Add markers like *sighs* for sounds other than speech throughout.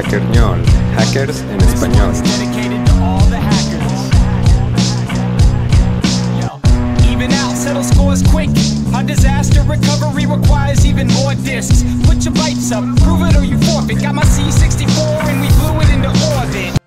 Hackerñol, Hackers en Español. Our disaster recovery requires even more discs. Put your bites up, prove it or you forfeit. Got my C64 and we blew it into orbit.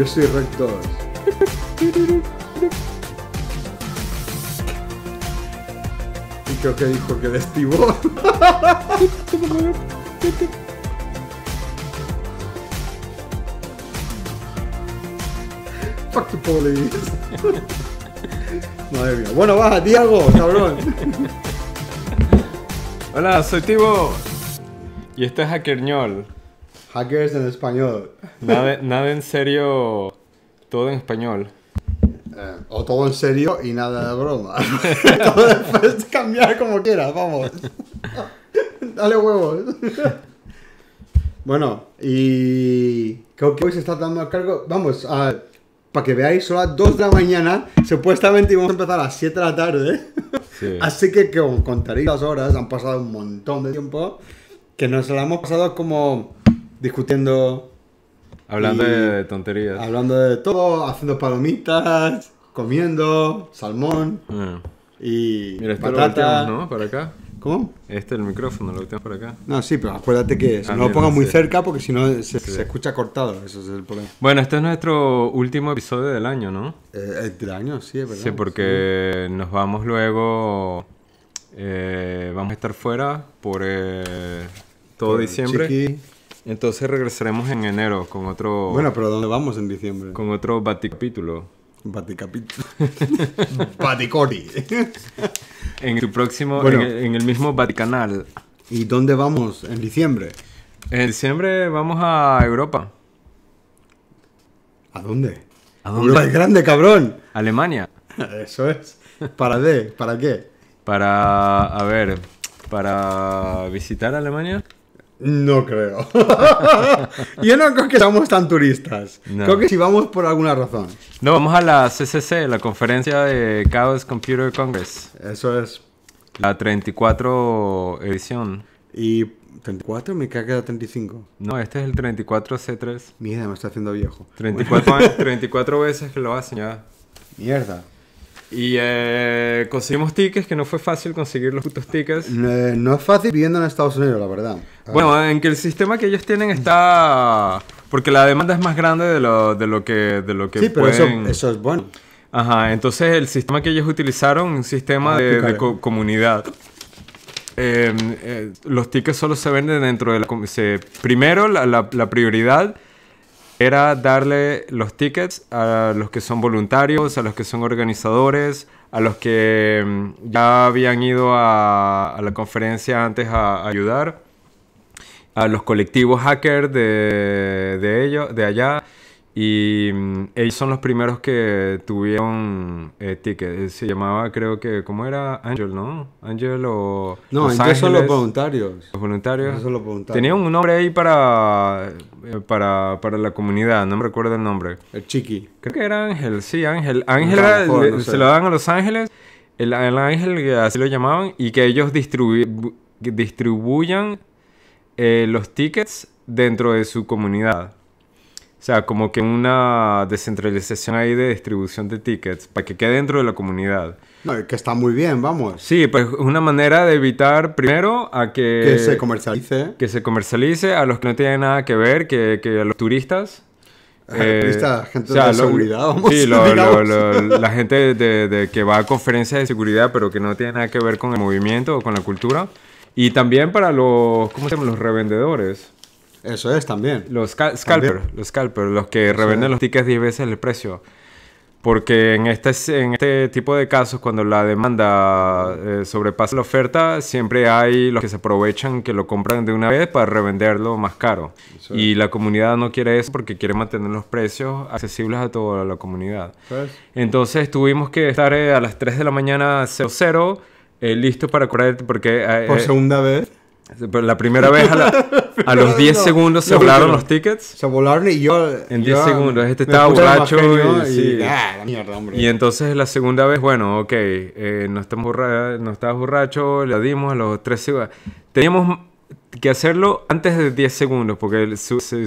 Yo soy Rock y creo que dijo que destivó. Fuck the police. Madre mía. Bueno, baja, Diego, cabrón. Hola, soy Tibo. Y este es Hackerñol. Hackers en español. Nada, en serio, todo en español. Eh, o todo en serio y nada de broma. puedes *laughs* cambiar como quieras, vamos. *laughs* Dale huevos. *laughs* bueno, y creo que hoy se está dando a cargo. Vamos, a, para que veáis, son las 2 de la mañana. Supuestamente íbamos a empezar a las 7 de la tarde. Así que, que contaréis las horas, han pasado un montón de tiempo. Que nos la hemos pasado como discutiendo Hablando de tonterías. Hablando de todo, haciendo palomitas, comiendo, salmón ah. y Mira, esto patata. ¿no? Para acá. ¿Cómo? Este el micrófono, lo volteamos para acá. No, sí, pero acuérdate que ah, no lo pongas muy cerca porque si no se, escucha cortado. Eso es el problema. Bueno, este es nuestro último episodio del año, ¿no? Eh, eh del año, sí, es verdad. Sí, porque nos vamos luego. Eh, vamos a estar fuera por eh, todo diciembre. Chiqui. Entonces regresaremos en enero con otro... Bueno, pero ¿dónde vamos en diciembre? Con otro vaticapítulo Baticapítulo. vaticori *laughs* *laughs* en el próximo... en, el mismo Vaticanal. ¿Y dónde vamos en diciembre? En diciembre vamos a Europa. ¿A dónde? ¿A dónde? Europa grande, cabrón. Alemania. *laughs* Eso es. ¿Para de? ¿Para qué? Para... A ver... Para visitar Alemania. No creo. *laughs* Yo no creo que somos tan turistas. Creo que si vamos por alguna razón. No, vamos a la CCC, la conferencia de Chaos Computer Congress. Eso es. La 34 edición. Y 34 me queda 35. No, este es el 34C3. Mierda, me está haciendo viejo. 34, 34 *laughs* veces que lo hacen ya. Mierda. Y eh, conseguimos tickets, que no fue fácil conseguir los putos tickets. no eh, es fácil viviendo en Estados Unidos, la verdad. Bueno, en que el sistema que ellos tienen está... Porque la demanda es más grande de lo, de lo que, de lo que sí, eso, es bueno. Ajá, entonces el sistema que ellos utilizaron, un sistema ah, de, comunidad. Em, eh, los tickets solo se venden dentro de la... primero, la, la, la prioridad era darle los tickets a los que son voluntarios, a los que son organizadores, a los que mm, ya habían ido a, la conferencia antes a, ayudar, a los colectivos hackers de, de allá. Y mm, ellos son los primeros que tuvieron eh, tickets. Eh, se llamaba, creo que, ¿cómo era? Ángel, ¿no? Ángel o. No, Los son los voluntarios. Los voluntarios. Son los voluntarios. Tenían un nombre ahí eh, para, para, la comunidad, no me recuerdo el nombre. El Chiqui. Creo que era Ángel, sí, Ángel. Ángel se lo daban a Los Ángeles, el, Ángel, así lo llamaban, y que ellos distribuyan los tickets dentro de su comunidad. O sea, como que una descentralización ahí de distribución de tickets para que quede dentro de la comunidad. No, que está muy bien, vamos. Sí, pues es una manera de evitar primero a que... Que se comercialice. Que se comercialice a los que no tienen nada que ver, que, que a los turistas. Eh, gente de seguridad, vamos. Sí, la gente de, que va a conferencias de seguridad, pero que no tiene nada que ver con el movimiento o con la cultura. Y también para los, ¿cómo se llama? Los revendedores. Eso es también. Los scalpers, los scalper, los que revenden los tickets 10 veces el precio. Porque en este, en este tipo de casos, cuando la demanda eh, sobrepasa la oferta, siempre hay los que se aprovechan, que lo compran de una vez para revenderlo más caro. Y la comunidad no quiere eso porque quiere mantener los precios accesibles a toda la comunidad. Entonces tuvimos que estar eh, a las 3 de la mañana 00, eh, listo para correr porque... Por segunda vez. Pero la primera vez, a, *laughs* los 10 segundos se volaron los tickets. Se volaron y yo. En 10 segundos, este estaba borracho. Y, ah, y, entonces la segunda vez, bueno, ok, eh, no, estamos no estabas borracho, le dimos a los 3 segundos. Teníamos que hacerlo antes de 10 segundos, porque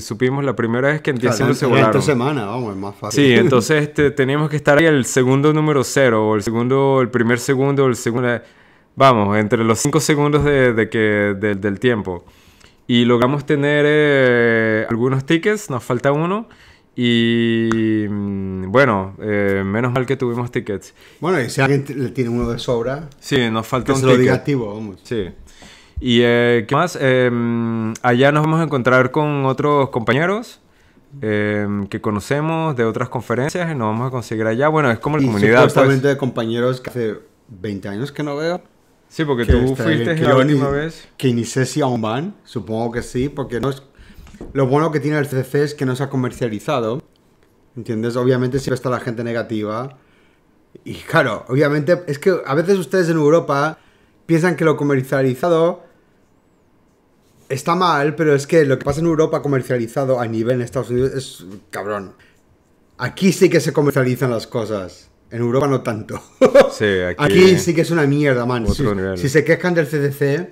supimos la primera vez que en 10 segundos se volaron. En Esta semana, vamos, es más fácil. Sí, *laughs* entonces este, teníamos que estar ahí el segundo número 0, o el segundo, el primer segundo, o el segundo vamos, entre los 5 segundos de, que, del tiempo. Y logramos tener eh, algunos tickets, nos falta uno. Y mm, bueno, eh, menos mal que tuvimos tickets. Bueno, y si alguien le tiene uno de sobra, sí, nos falta un ticket. activo, Sí. Y eh, qué más, em, allá nos vamos a encontrar con otros compañeros. Em, que conocemos de otras conferencias y nos vamos a conseguir allá. Bueno, es como la comunidad. Pues. Supuestamente de compañeros que hace 20 años que no veo. Sí, porque tú fuiste la última vez. Que si aún van, supongo que sí, porque no es... Lo bueno que tiene el CC es que no se ha comercializado, ¿entiendes? Obviamente siempre está la gente negativa. Y claro, obviamente, es que a veces ustedes en Europa piensan que lo comercializado está mal, pero es que lo que pasa en Europa comercializado a nivel en Estados Unidos es cabrón. Aquí sí que se comercializan las cosas. En Europa no tanto. *laughs* Sí, aquí... sí que es una mierda, man. Si, se quejan del CDC,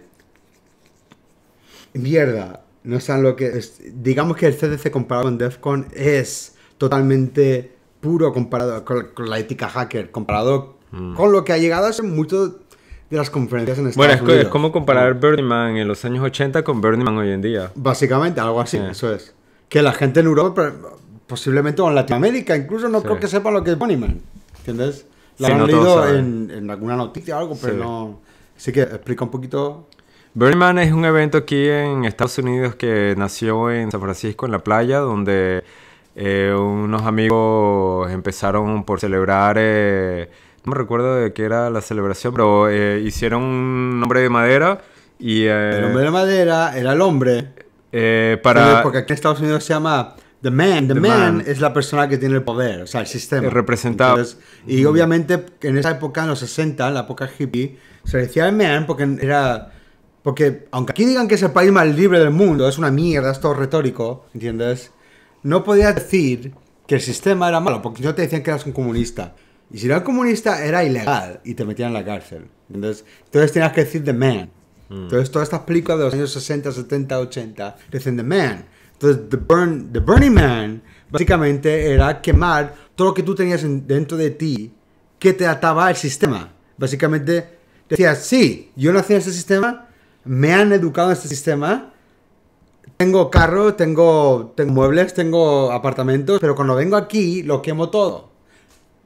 mierda. No saben lo que Digamos que el CDC comparado con DEFCON es totalmente puro comparado con, la ética hacker, comparado mm. con lo que ha llegado a ser mucho de las conferencias en Estados bueno, es, como comparar Burning Man en los años 80 con Burning Man hoy en día. Básicamente, algo así, eso es. Que la gente en Europa, posiblemente o en Latinoamérica, incluso no creo que sepa lo que es Burning Man. ¿Entiendes? La han leído en, alguna noticia o algo, pero no. Así que explica un poquito. Burning Man es un evento aquí en Estados Unidos que nació en San Francisco, en la playa, donde eh, unos amigos empezaron por celebrar. Eh, no me recuerdo de qué era la celebración, pero eh, hicieron un nombre de madera y... el hombre de madera era el hombre. para... Porque aquí en Estados Unidos se llama The man, the, man, es la persona que tiene el poder, o sea, el sistema. El representado. y mm. obviamente en esa época, en los 60, en la época hippie, se decía el man porque era... Porque aunque aquí digan que es el país más libre del mundo, es una mierda, es todo retórico, ¿entiendes? No podías decir que el sistema era malo, porque no te decían que eras un comunista. Y si eras comunista era ilegal y te metían en la cárcel. Entonces, entonces tenías que decir the man. Mm. Entonces todas estas películas de los años 60, 70, 80 dicen the man. Entonces, the, burn, Burning Man básicamente era quemar todo lo que tú tenías dentro de ti que te ataba al sistema. Básicamente decías, sí, yo nací en este sistema, me han educado en este sistema, tengo carro, tengo, muebles, tengo apartamentos, pero cuando vengo aquí lo quemo todo.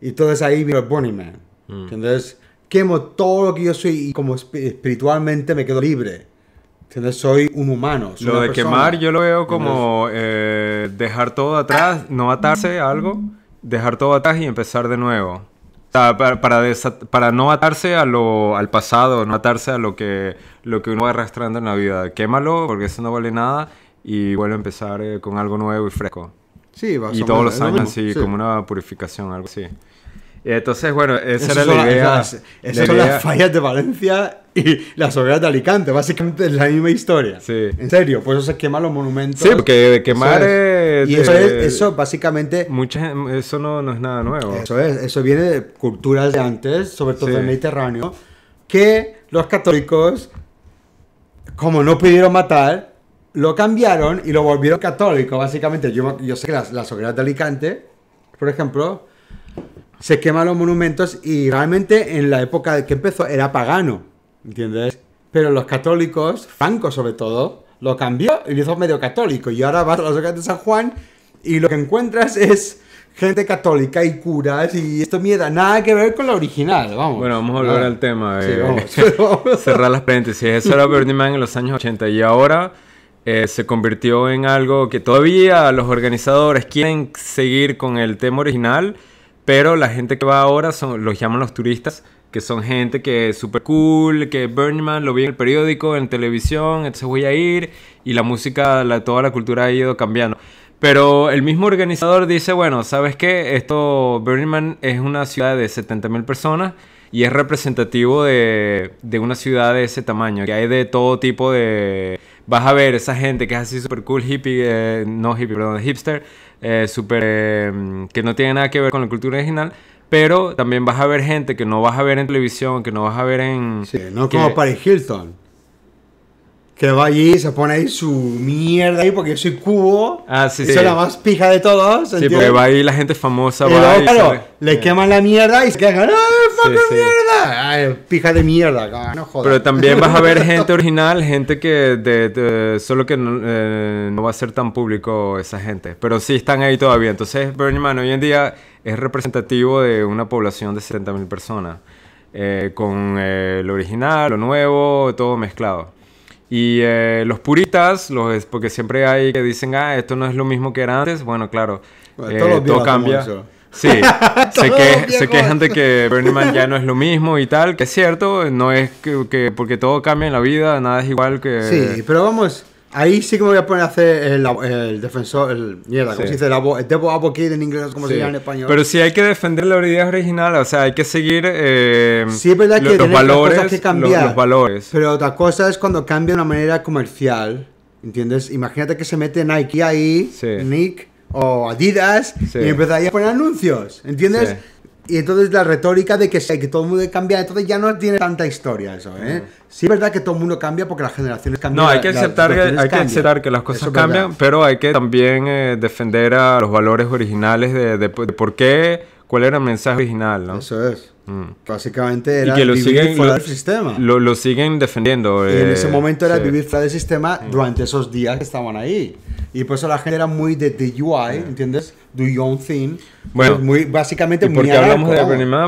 Y entonces ahí vino el Burning Man. Mm. Entonces quemo todo lo que yo soy y como espiritualmente me quedo libre. ¿Entiendes? Soy un humano. lo de quemar yo lo veo como eh, dejar todo atrás, no atarse a algo, dejar todo atrás y empezar de nuevo. para, para, no atarse al pasado, no atarse a lo que, lo que uno va arrastrando en la vida. Quémalo porque eso no vale nada y vuelve a empezar eh, con algo nuevo y fresco. Sí, va, Y todos los años, así, sí. como una purificación, algo así entonces, bueno, esa era la idea. Esas son las fallas de Valencia y las hogueras de Alicante, básicamente es la misma historia. Sí. En serio, pues eso se queman los monumentos. Sí, porque quemar y eso, eso básicamente... Muchas, eso no, es nada nuevo. Eso es, eso viene de culturas de antes, sobre todo del Mediterráneo, que los católicos, como no pudieron matar, lo cambiaron y lo volvieron católico, básicamente. Yo, yo sé que las, las hogueras de Alicante, por ejemplo se queman los monumentos y realmente en la época de que empezó era pagano, ¿entiendes? Pero los católicos, Franco sobre todo, lo cambió y lo hizo medio católico. Y ahora vas a las de San Juan y lo que encuentras es gente católica y curas y esto mieda, nada que ver con la original, vamos. Bueno, vamos a volver ah, al tema. Eh, vamos, *laughs* Cerrar las paréntesis. Eso era Burning en los años 80 y ahora eh, se convirtió en algo que todavía los organizadores quieren seguir con el tema original pero la gente que va ahora los llaman los turistas, que son gente que es súper cool, que Burning lo vi en el periódico, en televisión, entonces voy a ir y la música, toda la cultura ha ido cambiando. Pero el mismo organizador dice, bueno, ¿sabes qué? Esto, Burning es una ciudad de 70.000 personas y es representativo de, una ciudad de ese tamaño, que hay de todo tipo de... Vas a ver esa gente que es así súper cool, hippie, eh, no hippie, perdón, hipster, eh, super, em, que no tiene nada que ver con la cultura original. Pero también vas a ver gente que no vas a ver en televisión, que no vas a ver en... Sí, no que, como para Hilton que va allí se pone ahí su mierda ahí porque yo soy cubo. Ah, sí, Soy la más pija de todos. Sí, porque va ahí la gente famosa. va le queman la mierda y se quedan, ¡ah, mierda! Ay, pija de mierda, ah, no Pero también vas a ver *laughs* gente original, gente que solo que eh, no, va a ser tan público esa gente. Pero sí están ahí todavía. Entonces, Bernie Man hoy en día es representativo de una población de 70.000 personas. Eh, con eh, lo original, lo nuevo, todo mezclado. Y eh, los puritas los, porque siempre hay que dicen, ah, esto no es lo mismo que era antes. Bueno, claro, eh, todo cambia. Sí, *laughs* se, que, se, quejan de que Burning Man ya no es lo mismo y tal, que es cierto, no es que porque todo cambia en la vida, nada es igual que... Sí, pero vamos, Ahí sí que voy a poner a hacer el, defensor, el mierda, como se dice? El debo Advocate en inglés, como se llama en español. Pero si hay que defender la idea original, o sea, hay que seguir eh, sí, es verdad que los valores, que cambiar, los, valores. Pero otra cosa es cuando cambia de una manera comercial, ¿entiendes? Imagínate que se mete Nike ahí, Nick o Adidas, y empieza a poner anuncios, ¿entiendes? Y entonces la retórica de que, que todo el mundo cambia, entonces ya no tiene tanta historia eso, ¿eh? Sí es verdad que todo el mundo cambia porque las generaciones cambian. No, hay que aceptar, que, hay que, aceptar que las cosas cambian, pero hay que también eh, defender a los valores originales de, de por qué, cuál era el mensaje original, ¿no? Eso es. Básicamente era lo vivir siguen, fuera del sistema. Lo, lo siguen defendiendo. en ese eh, momento era vivir fuera del sistema mm. durante esos días que estaban ahí. Y por eso la gente era muy de DUI, ¿entiendes? Do your own thing. Bueno, pues muy, básicamente ¿y porque hablamos de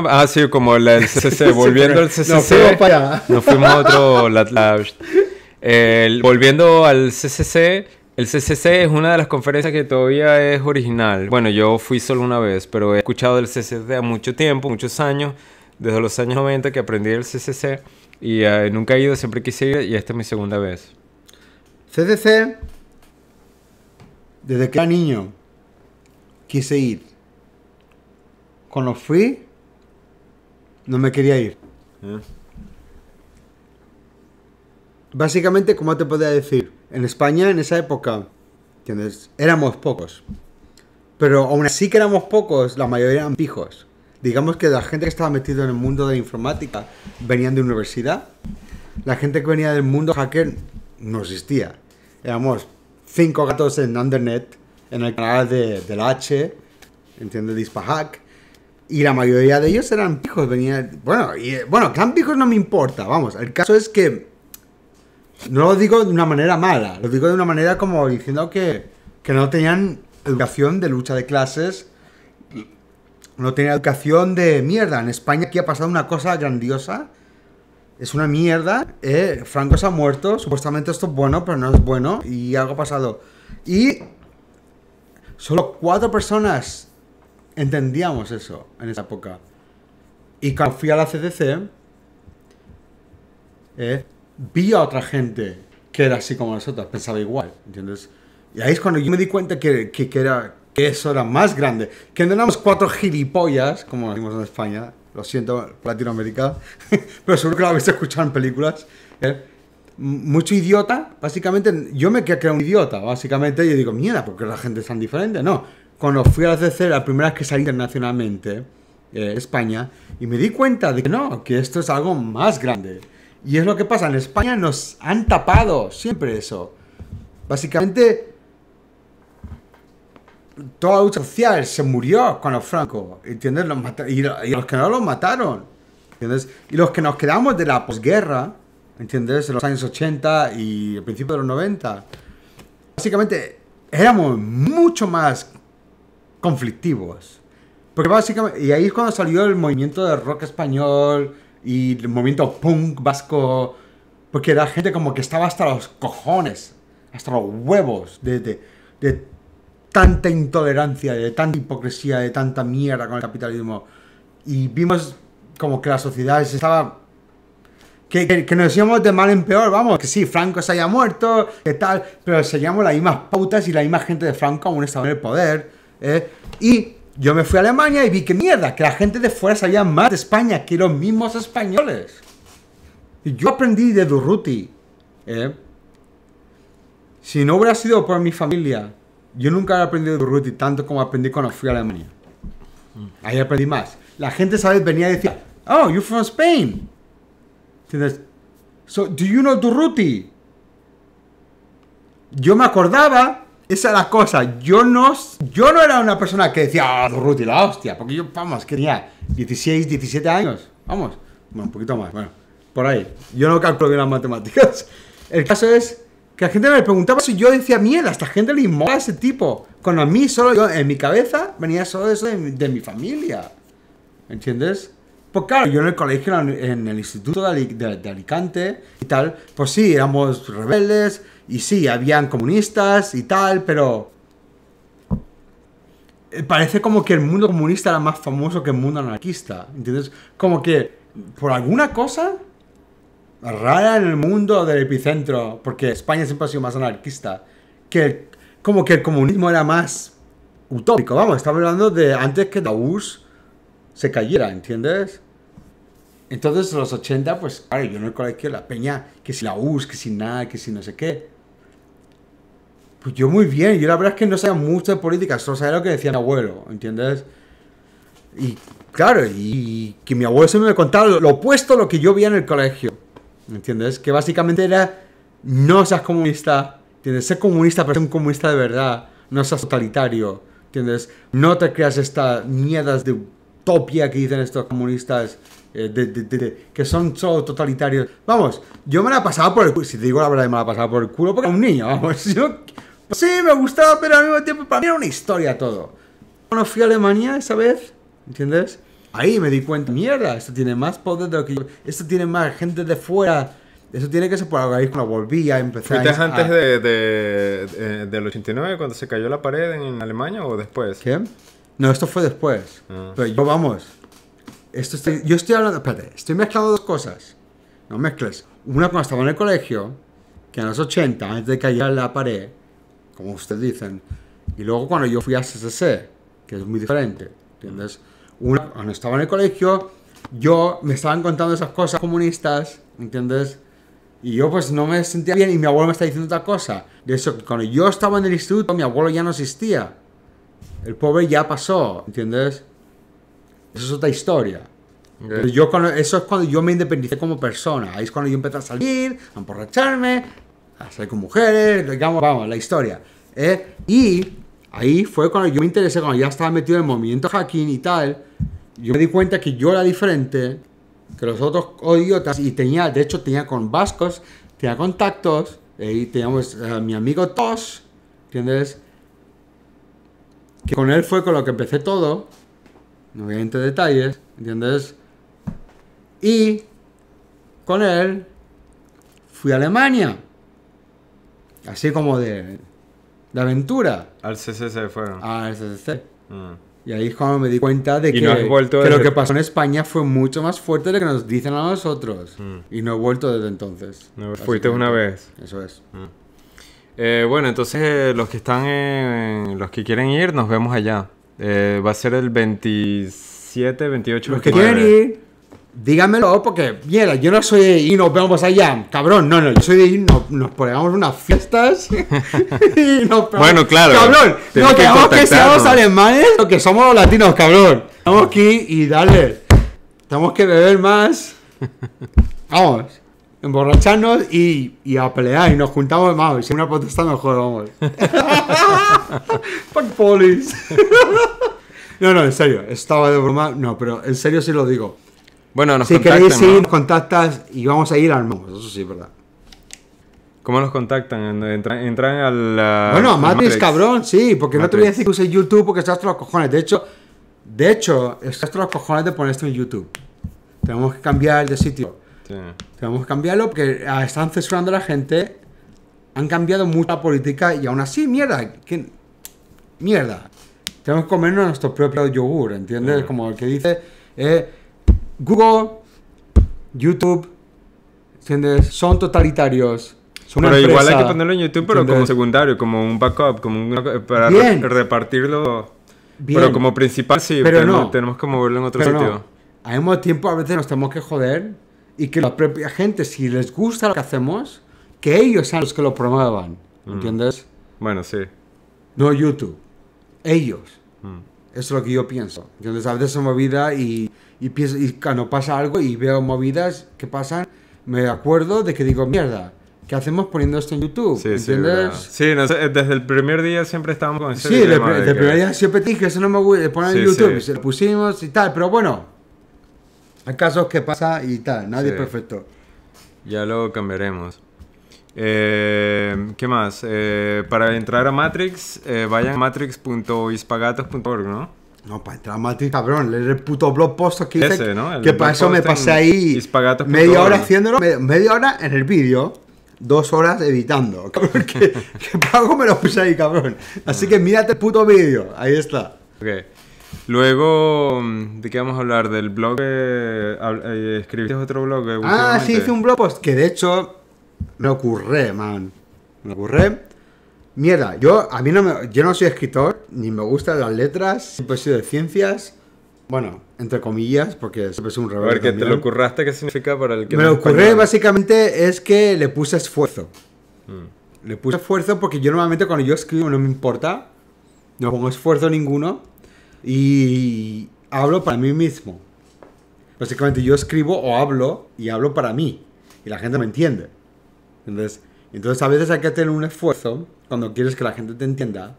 Ah, sí, como el, CCC. *laughs* volviendo al CCC. Nos fuimos para a otro. volviendo al CCC el CCC es una de las conferencias que todavía es original. Bueno, yo fui solo una vez, pero he escuchado del CCC a mucho tiempo, muchos años, desde los años 90 que aprendí el CCC y eh, nunca he ido, siempre quise ir y esta es mi segunda vez. CCC, desde que era niño, quise ir. Cuando fui, no me quería ir. Ah. Básicamente, ¿cómo te podría decir? en España en esa época, ¿entiendes? Éramos pocos. Pero aún así que éramos pocos, la mayoría eran pijos. Digamos que la gente que estaba metida en el mundo de la informática venían de universidad. La gente que venía del mundo hacker no existía. Éramos cinco gatos en Undernet, en el canal de, del H, ¿entiendes? Dispahack. Y la mayoría de ellos eran pijos, Bueno, y, eh, bueno, pijos no me importa, vamos. El caso es que no lo digo de una manera mala, lo digo de una manera como diciendo que, no tenían educación de lucha de clases, no tenían educación de mierda. En España aquí ha pasado una cosa grandiosa, es una mierda, eh, Franco se ha muerto, supuestamente esto es bueno, pero no es bueno, y algo ha pasado. Y solo cuatro personas entendíamos eso en esa época. Y cuando fui a la CDC, eh, vi a otra gente que era así como nosotros, pensaba igual, ¿entiendes? Y ahí es cuando yo me di cuenta que, que, era, que eso era más grande, que no éramos cuatro gilipollas, como decimos en España, lo siento, Latinoamérica, *laughs* pero seguro que lo habéis escuchado en películas, ¿eh? mucho idiota, básicamente, yo me quedé un idiota, básicamente, y yo digo, mierda, porque la gente es tan diferente, no, cuando fui a la CC, la primera vez que salí internacionalmente, eh, España, y me di cuenta de que no, que esto es algo más grande, y es lo que pasa, en España nos han tapado siempre eso. Básicamente, toda la social se murió con los francos, ¿entiendes? Los y, los que no los mataron, ¿entiendes? Y los que nos quedamos de la posguerra, ¿entiendes? En los años 80 y el principio de los 90. Básicamente, éramos mucho más conflictivos. Porque básicamente, y ahí es cuando salió el movimiento de rock español, y el movimiento punk vasco, porque era gente como que estaba hasta los cojones, hasta los huevos de, de, tanta intolerancia, de tanta hipocresía, de tanta mierda con el capitalismo. Y vimos como que la sociedad estaba... Que, que, nos íbamos de mal en peor, vamos, que sí, Franco se haya muerto, que tal, pero seguíamos las mismas pautas y la misma gente de Franco aún estaba en el poder. Eh, y yo me fui a Alemania y vi que mierda, que la gente de fuera sabía más de España que los mismos españoles. Y yo aprendí de Durruti. ¿eh? Si no hubiera sido por mi familia, yo nunca habría aprendido de Durruti tanto como aprendí cuando fui a Alemania. Mm. Ahí aprendí más. La gente, ¿sabes? Venía y decía, oh, you're from Spain. Entonces, So, do you know Durruti? Yo me acordaba esa es la cosa. Yo no, yo no era una persona que decía, ah, la hostia. Porque yo, vamos, que tenía 16, 17 años. Vamos. Bueno, un poquito más, bueno. Por ahí. Yo no calculo bien las matemáticas. El caso es que la gente me preguntaba si yo decía, mierda, esta gente le mola ese tipo. con a mí solo, yo, en mi cabeza, venía solo eso de, de mi familia. ¿Entiendes? Pues claro, yo en el colegio, en el instituto de, Alicante y tal, pues sí, éramos rebeldes, y sí, habían comunistas y tal, pero... Eh, parece como que el mundo comunista era más famoso que el mundo anarquista, ¿entiendes? Como que por alguna cosa rara en el mundo del epicentro, porque España siempre ha sido más anarquista, que como que el comunismo era más utópico, vamos, estamos hablando de antes que la URSS se cayera, ¿entiendes? Entonces los 80, pues, claro, yo no el colegio la peña, que si la URSS, que si nada, que si no sé qué. Pues yo muy bien, yo la verdad es que no sabía mucho de política, solo sabía lo que decía mi abuelo, ¿entiendes? Y claro, y que mi abuelo se me contaba lo, opuesto a lo que yo veía en el colegio, ¿entiendes? Que básicamente era, no seas comunista, ¿entiendes? ser comunista, pero ser un comunista de verdad, no seas totalitario, ¿entiendes? No te creas estas mierdas de utopía que dicen estos comunistas, eh, que son solo totalitarios. Vamos, yo me la pasado por el culo. Si te digo la verdad, me la pasado por el culo porque era un niño, vamos. *laughs* Yo sí, me gustaba, pero al mismo tiempo para mí era una historia todo. Cuando fui a Alemania esa vez, ¿entiendes? Ahí me di cuenta, mierda, esto tiene más poder de lo que yo... Esto tiene más gente de fuera. Eso tiene que ser por ahí cuando volví a empezar. ¿Fuiste antes de, de, eh, del 89, cuando se cayó la pared en Alemania o después? ¿Qué? No, esto fue después. Ah. Pero yo, vamos. Esto estoy, yo estoy hablando, espérate, estoy mezclando dos cosas. No mezcles. Una cuando estaba en el colegio, que en los 80, antes de caer la pared, como ustedes dicen. Y luego cuando yo fui a CCC, que es muy diferente, ¿entiendes? cuando estaba en el colegio, yo me estaban contando esas cosas comunistas, ¿entiendes? Y yo pues no me sentía bien y mi abuelo me está diciendo otra cosa. De eso, cuando yo estaba en el instituto, mi abuelo ya no existía. El pobre ya pasó, ¿entiendes? Eso es otra historia. Yo cuando, eso es cuando yo me independicé como persona. Ahí es cuando yo empecé a salir, a emborracharme, a salir con mujeres, digamos, vamos, la historia. ¿eh? Y ahí fue cuando yo me interesé, cuando ya estaba metido en el movimiento hacking y tal, yo me di cuenta que yo era diferente que los otros idiotas y tenía, de hecho tenía con vascos, tenía contactos, eh, y teníamos a eh, mi amigo Tos, ¿entiendes? Que con él fue con lo que empecé todo, no voy a entrar detalles, ¿entiendes? Y con él fui a Alemania. Así como de. de aventura. Al CCC fueron. Ah, al CCC. Mm. Y ahí es cuando me di cuenta de que, que lo que pasó en España fue mucho más fuerte de lo que nos dicen a nosotros. Mm. Y no he vuelto desde entonces. fuiste una vez. Eso es. Mm. Eh, bueno, entonces eh, los que están, los que quieren ir, nos vemos allá. Eh, va a ser el 27, 28, Los que quieren ir dígamelo porque, mierda, yo no soy de y nos vemos allá, cabrón, no, no, yo soy de y nos, ponemos unas fiestas *laughs* y nos Bueno, claro. Cabrón, no queremos que seamos alemanes lo que somos los latinos, cabrón. Estamos aquí y dale, tenemos que beber más. *laughs* Vamos, emborracharnos y, y a pelear y nos juntamos, vamos, si una protesta mejor, vamos. *laughs* Fuck police. no, no, en serio, estaba de broma, no, pero en serio sí lo digo. Bueno, nos Si nos contactas y vamos a ir al mundo. eso sí, verdad. ¿Cómo nos contactan? Entran, a al. Bueno, a Matrix, cabrón, sí, porque no te voy a decir que uses YouTube porque estás todos los cojones. De hecho, de hecho, estás todos los cojones de poner esto en YouTube. Tenemos que cambiar de sitio. Tenemos que cambiarlo porque ah, están censurando a la gente. Han cambiado mucho la política y aún así, mierda. Mierda. Tenemos que comernos nuestro propio yogur, ¿entiendes? Mm. Como el que dice. Eh, Google, YouTube, ¿entiendes? Son totalitarios. Son pero igual hay que ponerlo en YouTube, pero como secundario, como un backup, como para repartirlo. Pero como principal sí, pero tenemos, no. tenemos que moverlo en otro sitio. Al tiempo a veces nos tenemos que joder y que la propia gente, si les gusta lo que hacemos, que ellos sean los que lo promuevan. Mm. ¿Entiendes? Bueno, sí. No YouTube. Ellos. Mm. Eso es lo que yo pienso. Entonces, A veces se movida y y, pienso, cuando pasa algo y veo movidas que pasan, me acuerdo de que digo, mierda, ¿qué hacemos poniendo esto en YouTube? Sí, Sí, eh, desde el primer día siempre estábamos con ese Sí, desde el primer día siempre dije, eso no me gusta, poner en YouTube, se lo pusimos y tal, pero bueno, hay casos que pasa y tal, nadie es perfecto. Ya lo cambiaremos. Eh, ¿Qué más? Eh, para entrar a Matrix, eh, vayan a matrix.ispagatos.org, ¿no? No, para entrar a Matrix, cabrón, leer el puto blog post que hice, que para eso me pasé ahí media hora haciéndolo, media hora en el vídeo, dos horas editando, *laughs* cabrón, *laughs* que, pago me lo puse ahí, cabrón. Así que mírate el puto vídeo, ahí está. Ok, Luego, mm, ¿de qué vamos a hablar? ¿Del blog? Eh, ¿Escribiste otro blog? Eh, ah, sí, hice un blog post que de hecho me ocurre, man. Me ocurre Mierda, yo a mí no yo no soy escritor, ni me gustan las letras, siempre he sido de ciencias. Bueno, entre comillas, porque siempre es un rebelde. A ver, que te lo curraste, ¿qué significa para el que Me lo ocurre básicamente es que le puse esfuerzo. Mm. Le puse esfuerzo porque yo normalmente cuando yo escribo no me importa, no pongo esfuerzo ninguno y hablo para mí mismo. Básicamente yo escribo o hablo y hablo para mí y la gente me entiende. Entonces, entonces a veces hay que tener un esfuerzo cuando quieres que la gente te entienda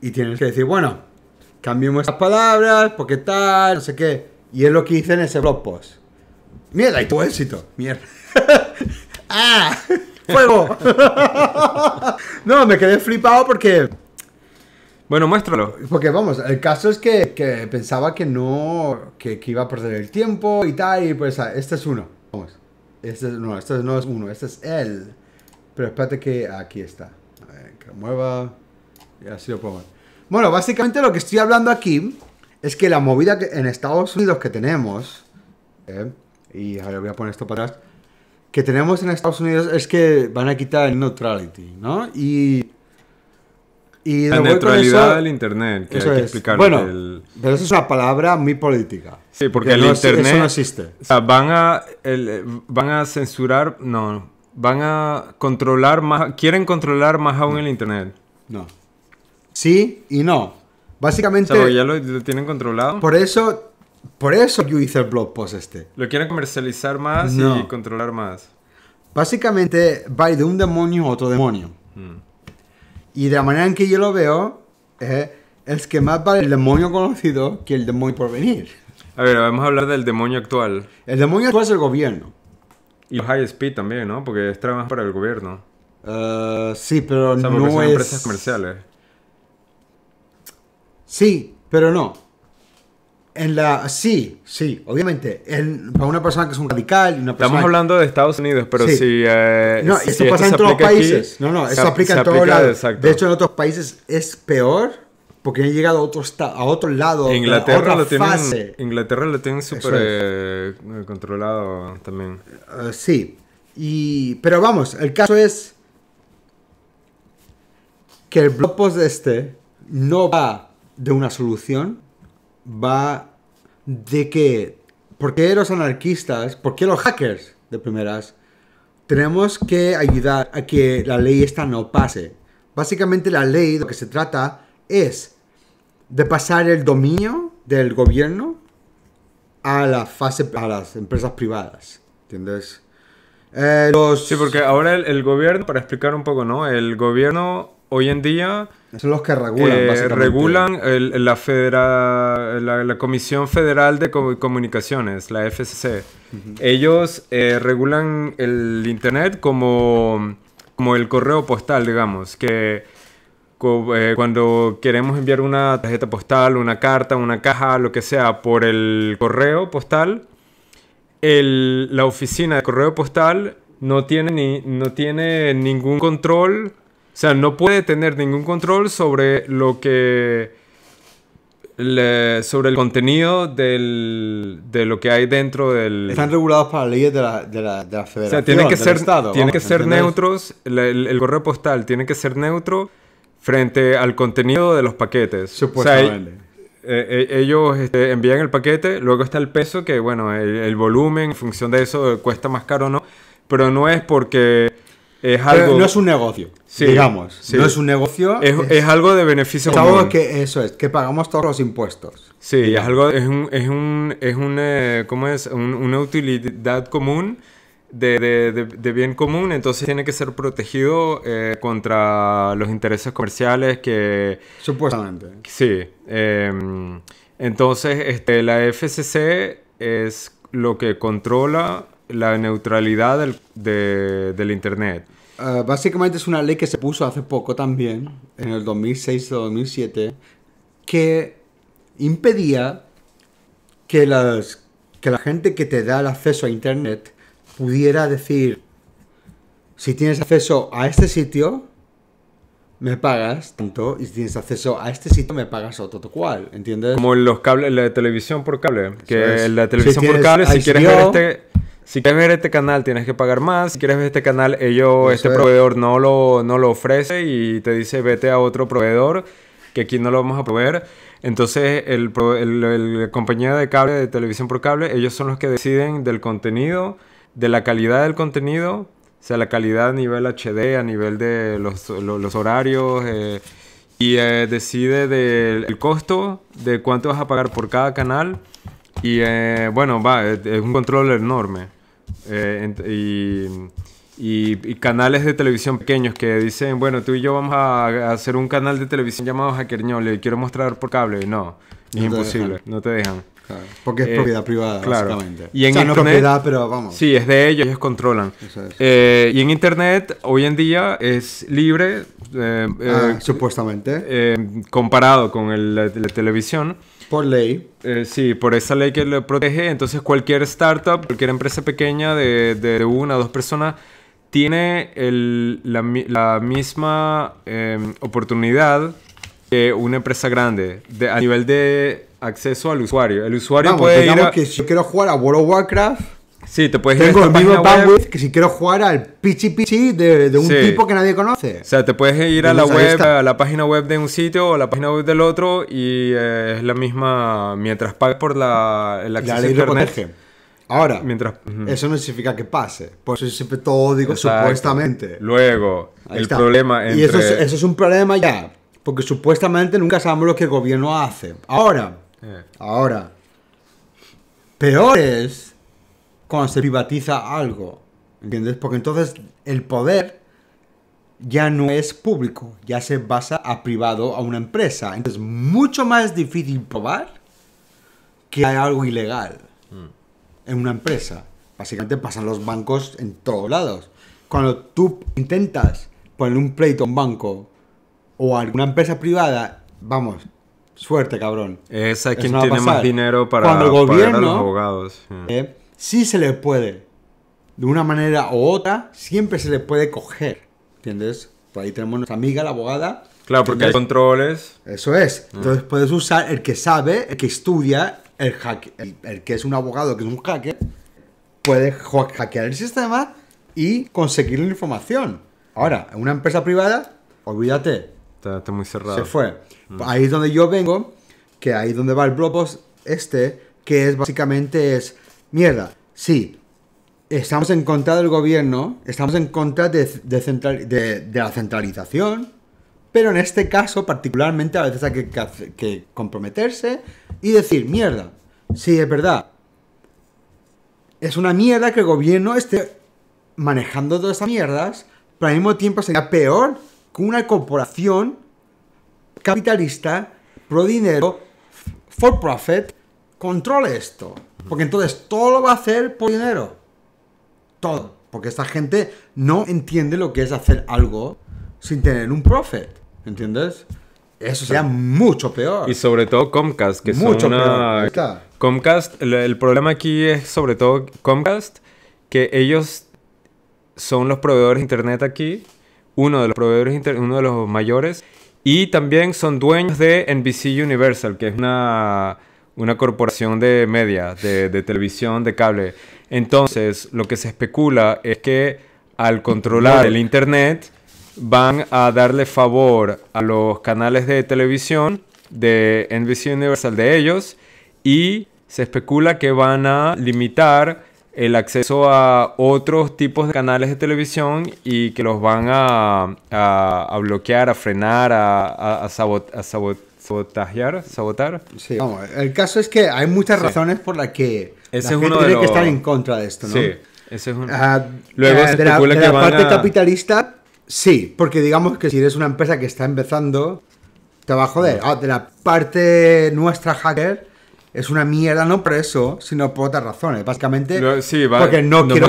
y tienes que decir, bueno, cambiemos estas palabras, porque tal, no sé qué. Y es lo que hice en ese blog post. Mierda, y tu éxito. Mierda. *laughs* ¡Ah! ¡Fuego! *laughs* no, me quedé flipado porque. Bueno, muéstralo. Porque vamos, el caso es que, pensaba que no. Que, iba a perder el tiempo y tal, y pues este es uno. Vamos. Este no, este no es uno, este es el pero espérate que aquí está. A ver, que mueva. Y así lo puedo Bueno, básicamente lo que estoy hablando aquí es que la movida que en Estados Unidos que tenemos, ¿eh? y ahora voy a poner esto para atrás, que tenemos en Estados Unidos es que van a quitar el neutrality, ¿no? Y... la neutralidad del Internet, que eso hay que explicar. Bueno, pero eso es una palabra muy política. Sí, porque el Internet... Eso no existe. O sea, van a, van a censurar... No, van a controlar más, quieren controlar más aún el Internet. No. Sí y no. Básicamente... ya lo, tienen controlado. Por eso, por eso yo hice el blog post este. Lo quieren comercializar más y controlar más. Básicamente va de un demonio a otro demonio. Mm. Y de la manera en que yo lo veo, eh, es que más vale el demonio conocido que el demonio por venir. A ver, vamos a hablar del demonio actual. El demonio actual es el gobierno. Y los high speed también, ¿no? Porque es trabajo para el gobierno. Eh, sí, pero no son es... empresas comerciales. Sí, pero no. En la, sí, sí, obviamente. En, para una persona que es un radical, Estamos hablando de Estados Unidos, pero si. Eh, no, eso pasa en todos los países. no, no, eso aplica en todos lados. De hecho, en otros países es peor porque han llegado a otro, a otro lado, Inglaterra lo Inglaterra lo tienen súper eh, controlado también. Eh, sí, y, pero vamos, el caso es que el blog post este no va de una solución, va de que, ¿por qué los anarquistas, por qué los hackers de primeras, tenemos que ayudar a que la ley esta no pase? Básicamente la ley de lo que se trata es de pasar el dominio del gobierno a la fase a las empresas privadas, ¿entiendes? Eh, sí, porque ahora el, gobierno, para explicar un poco, ¿no? El gobierno hoy en día... Son los que regulan, eh, básicamente. Regulan la, la, Comisión Federal de Comunicaciones, la FCC. Ellos eh, regulan el Internet como, como el correo postal, digamos, que eh, cuando queremos enviar una tarjeta postal, una carta, una caja, lo que sea, por el correo postal, la oficina de correo postal no tiene, ningún control, o sea, no puede tener ningún control sobre lo que... sobre el contenido de lo que hay dentro del... Están regulados para leyes de la, federación, o que ser, Estado, Tienen que ser neutros, el correo postal tiene que ser neutro, frente al contenido de los paquetes. Supuestamente. O sea, eh, eh, ellos este, envían el paquete, luego está el peso, que bueno, el, volumen, en función de eso, cuesta más caro o no, pero no es porque es algo... no es un negocio, digamos. No es un negocio. Es, algo de beneficio es algo que eso es, que pagamos todos los impuestos. Sí, es algo, es un, es un, es un, eh, ¿cómo es? una utilidad común de, bien común, entonces tiene que ser protegido eh, contra los intereses comerciales que... Supuestamente. Sí. Em, entonces, este, la FCC es lo que controla la neutralidad del, Internet. Ah, básicamente es una ley que se puso hace poco también, en el 2006-2007, que impedía que, las, que la gente que te da el acceso a Internet pudiera decir, si tienes acceso a este sitio, me pagas tanto, y si tienes acceso a este sitio, me pagas otro cual, ¿entiendes? Como los cables, la televisión por cable, que la televisión si por cable, si quieres ver este... Si quieres ver este canal tienes que pagar más. Si quieres ver este canal, ellos, este proveedor no lo, no lo ofrece y te dice vete a otro proveedor que aquí no lo vamos a proveer. Entonces, el, el, el, la compañía de cable, de televisión por cable, ellos son los que deciden del contenido de la calidad del contenido, o sea, la calidad a nivel HD, a nivel de los, los, horarios, eh, y eh, decide del costo, de cuánto vas a pagar por cada canal, y eh, bueno, va, es, un control enorme. Y, y, canales de televisión pequeños que dicen, bueno, tú y yo vamos a, hacer un canal de televisión llamado Hackerño, Le quiero mostrar por cable. No, es imposible, no te dejan porque es eh, propiedad privada, Y en Internet, pero vamos. Sí, es de ellos, ellos controlan. Eh, y en Internet, hoy en día, es libre, eh, ah, supuestamente. comparado con la, televisión. Por ley. sí, por esa ley que lo protege. Entonces, cualquier startup, cualquier empresa pequeña de, una o dos personas tiene la, misma oportunidad que una empresa grande a nivel de acceso al usuario. El usuario puede ir a... que si quiero jugar a World of Warcraft, sí, te puedes ir a el mismo bandwidth que si quiero jugar al pichi pichi de, un tipo que nadie conoce. O sea, te puedes ir a la web, a la página web de un sitio o a la página web del otro y eh, es la misma mientras pagues por la, el acceso la ley Ahora, Mientras, eso no significa que pase. Por eso siempre todo digo supuestamente. Luego, el problema entre... Y eso es, eso es, un problema ya. Porque supuestamente nunca sabemos lo que el gobierno hace. Ahora, eh. Ahora, peor es cuando se privatiza algo, ¿entiendes? Porque entonces el poder ya no es público, ya se basa a privado a una empresa. Entonces, es mucho más difícil probar que hay algo ilegal mm. en una empresa. Básicamente pasan los bancos en todos lados. Cuando tú intentas poner un pleito a un banco o a alguna empresa privada, vamos, suerte, cabrón. Esa es quien tiene más dinero para pagar los abogados. si eh, sí se le puede. De una manera u otra, siempre se le puede coger. ¿Entiendes? Por ahí tenemos nuestra amiga, la abogada. Claro, porque hay controles. Eso es. Ah. Entonces puedes usar el que sabe, el que estudia, el, el, que es un abogado, que es un hacker, puede hackear el sistema y conseguir la información. Ahora, en una empresa privada, olvídate. está muy cerrado. Se fue. Mm. Ahí es donde yo vengo, que ahí es donde va el Blobos este, que es básicamente es, mierda, sí, estamos en contra del gobierno, estamos en contra de, la centralización, pero en este caso particularmente a veces hay que, comprometerse y decir, mierda, sí, es verdad, es una mierda que el gobierno esté manejando todas esas mierdas, pero al mismo tiempo sería peor que una corporación capitalista, pro dinero, for profit, controle esto. Porque entonces todo lo va a hacer por dinero. Todo. Porque esta gente no entiende lo que es hacer algo sin tener un profit. ¿Entiendes? Eso sería mucho peor. Y sobre todo Comcast, que mucho Comcast, el, el, problema aquí es sobre todo Comcast, que ellos son los proveedores de internet aquí, uno de los proveedores uno de los mayores, y también son dueños de NBC Universal, que es una, una corporación de media, de, de televisión, de cable. Entonces, lo que se especula es que al controlar el Internet, van a darle favor a los canales de televisión de NBC Universal de ellos y se especula que van a limitar el acceso a otros tipos de canales de televisión y que los van a, bloquear, a frenar, a, a sabotar. Sí, el caso es que hay muchas razones por las que la gente tiene que estar en contra de esto, ¿no? Sí, ese es uno. Ah, Luego ah, de la, parte capitalista, sí, porque digamos que si eres una empresa que está empezando, te va a joder. Ah, de la parte nuestra hacker es una mierda, no por eso, sino por otras razones. Básicamente, porque no, no quiero.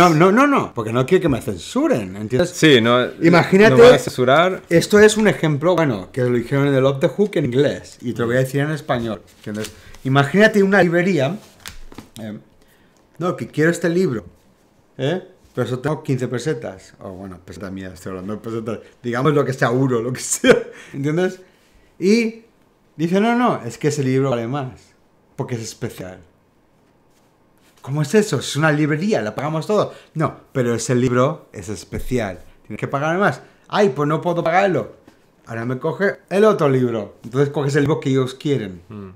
no, no, porque no quiero que me censuren, ¿entiendes? Sí, no. Imagínate. No a censurar. Esto es un ejemplo, bueno, que lo dijeron en el Love Hook en inglés, y te lo voy a decir en español, ¿entiendes? Imagínate una librería. Eh, no, que quiero este libro. ¿Eh? Pero eso tengo 15 pesetas. O bueno, pesetas mías, estoy hablando de pesetas. Digamos lo que sea euro, lo que sea. *laughs* ¿Entiendes? Y Dice, no, no, es que ese libro vale más, porque es especial. ¿Cómo es eso? Es una librería, la pagamos todo. No, pero ese libro es especial, tienes que pagar más. Ay, pues no puedo pagarlo. Ahora me coge el otro libro. Entonces coges el libro que ellos quieren. Mm.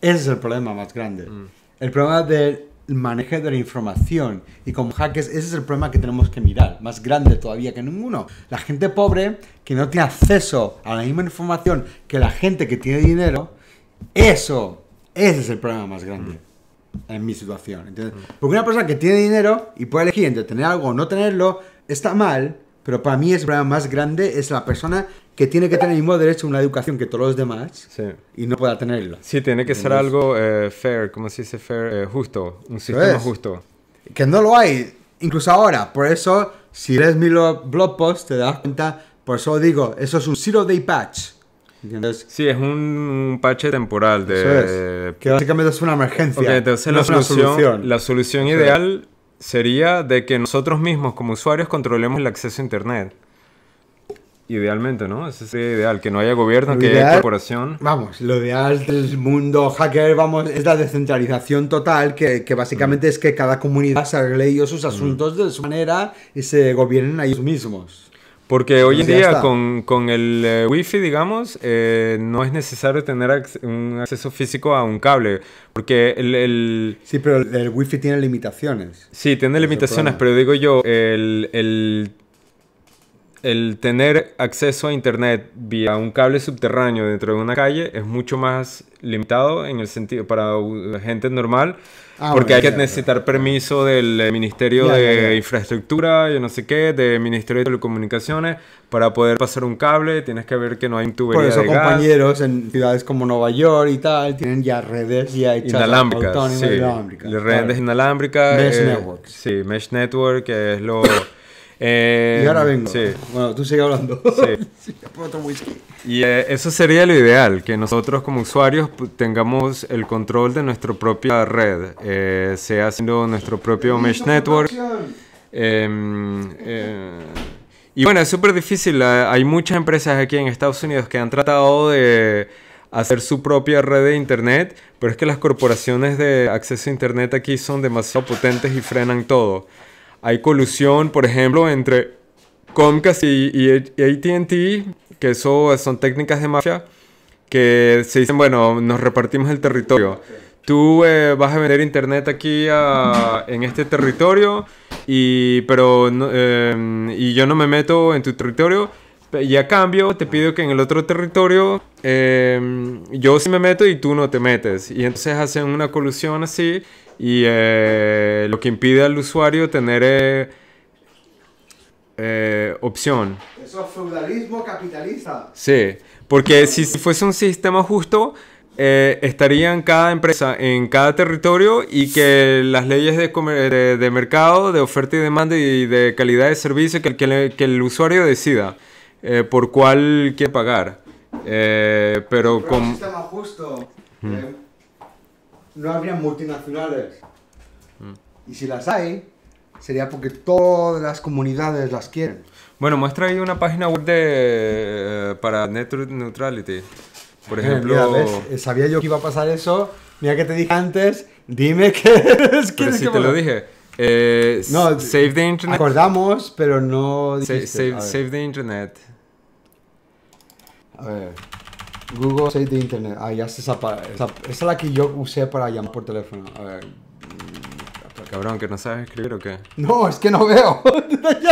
Ese es el problema más grande. Mm. El problema del maneje de la información. Y como hackers, ese es el problema que tenemos que mirar, más grande todavía que ninguno. La gente pobre que no tiene acceso a la misma información que la gente que tiene dinero, eso, ese es el problema más grande. Mm. en mi situación. Porque una persona que tiene dinero y puede elegir entre tener algo o no tenerlo, está mal, pero para mí es problema más grande es la persona que tiene que tener el mismo derecho a una educación que todos los demás y no pueda tenerlo Sí, tiene que ser algo eh, fair, como se dice fair? Eh, justo, un sistema justo. Que no lo hay, incluso ahora. Por eso, si lees mi blog post, te das cuenta, por eso digo, eso es un zero day patch. ¿Entiendes? Sí, es un, patch temporal de... es. que básicamente es una emergencia. la, solución, la solución ideal sería de que nosotros mismos como usuarios controlemos el acceso a Internet. Idealmente, ¿no? Ese es ideal, que no haya gobierno, que haya corporación. Vamos, lo ideal del mundo hacker, vamos, es la descentralización total, que, básicamente es que cada comunidad se arregle sus asuntos de su manera y se gobiernen a ellos mismos. Porque hoy en día con, el eh, wifi, digamos, eh, no es necesario tener un acceso físico a un cable. Porque el, Sí, pero el wifi tiene limitaciones. Sí, tiene limitaciones, pero digo yo, el, el el tener acceso a internet vía un cable subterráneo dentro de una calle es mucho más limitado en el sentido para gente normal ah, porque hay que necesitar permiso del eh, Ministerio de Infraestructura, yo no sé qué, del Ministerio de Telecomunicaciones para poder pasar un cable, tienes que ver que no hay tubería Por eso compañeros en ciudades como Nueva York y tal tienen ya redes inalámbricas, redes inalámbricas, mesh eh, network. Sí, mesh network que es lo eh, y ahora vengo. Bueno, tú sigue hablando. Sí. *laughs* y eh, eso sería lo ideal, que nosotros como usuarios tengamos el control de nuestra propia red, eh, sea siendo nuestro propio mesh network. Em, y bueno, es súper difícil. Hay muchas empresas aquí en Estados Unidos que han tratado de hacer su propia red de internet, pero es que las corporaciones de acceso a internet aquí son demasiado potentes y frenan todo hay colusión, por ejemplo, entre Comcast y, ATT, que son técnicas de mafia, que se dicen, bueno, nos repartimos el territorio. Tú eh, vas a vender internet aquí en este territorio, y, pero, eh, y yo no me meto en tu territorio y a cambio te pido que en el otro territorio em, yo sí me meto y tú no te metes. Y entonces hacen una colusión así y eh, lo que impide al usuario tener eh, eh, opción. Eso es feudalismo capitalista. Sí, porque si, fuese un sistema justo, estarían cada empresa en cada territorio y que las leyes de, mercado, de oferta y demanda y de calidad de servicio que, que el usuario decida. Eh, por cuál quiere pagar. Eh, pero, pero con... Un sistema justo. Mm. Eh, no habría multinacionales. Mm. Y si las hay, sería porque todas las comunidades las quieren. Bueno, muestra ahí una página web de, eh, para Net Neutrality. Por *laughs* ejemplo... Sabía yo que iba a pasar eso. Mira que te dije antes. Dime que *laughs* es... Pero si te lo dije. no, Save the Internet. Acordamos, pero no. save the Internet. Google Save de Internet. Ah, ya se zapa. Esa, es la que yo usé para llamar por teléfono. A ver. Cabrón, ¿que no sabes escribir o qué? No, es que no veo.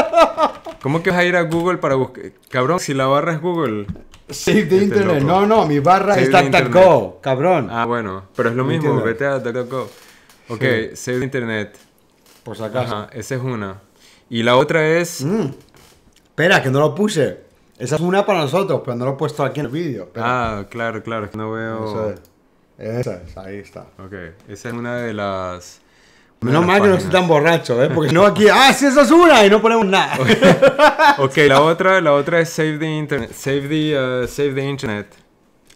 *laughs* ¿Cómo que vas a ir a Google para buscar? Cabrón, si la barra es Google. Save the este Internet. No, no, mi barra es DuckDuckGo, cabrón. Ah, bueno. Pero es lo mismo, vete a DuckDuckGo. Ok, Save de Internet. Por si esa es una. Y la otra es... Mm. Espera, que no lo puse. Esa es una para nosotros, pero no lo he puesto aquí en el vídeo. Ah, claro, claro, no veo. Esa es, esa ahí está. Ok, esa es una de las. Menos mal que no estoy tan borracho, ¿eh? Porque no aquí, ah, sí, esa es una y no ponemos nada. Ok, okay la otra, la otra es Save the Internet. Save the, uh, save the Internet.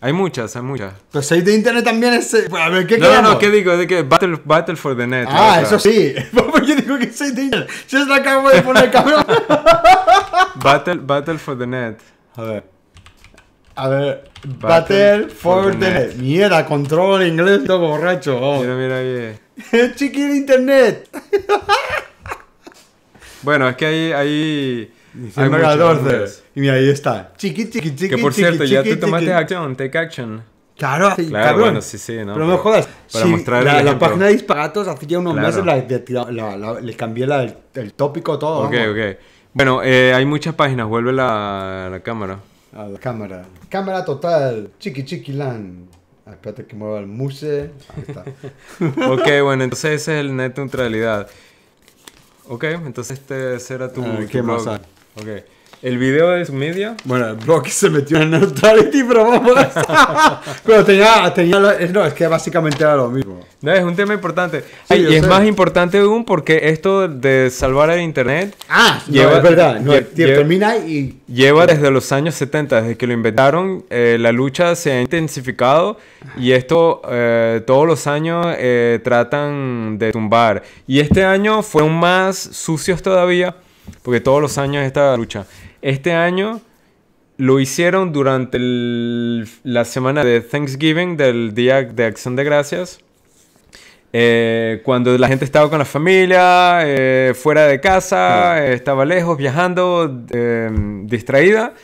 Hay muchas, hay muchas. Pero Save the Internet también es. Eh, a ver, ¿qué No, no, ¿qué digo? ¿De que Battle, Battle for the Net. Ah, eso sí. ¿Por *laughs* qué digo que Save the Internet. Si es la acabo de poner, cabrón. Battle, battle for the net. A ver. A ver, Battle, for, the, net. Mierda, control inglés, todo borracho. Oh. Mira, mira, *laughs* Chiqui Chiquín internet. *laughs* bueno, es que ahí. ahí Diciembre 14. Y mira, ahí está. Chiqui, chiqui, chiqui. Que por cierto, ya tú tomaste acción, take action. Claro, claro bueno, sí, sí, ¿no? Pero, no jodas. Para mostrar la, página de disparatos hace ya unos meses la, le cambié el, el, tópico todo. Ok, vamos. ok. Bueno, eh, hay muchas páginas. Vuelve la, la, cámara. A la cámara. Cámara total. Chiqui chiqui lan. Ah, espérate que mueva el muse. Ahí está. *laughs* ok, bueno, entonces ese es el net neutralidad. Ok, entonces este será tu. Ah, ok. El video de su media. Bueno, el blog se metió en Neutrality, pero vamos. *laughs* pero tenía, tenía. No, es que básicamente era lo mismo. No, es un tema importante. y es más importante aún porque esto de salvar el internet. Ah, lleva, es verdad. termina y. Lleva desde los años 70, desde que lo inventaron. Eh, la lucha se ha intensificado y esto eh, todos los años eh, tratan de tumbar. Y este año fueron más sucios todavía porque todos los años esta lucha. Este año lo hicieron durante la semana de Thanksgiving, del Día de Acción de Gracias. Eh, cuando la gente estaba con la familia, eh, fuera de casa, estaba lejos, viajando, eh, distraída,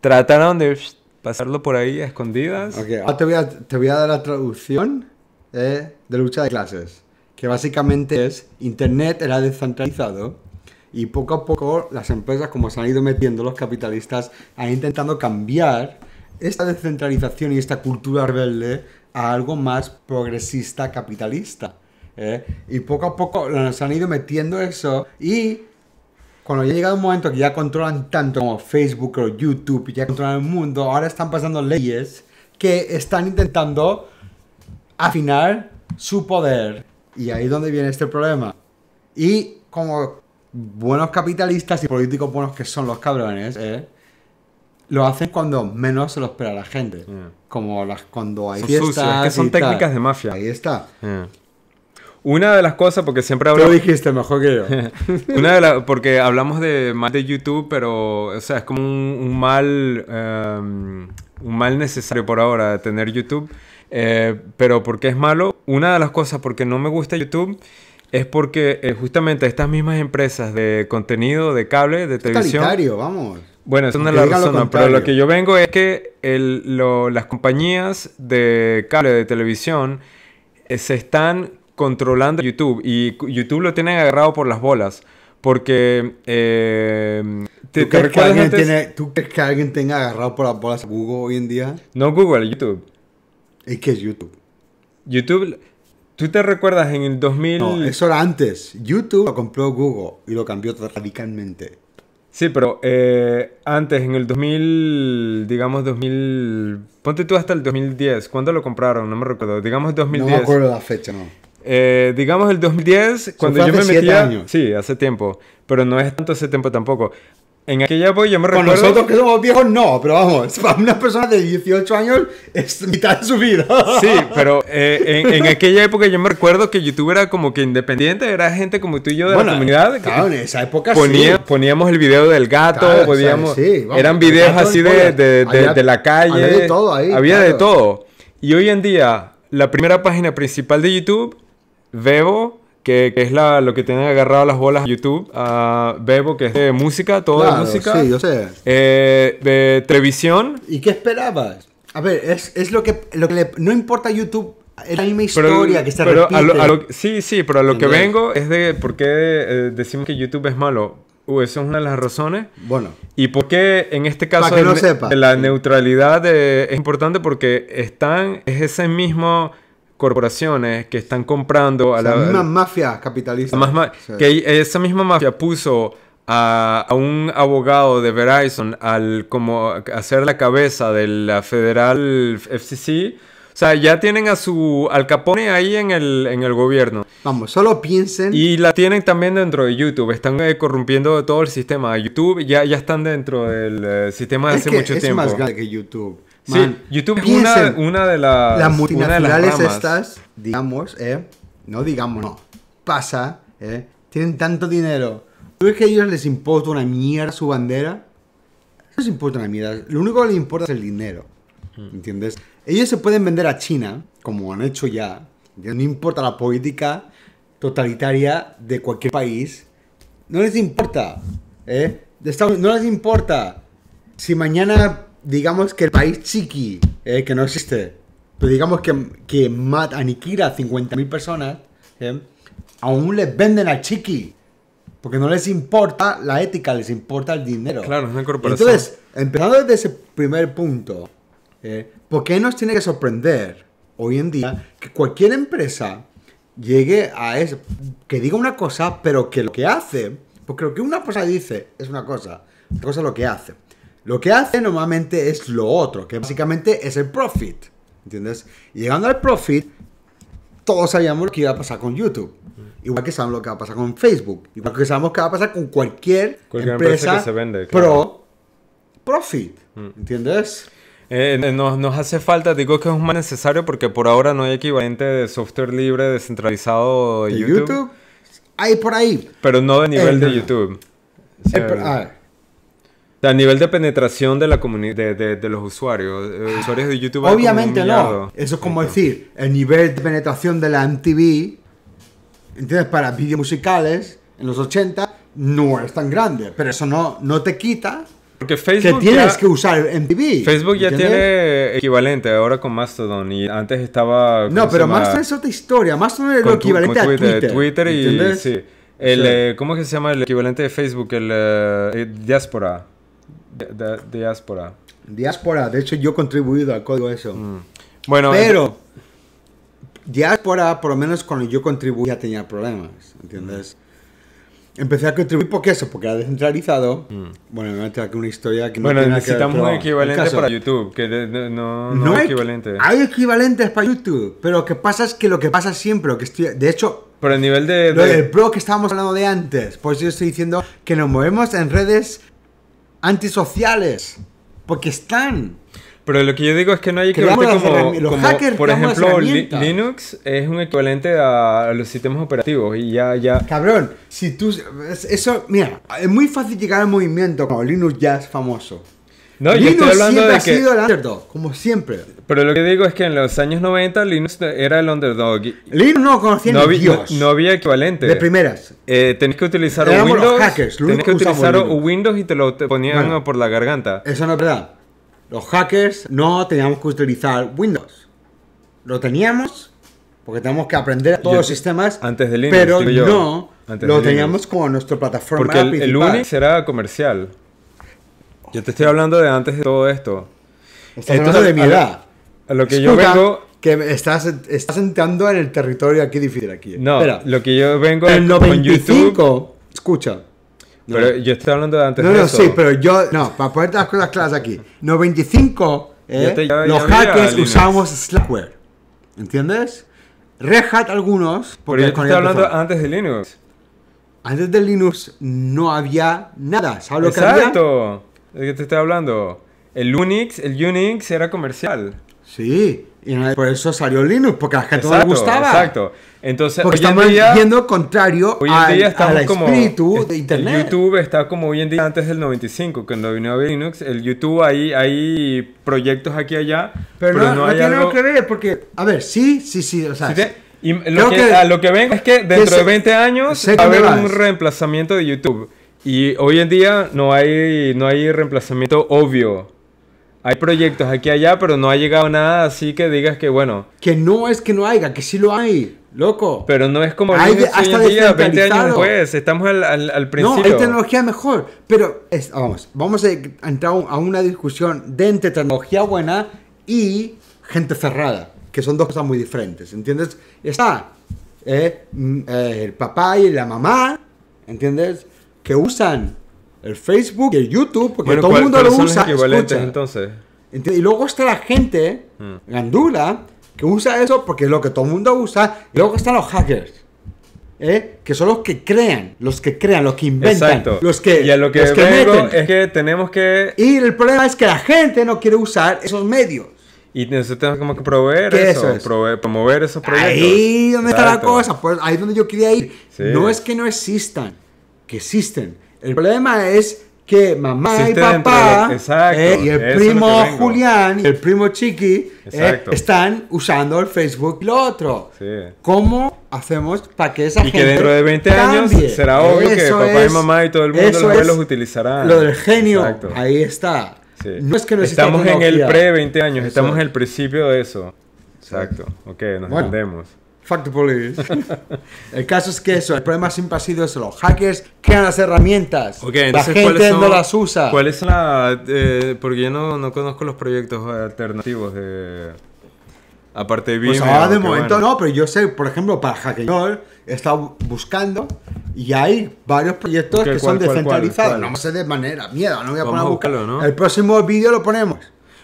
trataron de pasarlo por ahí a escondidas. Okay. te voy a, te voy a dar la traducción de lucha de clases, que básicamente es Internet era descentralizado y poco a poco las empresas, como se han ido metiendo los capitalistas, han intentado cambiar esta descentralización y esta cultura rebelde a algo más progresista capitalista. ¿eh? Y poco a poco nos han ido metiendo eso y cuando ya llega un momento que ya controlan tanto como Facebook o YouTube, y ya controlan el mundo, ahora están pasando leyes que están intentando afinar su poder. Y ahí es donde viene este problema. Y como buenos capitalistas y políticos buenos que son los cabrones, eh. lo hacen cuando menos se lo espera la gente. Eh. Como las, cuando hay fiestas. es que son técnicas de mafia. Ahí está. Eh. Una de las cosas, porque siempre hablamos. dijiste mejor que yo. *laughs* Una de Porque hablamos de de YouTube, pero. O sea, es como un, mal. Em, un mal necesario por ahora tener YouTube. pero porque es malo. Una de las cosas, porque no me gusta YouTube es porque eh, justamente estas mismas empresas de contenido, de cable, de televisión... vamos. Bueno, eso no es la razón, pero lo que yo vengo es que las compañías de cable, de televisión, eh, se están controlando YouTube y YouTube lo tienen agarrado por las bolas. Porque... Eh, ¿Tú, crees que alguien ¿Tú crees que alguien tenga agarrado por las bolas Google hoy en día? No Google, YouTube. ¿Y qué es YouTube? YouTube, ¿Tú te recuerdas en el 2000? No, eso era antes. YouTube lo compró Google y lo cambió radicalmente. Sí, pero eh, antes, en el 2000, digamos 2000, ponte tú hasta el 2010, ¿cuándo lo compraron? No me recuerdo, digamos 2010. No me acuerdo la fecha, no. Eh, digamos el 2010, cuando yo me metía... Años. Sí, hace tiempo, pero no es tanto ese tiempo tampoco. En aquella época yo me recuerdo. Con nosotros que somos viejos, no, pero vamos, *laughs* para una persona de 18 años es mitad de su vida. Sí, *laughs* pero eh, en, aquella época yo me recuerdo que YouTube era como que independiente, era gente como tú y yo de la comunidad. Claro, en esa época sí. Poníamos el video del gato, podíamos, sí, eran videos así de, de, la calle. Había de todo ahí. Había de todo. Y hoy en día, la primera página principal de YouTube, veo que, es lo que tienen agarrado las bolas YouTube, a Bebo, que es de música, todo de música. Sí, yo sé. Eh, de televisión. ¿Y qué esperabas? A ver, es, lo que, no importa YouTube es la misma historia que se repite. sí, sí, pero a lo que vengo es de por qué eh, decimos que YouTube es malo. Uh, esa es una de las razones. Bueno. ¿Y por qué en este caso que no la neutralidad eh, es importante? Porque están, es ese mismo corporaciones que están comprando a la, misma mafia capitalista. Que esa misma mafia puso a, un abogado de Verizon al como hacer la cabeza de la federal FCC. O sea, ya tienen a su Al Capone ahí en el, en el gobierno. Vamos, solo piensen. Y la tienen también dentro de YouTube. Están eh, corrompiendo todo el sistema. YouTube ya, ya están dentro del eh, sistema de hace mucho tiempo. Es más grande que YouTube. YouTube es una, de las. Las multinacionales estas, digamos, eh, no digamos, no, pasa, eh, tienen tanto dinero. ¿Tú ves que a ellos les importa una mierda su bandera? No les importa una mierda. Lo único que les importa es el dinero. Mm. ¿Entiendes? Ellos se pueden vender a China, como han hecho ya. No importa la política totalitaria de cualquier país. No les importa. ¿eh? No les importa. Si mañana digamos que el país chiqui, eh, que no existe, pero digamos que, que mata, aniquila a 50.000 personas, ¿eh? aún les venden a chiqui. Porque no les importa la ética, les importa el dinero. Claro, es una Entonces, empezando desde ese primer punto, ¿eh? ¿por qué nos tiene que sorprender hoy en día que cualquier empresa llegue a eso, que diga una cosa, pero que lo que hace, porque lo que una cosa dice es una cosa, otra cosa es lo que hace. Lo que hace normalmente es lo otro, que básicamente es el profit. ¿Entiendes? llegando al profit, todos sabíamos lo que iba a pasar con YouTube. Mm. Igual que sabemos lo que va a pasar con Facebook. Igual que sabemos lo que va a pasar con cualquier, empresa, que se vende. Pero profit. Mm. ¿Entiendes? Eh, eh, nos, hace falta, digo que es más necesario porque por ahora no hay equivalente de software libre descentralizado de YouTube. hay por ahí. Pero no de nivel de eh, YouTube. Sí, a nivel de penetración de la de, los usuarios, eh, de YouTube. Obviamente no. Eso es como decir, el nivel de penetración de la MTV, ¿entiendes? Para vídeos musicales en los 80 no es tan grande, pero eso no, no te quita porque Facebook. Que tienes que usar MTV. Facebook ya tiene equivalente ahora con Mastodon y antes estaba. No, pero Mastodon es otra historia. Mastodon es lo equivalente a Twitter. Twitter, y. El, eh, ¿Cómo es que se llama el equivalente de Facebook? El eh, diáspora de, diáspora. Diáspora, de hecho yo he contribuido al código eso. Mm. Bueno, pero diáspora, por lo menos cuando yo contribuía tenía problemas, ¿entiendes? Empecé a contribuir porque eso, porque era descentralizado. Mm. Bueno, me aquí una historia que no Bueno, necesitamos un equivalente para YouTube, que no, no, hay equivalente. Hay equivalentes para YouTube, pero lo que pasa es que lo que pasa siempre, lo que estoy, de hecho... Por el nivel de... Lo del blog que estábamos hablando de antes, pues yo estoy diciendo que nos movemos en redes antisociales, porque están. Pero lo que yo digo es que no hay que como, como por ejemplo, Linux es un equivalente a los sistemas operativos y ya ya Cabrón, si tú eso, mira, es muy fácil llegar al movimiento Cuando Linux ya es famoso. No, Linux yo estoy hablando ha sido el underdog, como siempre. Pero lo que digo es que en los años 90 Linux era el underdog. Linux no conocía ni Dios. No, había equivalente. De primeras. Eh, que utilizar Windows. que utilizar Windows y te lo ponían por la garganta. Eso no es verdad. Los hackers no teníamos que utilizar Windows. Lo teníamos porque teníamos que aprender todos los sistemas. Antes de Linux. Pero no lo teníamos como nuestra plataforma Porque el, el era comercial. Yo te estoy hablando de antes de todo esto. Estás hablando de mi edad. lo, que yo vengo... Que estás, estás entrando en el territorio aquí difícil. Aquí. No, Espera. lo que yo vengo En 95, Escucha. Pero yo estoy hablando de antes de todo. eso. No, no, sí, pero yo... No, para ponerte las cosas claras aquí. 95... ¿eh? Te, los hackers usamos Slackware. ¿Entiendes? Rehat algunos... Porque pero yo estoy hablando antes de Linux. Antes de Linux no había nada. ¿Sabes Exacto. que había? ¿De qué te estoy hablando? El Unix, el Unix era comercial. Sí, y por eso salió Linux, porque a la gente todo le gustaba. Exacto. Entonces, porque estamos en contrario A en al, como, espíritu de Internet. El YouTube está como hoy en día antes del 95, cuando vino a Linux. El YouTube, ahí hay proyectos aquí y allá. Pero, no, hay no algo... que ver, porque, a ver, sí, sí, sí, o sea. y lo, que, que, a lo que vengo es que dentro de 20 años va a haber un reemplazamiento de YouTube. Y hoy en día no hay, no hay reemplazamiento obvio. Hay proyectos aquí y allá, pero no ha llegado nada así que digas que bueno. Que no es que no haya, que sí lo hay, loco. Pero no es como hay, hasta hoy en 20 años después, estamos al, principio. No, hay tecnología mejor, pero vamos, vamos a entrar a una discusión de entre tecnología buena y gente cerrada, que son dos cosas muy diferentes, ¿entiendes? Está eh, mm, eh, el papá y la mamá, ¿entiendes? que usan el Facebook y el YouTube, porque todo el mundo lo usa. entonces? Y luego está la gente, mm. gandula, que usa eso porque es lo que todo el mundo usa. Y luego están los hackers. ¿eh? que son los que crean, los que crean, los que inventan, los que y a lo que, es que tenemos que y el problema es que la gente no quiere usar esos medios y nosotros tenemos que proveer eso, promover esos proyectos. Ahí donde está la cosa, pues, ahí es donde yo quería ir. No es que no existan, que existen. El problema es que mamá y papá eh, y el primo Julián y el primo Chiqui eh, están usando el Facebook y lo otro. Sí. ¿Cómo hacemos para que esa y que dentro de 20 años será obvio que papá y mamá y todo el mundo los utilizarán. Lo del genio, ahí está. No es que Estamos en el pre-20 años, estamos en el principio de eso. Exacto. Ok, nos entendemos. *laughs* el caso es que eso, el problema siempre ha sido eso. Los hackers crean las herramientas. entonces, la gente no las usa. ¿Cuál es la...? Eh, porque yo no, no conozco los proyectos alternativos de... Aparte de pues Vimeo. Pues ahora de momento no, pero yo sé, por ejemplo, para Hackeyor he estado buscando y hay varios proyectos que son descentralizados. no sé de manera, miedo, no voy a poner a buscarlo, El próximo vídeo lo ponemos.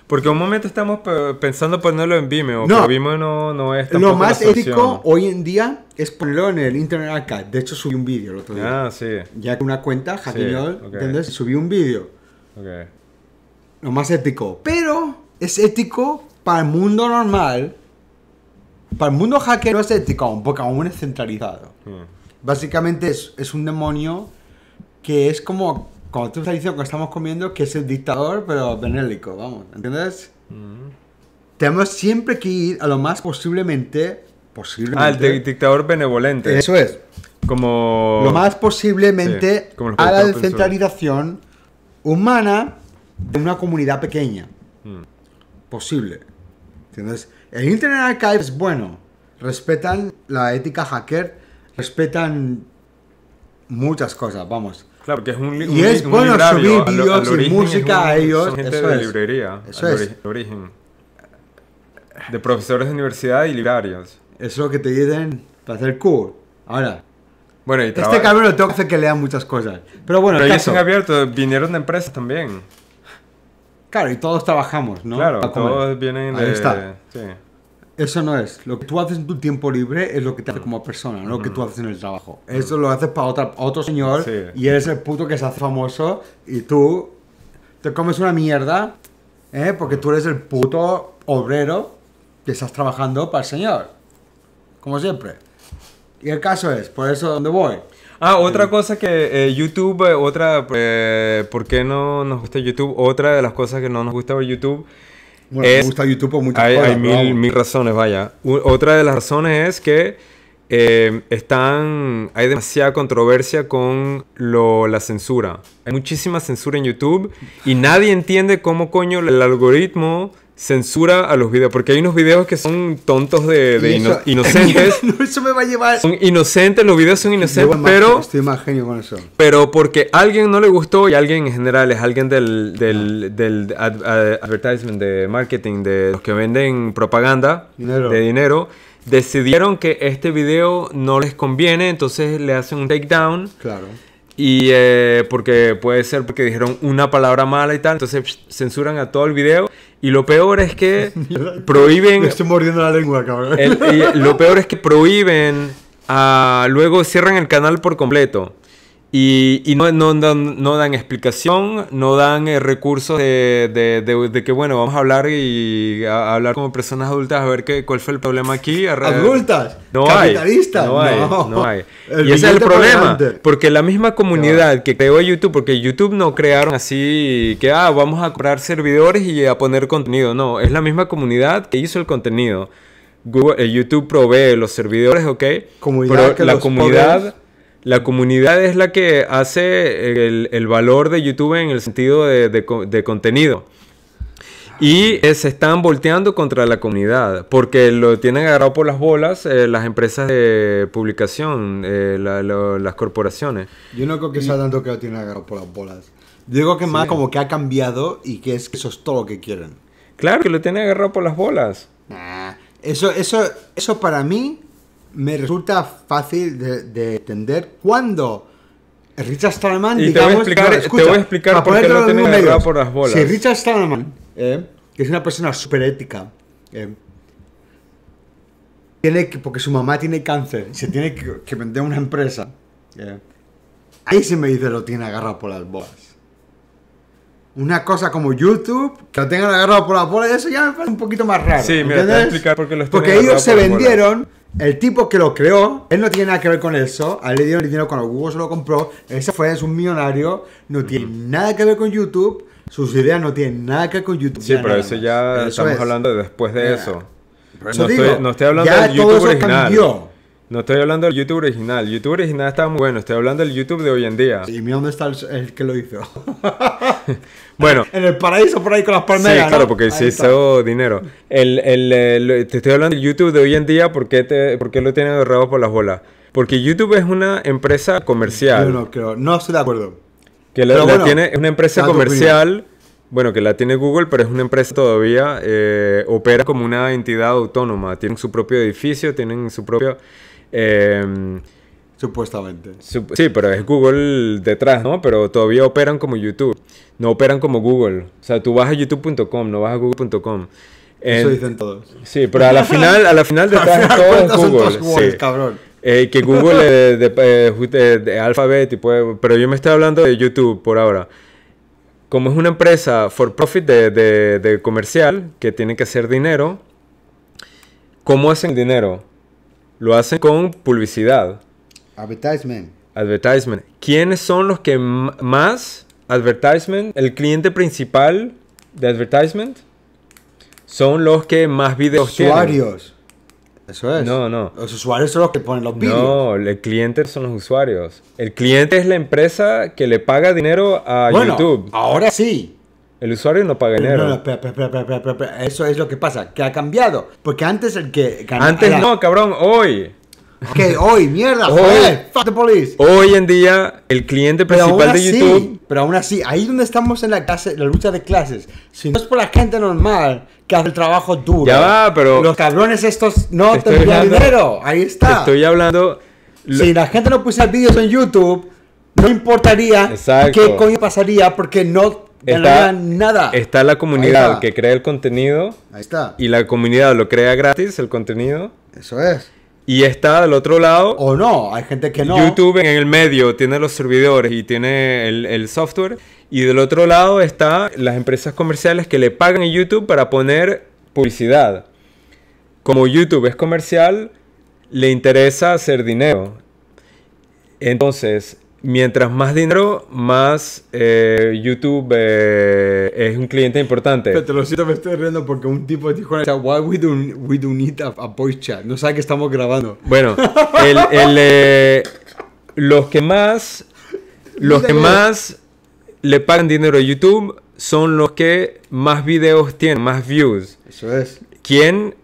Porque un momento estamos pensando ponerlo pues, en Vimeo, pero Vimeo no, no es Lo más ético hoy en día es ponerlo en el Internet Archive. De hecho, subí un vídeo el otro día. Ah, sí. Ya con una cuenta, hackeado, Subí un vídeo. Ok. Lo más ético. Pero es ético para el mundo normal. Para el mundo hacker no es ético aún, porque aún es centralizado. Hmm. Básicamente es, es un demonio que es como como tú estás diciendo que estamos comiendo, que es el dictador, pero benélico, vamos, ¿entiendes? Mm. Tenemos siempre que ir a lo más posiblemente. posiblemente al ah, dictador benevolente. Eso es. Como. Lo más posiblemente a la descentralización humana de una comunidad pequeña. Mm. Posible. ¿Entiendes? El Internet Archive es bueno. Respetan la ética hacker, respetan muchas cosas, vamos. Claro, porque es un, un, y es, bueno, librario. subir vídeos y música a ellos. Son gente de librería. Eso al es. origen. De profesores de universidad y librarios. Eso es lo que te dicen para hacer cool. Ahora. Bueno, y este cabrón lo tengo que hacer que lea muchas cosas. Pero bueno, Pero ellos son abiertos, vinieron de empresas también. Claro, y todos trabajamos, ¿no? Claro, todos vienen de... Ahí está. Sí. Eso no es. Lo que tú haces en tu tiempo libre es lo que te hace como persona, no lo que tú haces en el trabajo. Eso lo haces para otro señor y eres el puto que se hace famoso y tú te comes una mierda ¿eh? porque tú eres el puto obrero que estás trabajando para el señor. Como siempre. Y el caso es, por eso donde voy. Ah, otra cosa que eh, YouTube, eh, otra, ¿por qué no nos gusta YouTube? Otra de las cosas que no nos gusta YouTube bueno, me gusta YouTube por muchas cosas, Hay mil, razones, vaya. otra de las razones es que eh, están, hay demasiada controversia con la censura. Hay muchísima censura en YouTube y nadie entiende cómo coño el algoritmo censura a los videos, porque hay unos videos que son tontos de, *laughs* inocentes. *laughs* eso me va a llevar. Son inocentes, los videos son inocentes, pero. estoy más genio con eso. Pero porque a alguien no le gustó y alguien en general es alguien del, del, ah. del advertisement, de marketing, de los que venden propaganda dinero. de dinero. Decidieron que este video no les conviene, entonces le hacen un takedown. Claro. Y eh, porque puede ser porque dijeron una palabra mala y tal, entonces censuran a todo el video *laughs* Y lo peor es que prohíben. Me estoy mordiendo la lengua, cabrón. lo peor es que prohíben. luego cierran el canal por completo. Y, no, no, no, dan explicación, no dan eh, recursos de, de, de, que, bueno, vamos a hablar y hablar como personas adultas a ver qué, cuál fue el problema aquí. ¿Adultas? No capitalistas, no, hay, *laughs* y ese es el problema, porque la misma comunidad que creó YouTube, porque YouTube no crearon así que, ah, vamos a comprar servidores y a poner contenido. No, es la misma comunidad que hizo el contenido. Google, eh, YouTube provee los servidores, ¿ok? como Pero la comunidad la comunidad es la que hace el, valor de YouTube en el sentido de, contenido. Y eh, se están volteando contra la comunidad, porque lo tienen agarrado por las bolas eh, las empresas de publicación, eh, las corporaciones. Yo no creo que sea tanto que lo tienen agarrado por las bolas. digo que más como que ha cambiado y que eso es todo lo que quieren. Claro, que lo tienen agarrado por las bolas. eso, eso, eso para mí me resulta fácil de, entender cuando Richard Stallman, digamos, te voy a explicar, te voy a explicar por qué no agarrado por las bolas. Si Richard Stallman, eh. que es una persona súper ética, eh, tiene que, porque su mamá tiene cáncer, se tiene que, que vender una empresa, eh, ahí se me dice lo tiene agarrado por las bolas. Una cosa como YouTube, que lo tengan agarrado por las bolas, eso ya me parece un poquito más raro. Sí, me te voy a explicar por qué lo los Porque ellos se vendieron el tipo que lo creó, él no tiene nada que ver con eso. A él le dio el dinero cuando Google se lo compró. Ese fue, es un millonario. No tiene nada que ver con YouTube. Sus ideas no tienen nada que ver con YouTube. Sí, pero eso ya estamos hablando después de eso. no, estoy, no, estoy, hablando de YouTube original. No estoy hablando del YouTube original. YouTube original está muy bueno. Estoy hablando del YouTube de hoy en día. ¿Y mira dónde está el, que lo hizo? *laughs* bueno. *laughs* en el paraíso por ahí con las palmeras. Sí, claro, porque se hizo dinero. te estoy hablando del YouTube de hoy en día. ¿Por qué, lo tiene ahorrado por las bolas? Porque YouTube es una empresa comercial. no creo. No estoy de acuerdo. Que la, tiene. Es una empresa comercial. Bueno, que la tiene Google, pero es una empresa todavía, eh, opera como una entidad autónoma, tienen su propio edificio, tienen su propio... Em, Supuestamente. sí, pero es Google detrás, ¿no? Pero todavía operan como YouTube. No operan como Google. O sea, tú vas a youtube.com, no vas a google.com. Eso dicen todos. Sí, pero a la final, a la final *laughs* detrás de todo es Google. cabrón. Eh, que Google es de, eh, Alphabet y Pero yo me estoy hablando de YouTube por ahora. Como es una empresa for profit de comercial que tiene que hacer dinero, ¿cómo hacen dinero? Lo hacen con publicidad. Advertisement. Advertisement. ¿Quiénes son los que más advertisement? El cliente principal de advertisement son los que más videos usuarios. Eso es. No, no. Los usuarios son los que ponen los videos. No, el cliente son los usuarios. El cliente es la empresa que le paga dinero a bueno, YouTube. Ahora sí. El usuario no paga dinero. No, no, Eso es lo que pasa, que ha cambiado. Porque antes el que... Antes no, cabrón, hoy. que hoy, mierda, hoy, fuck the police. Hoy en día, el cliente principal de YouTube. Pero aún así, ahí donde estamos en la clase, la lucha de clases. Si no es por la gente normal que hace el trabajo duro. Ya va, pero. Los cabrones estos no te tendrían dinero. Ahí está. estoy hablando. Si la gente no pusiera vídeos en YouTube, no importaría qué coño pasaría porque no Está, nada. Está la comunidad que crea el contenido. Ahí está. Y la comunidad lo crea gratis, el contenido. Eso es. Y está del otro lado. O no, hay gente que no. YouTube en el medio tiene los servidores y tiene el, el software. Y del otro lado está las empresas comerciales que le pagan a YouTube para poner publicidad. Como YouTube es comercial, le interesa hacer dinero. Entonces, mientras más dinero, más eh, YouTube eh, es un cliente importante. Pero te lo siento, me estoy riendo porque un tipo de Tijuana. está why we a, voice chat? No sabe que estamos grabando. Bueno, eh, los que más. Los que más le pagan dinero a YouTube son los que más videos tienen, más views. Eso es. ¿Quién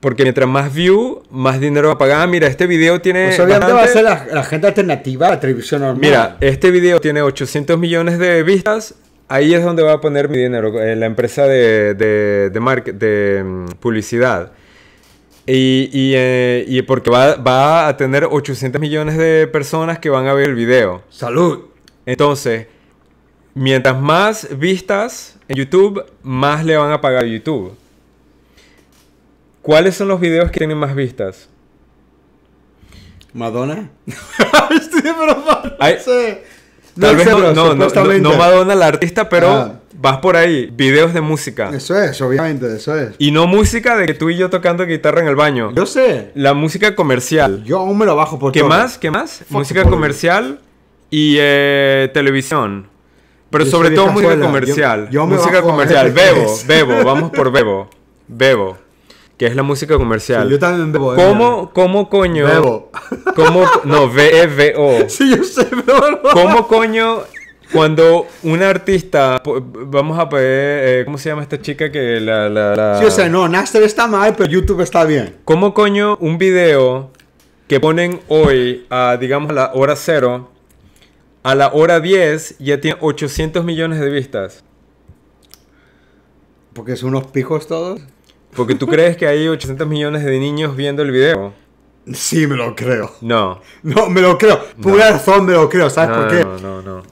porque mientras más view, más dinero va a pagar. Ah, mira, este video tiene. Pues obviamente va a ser la, la, gente alternativa a la televisión normal. Mira, este video tiene 800 millones de vistas. Ahí es donde va a poner mi dinero, en eh, la empresa de, de, de, mm, publicidad. Y, eh, y, porque va, va, a tener 800 millones de personas que van a ver el video. ¡Salud! Entonces, mientras más vistas en YouTube, más le van a pagar a YouTube. ¿Cuáles son los videos que tienen más vistas? Madonna. *laughs* no sé. Tal vez no, no, Madonna la artista, pero ah. vas por ahí. Videos de música. Eso es, obviamente, eso es. Y no música de que tú y yo tocando guitarra en el baño. Yo sé. La música comercial. Yo aún me lo bajo por ¿Qué más? ¿Qué más? música comercial y eh, televisión. Pero sobre todo música comercial. Yo, música comercial. *laughs* Bebo, bebo, vamos por bebo. Bebo que es la música comercial. yo también bebo. ¿Cómo, cómo coño? Bebo. ¿Cómo, no, b e o *laughs* Sí, yo sé, bebo. ¿Cómo coño cuando un artista, vamos a ver, eh, ¿cómo se llama esta chica que la, la, la... Sí, o sea, no, naster está mal, pero YouTube está bien. ¿Cómo coño un video que ponen hoy a, digamos, a la hora cero, a la hora 10 ya tiene 800 millones de vistas? Porque son unos pijos todos. Porque tú crees que hay 800 millones de niños viendo el video. Sí, me lo creo. No. No, me lo creo. Pura razón me lo creo, ¿sabes por qué? No, no, no.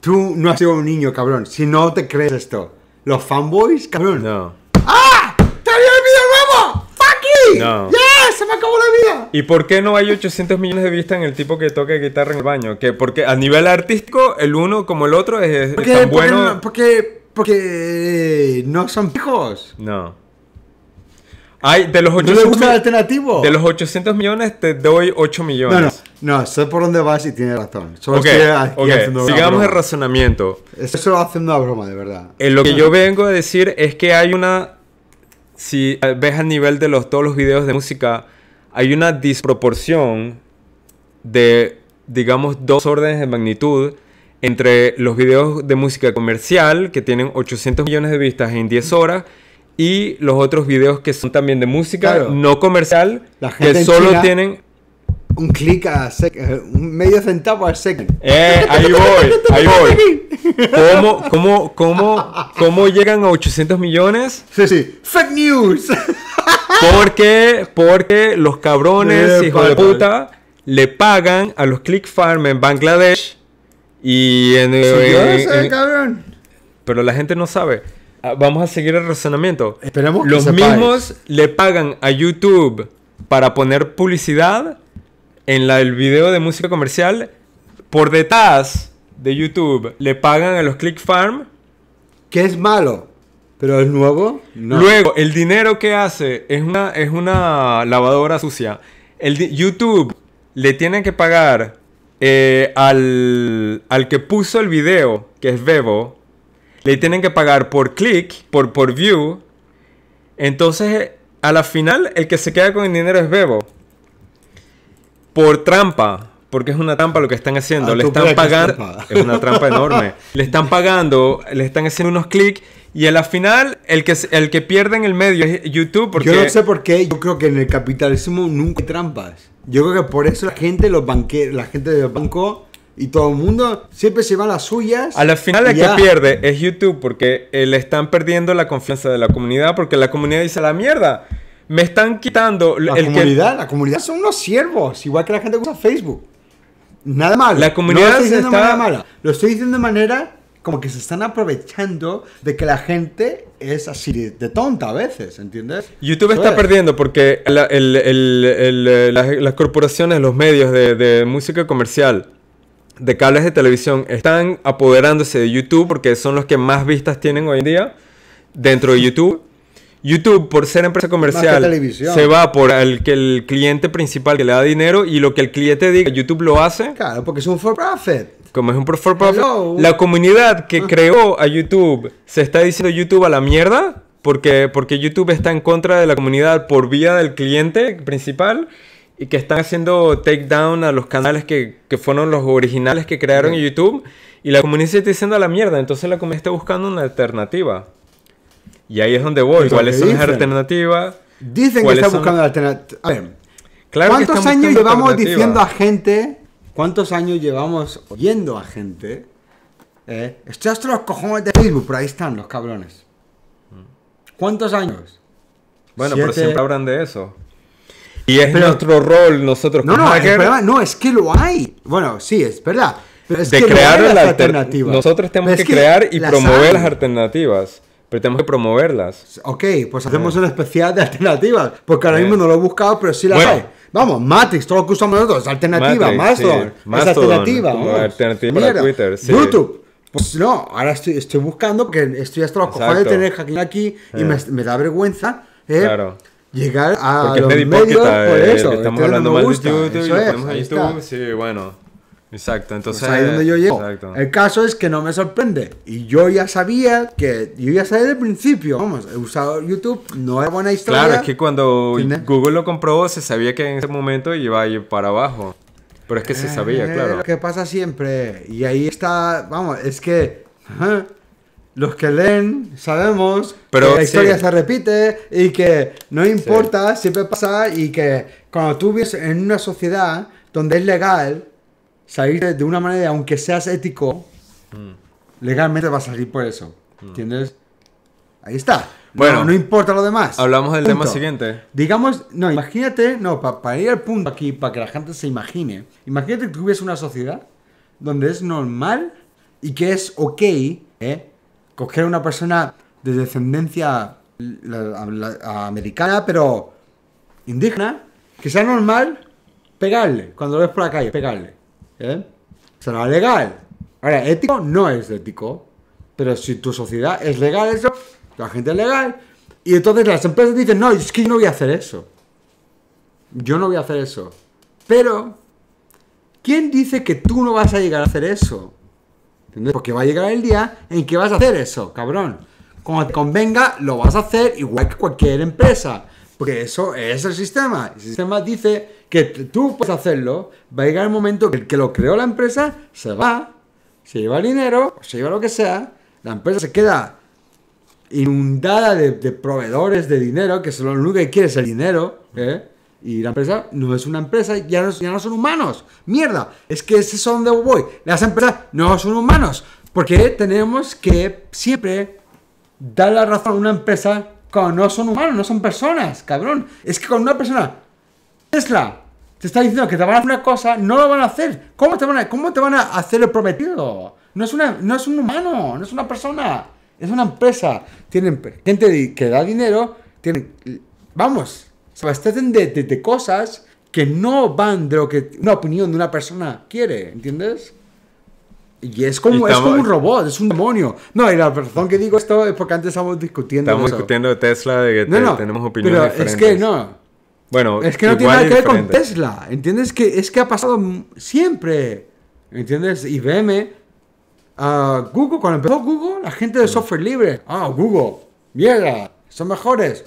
Tú no has sido un niño, cabrón. Si no te crees esto. Los fanboys, cabrón. No. ¡Ah! ¡Te el video nuevo! ¡Fuck No. ¡Se me acabó la vida! ¿Y por qué no hay 800 millones de vistas en el tipo que toca guitarra en el baño? ¿Qué? porque a nivel artístico, el uno como el otro es, tan porque, bueno. Porque, porque, porque no son hijos. No de los 800, De los 800 millones te doy 8 millones. No, no, sé por dónde vas y tienes razón. Solo Sigamos el razonamiento. Eso lo haciendo una broma, de verdad. Eh, lo que yo vengo a decir es que hay una... Si ves al nivel de todos los videos de música, hay una disproporción de, digamos, dos órdenes de magnitud entre los videos de música comercial, que tienen 800 millones de vistas en 10 horas, y los otros videos que son también de música no comercial, que solo tienen... Un clic a eh, un medio centavo al sec. Eh, ahí *laughs* voy, ahí voy. ¿Cómo, llegan a 800 millones? Sí, sí. Fake news. Porque, porque los cabrones, Hijo de puta, le pagan a los click farm en Bangladesh y pero la gente no sabe. Ah, vamos a seguir el razonamiento. Esperamos Los mismos le pagan a YouTube para poner publicidad en la, el video de música comercial. Por detrás de YouTube le pagan a los Click Farm. Que es malo, pero es nuevo. Luego, el dinero que hace es una, es una lavadora sucia. YouTube le tiene que pagar eh, al, al que puso el video, que es Bebo, le tienen que pagar por clic, por, por view. Entonces, a la final, el que se queda con el dinero es Bebo. Por trampa, porque es una trampa lo que están haciendo. Ah, le están pagando. *laughs* Es, una trampa enorme. le están pagando, le están haciendo unos clics. Y a la final, el que, el que pierde en el medio es YouTube. Porque... Yo no sé por qué. Yo creo que en el capitalismo nunca hay trampas. Yo creo que por eso la gente, los banque... la gente banco y todo el mundo siempre se va las suyas. A la final el que pierde es YouTube porque eh, le están perdiendo la confianza de la comunidad porque la comunidad dice la mierda. Me están quitando la el comunidad. La comunidad son unos siervos, igual que la gente que usa Facebook. Nada mal La comunidad no lo estoy diciendo está... de mala. Lo estoy diciendo de manera como que se están aprovechando de que la gente es así de, tonta a veces, ¿entiendes? YouTube está perdiendo porque eh, las, corporaciones, los medios de, de música comercial, de cables de televisión están apoderándose de YouTube porque son los que más vistas tienen hoy en día dentro de YouTube. YouTube, por ser empresa comercial, se va por el que el cliente principal que le da dinero y lo que el cliente diga, YouTube lo hace. Claro, porque es un for profit. Como es un for profit, la comunidad que ah. creó a YouTube se está diciendo YouTube a la mierda porque, porque YouTube está en contra de la comunidad por vía del cliente principal y que están haciendo takedown a los canales que, fueron los originales que crearon YouTube y la comunidad se está diciendo a la mierda, entonces la comunidad está buscando una alternativa. Y ahí es donde voy, ¿cuáles son las alternativas? Dicen que está buscando alternativas A ver, ¿cuántos años llevamos diciendo a gente, cuántos años llevamos oyendo a gente? Eh, Estás hasta los cojones de Facebook, pero ahí están los cabrones. Mm. ¿Cuántos años? Bueno, pero siempre hablan de eso. Y es nuestro rol nosotros no, no, hacker, no, es que lo hay. Bueno, sí, es verdad. de crear las alternativas. Nosotros tenemos que, crear y promover las alternativas. Pero tenemos que promoverlas. Ok, pues hacemos un una especial de alternativas. Porque ahora mismo no lo he buscado, pero sí las bueno. hay. Vamos, Matrix, todo lo que usamos nosotros, alternativa, Mastodon, sí. es alternativa. alternativa para Mira, Twitter, YouTube. Pues no, ahora estoy, buscando porque estoy hasta los cojones de tener hacking aquí y me, eh. da vergüenza. ¿eh? claro llegar a Porque los medios por eh, eso. estamos hablando de YouTube, eso y lo sí, bueno. Exacto, pues entonces... ahí donde yo llego. Exacto. El caso es que no me sorprende. Y yo ya sabía que... Yo ya sabía desde el principio. Vamos, he usado YouTube, no es buena historia. Claro, es que cuando e- Google lo comprobó, se sabía que en ese momento iba a ir para abajo. Pero es que se sabía, eh, claro. Lo que pasa siempre. Y ahí está... Vamos, es que los que leen sabemos Pero, que la historia se repite y que no importa, siempre pasa y que cuando tú vives en una sociedad donde es legal salir de, una manera, aunque seas ético, mm. legalmente vas a salir por eso. Mm. ¿Entiendes? Ahí está. Bueno, no, importa lo demás. Hablamos del tema siguiente. Digamos, no, imagínate, no, para ir al punto aquí, para que la gente se imagine. Imagínate que en una sociedad donde es normal y que es ok, ¿eh? coger una persona de descendencia americana, pero indígena, que sea normal pegarle, cuando lo ves por la calle, pegarle. ¿eh? Será legal. Ahora, ético no es ético, pero si tu sociedad es legal eso, la gente es legal, y entonces las empresas dicen, no, es que yo no voy a hacer eso. Yo no voy a hacer eso. Pero, ¿quién dice que tú no vas a llegar a hacer eso? Porque va a llegar el día en que vas a hacer eso, cabrón. Como te convenga, lo vas a hacer igual que cualquier empresa. Porque eso es el sistema. El sistema dice que tú puedes hacerlo. Va a llegar el momento que el que lo creó la empresa se va, se lleva el dinero, se lleva lo que sea. La empresa se queda inundada de, proveedores de dinero, que solo lo único que quiere es el dinero. ¿eh? Y la empresa no es una empresa, ya no, ya no son humanos. Mierda, es que ese es donde voy. Las empresas no son humanos. Porque tenemos que siempre dar la razón a una empresa cuando no son humanos, no son personas, cabrón. Es que con una persona, Tesla, te está diciendo que te van a hacer una cosa, no lo van a hacer. ¿Cómo te van a, cómo te van a hacer el prometido? No es, no es un humano, no es una persona, es una empresa. Tienen gente que da dinero, tienen... Vamos, se de, cosas que no van de lo que una opinión de una persona quiere, ¿entiendes? Y es como, un robot, es un demonio. No, y la razón que digo esto es porque antes estábamos discutiendo. Estamos discutiendo de Tesla, de que tenemos opiniones pero Es que no. Bueno, es que no tiene nada que ver con Tesla. ¿Entiendes? Que, es que ha pasado siempre. ¿Entiendes? IBM, Google, cuando empezó Google, la gente de mm. software libre. Ah, Google, mierda, son mejores.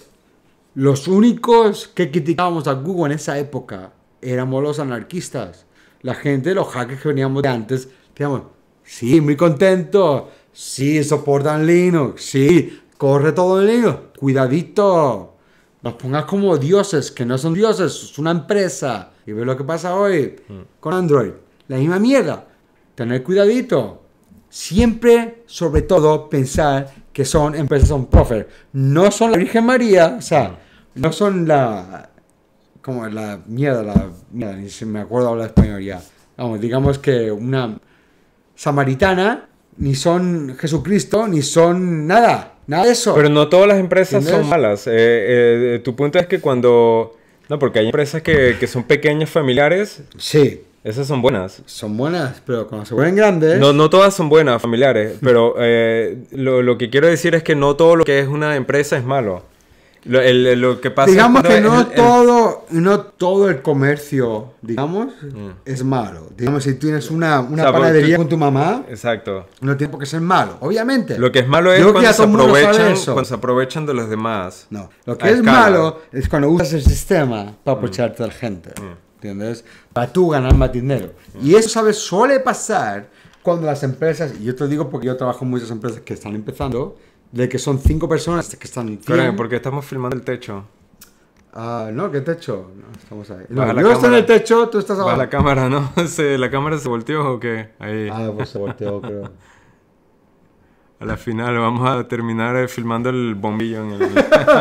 Los únicos que criticábamos a Google en esa época éramos los anarquistas. La gente, los hackers que veníamos de antes, digamos, sí, muy contento, sí, soportan Linux, sí, corre todo en Linux, cuidadito. Nos pongas como dioses, que no son dioses, es una empresa. Y ve lo que pasa hoy hmm. con Android. La misma mierda. Tener cuidadito. Siempre, sobre todo, pensar que son empresas son profit. No son la Virgen María, o sea, no son la. como la mierda, la mierda, ni se me acuerdo hablar español ya. Vamos, digamos que una samaritana, ni son Jesucristo, ni son nada, nada de eso. Pero no todas las empresas son malas. Eh, eh, tu punto es que cuando. No, porque hay empresas que, que son pequeñas familiares. Sí. Esas son buenas. Son buenas, pero cuando se vuelven grandes. No, todas son buenas, familiares. *laughs* Pero eh, lo, que quiero decir es que no todo lo que es una empresa es malo. Lo, que pasa digamos que no todo no todo el comercio digamos mm. es malo digamos si tienes una, una panadería con tu mamá exacto no tiene por qué ser malo obviamente lo que es malo es cuando se, aprovechan, de los demás no lo que es malo es cuando usas el sistema para mm. aprovecharte a la gente mm. ¿entiendes? Para tú ganar más dinero. Y eso, ¿sabes? Suele pasar cuando las empresas, y yo te digo porque yo trabajo en muchas empresas que están empezando, de que son cinco personas que están... Claro, porque estamos filmando el techo. Ah, no, ¿qué techo? estamos ahí. yo estoy en el techo, tú estás abajo. la cámara, ¿no? *laughs* ¿La cámara se volteó o qué? Ahí. Ah, pues se volteó, creo. *laughs* a la final vamos a terminar eh, filmando el bombillo en el...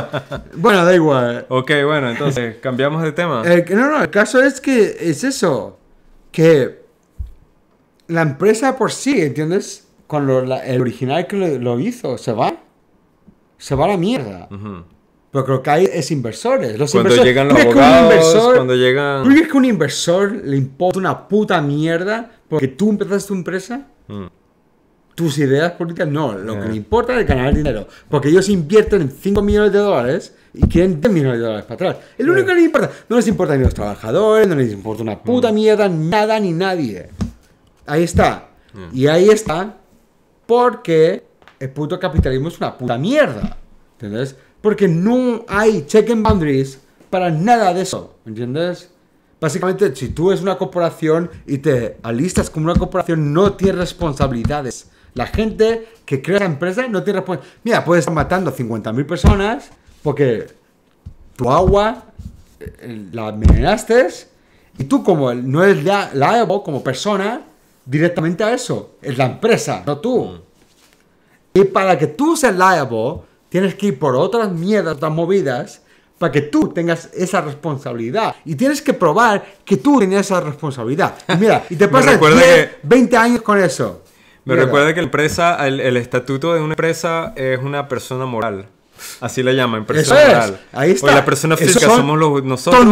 *laughs* bueno, da igual. Ok, bueno, entonces eh, cambiamos de tema. no, no, el caso es que es eso, que la empresa por sí, ¿entiendes? Cuando el original que lo, hizo se va, se va a la mierda. Pero creo que hay es inversores. Los cuando llegan los abogados, cuando llegan... ¿Tú crees que un inversor le importa una puta mierda porque tú empezaste tu empresa? Mm tus ideas políticas no. Lo que le ah. importa es ganar dinero. Porque ellos invierten 5 millones de dólares y quieren 10 millones de dólares para atrás. El único que les importa. No les importa ni los trabajadores, no les importa una puta mm. mierda, nada ni nadie. Ahí está. Mm. Y ahí está porque el puto capitalismo es una puta mierda. ¿Entiendes? Porque no hay check and boundaries para nada de eso. ¿Entiendes? Básicamente, si tú eres una corporación y te alistas como una corporación, no tienes responsabilidades la gente que crea la empresa no tiene respuesta. Mira, puedes estar matando a 50.000 personas porque tu agua eh, eh, la mineraste y tú como no eres la, como persona, directamente a eso. Es la empresa, no tú. Y para que tú seas liable, tienes que ir por otras mierdas, otras movidas, para que tú tengas esa responsabilidad. Y tienes que probar que tú tenías esa responsabilidad. mira, y te *laughs* pasas 10, 20 años con eso. Me recuerda que la empresa, el, estatuto de una empresa es una persona moral. Así la llaman, empresa moral. Ahí está. O la persona física somos nosotros.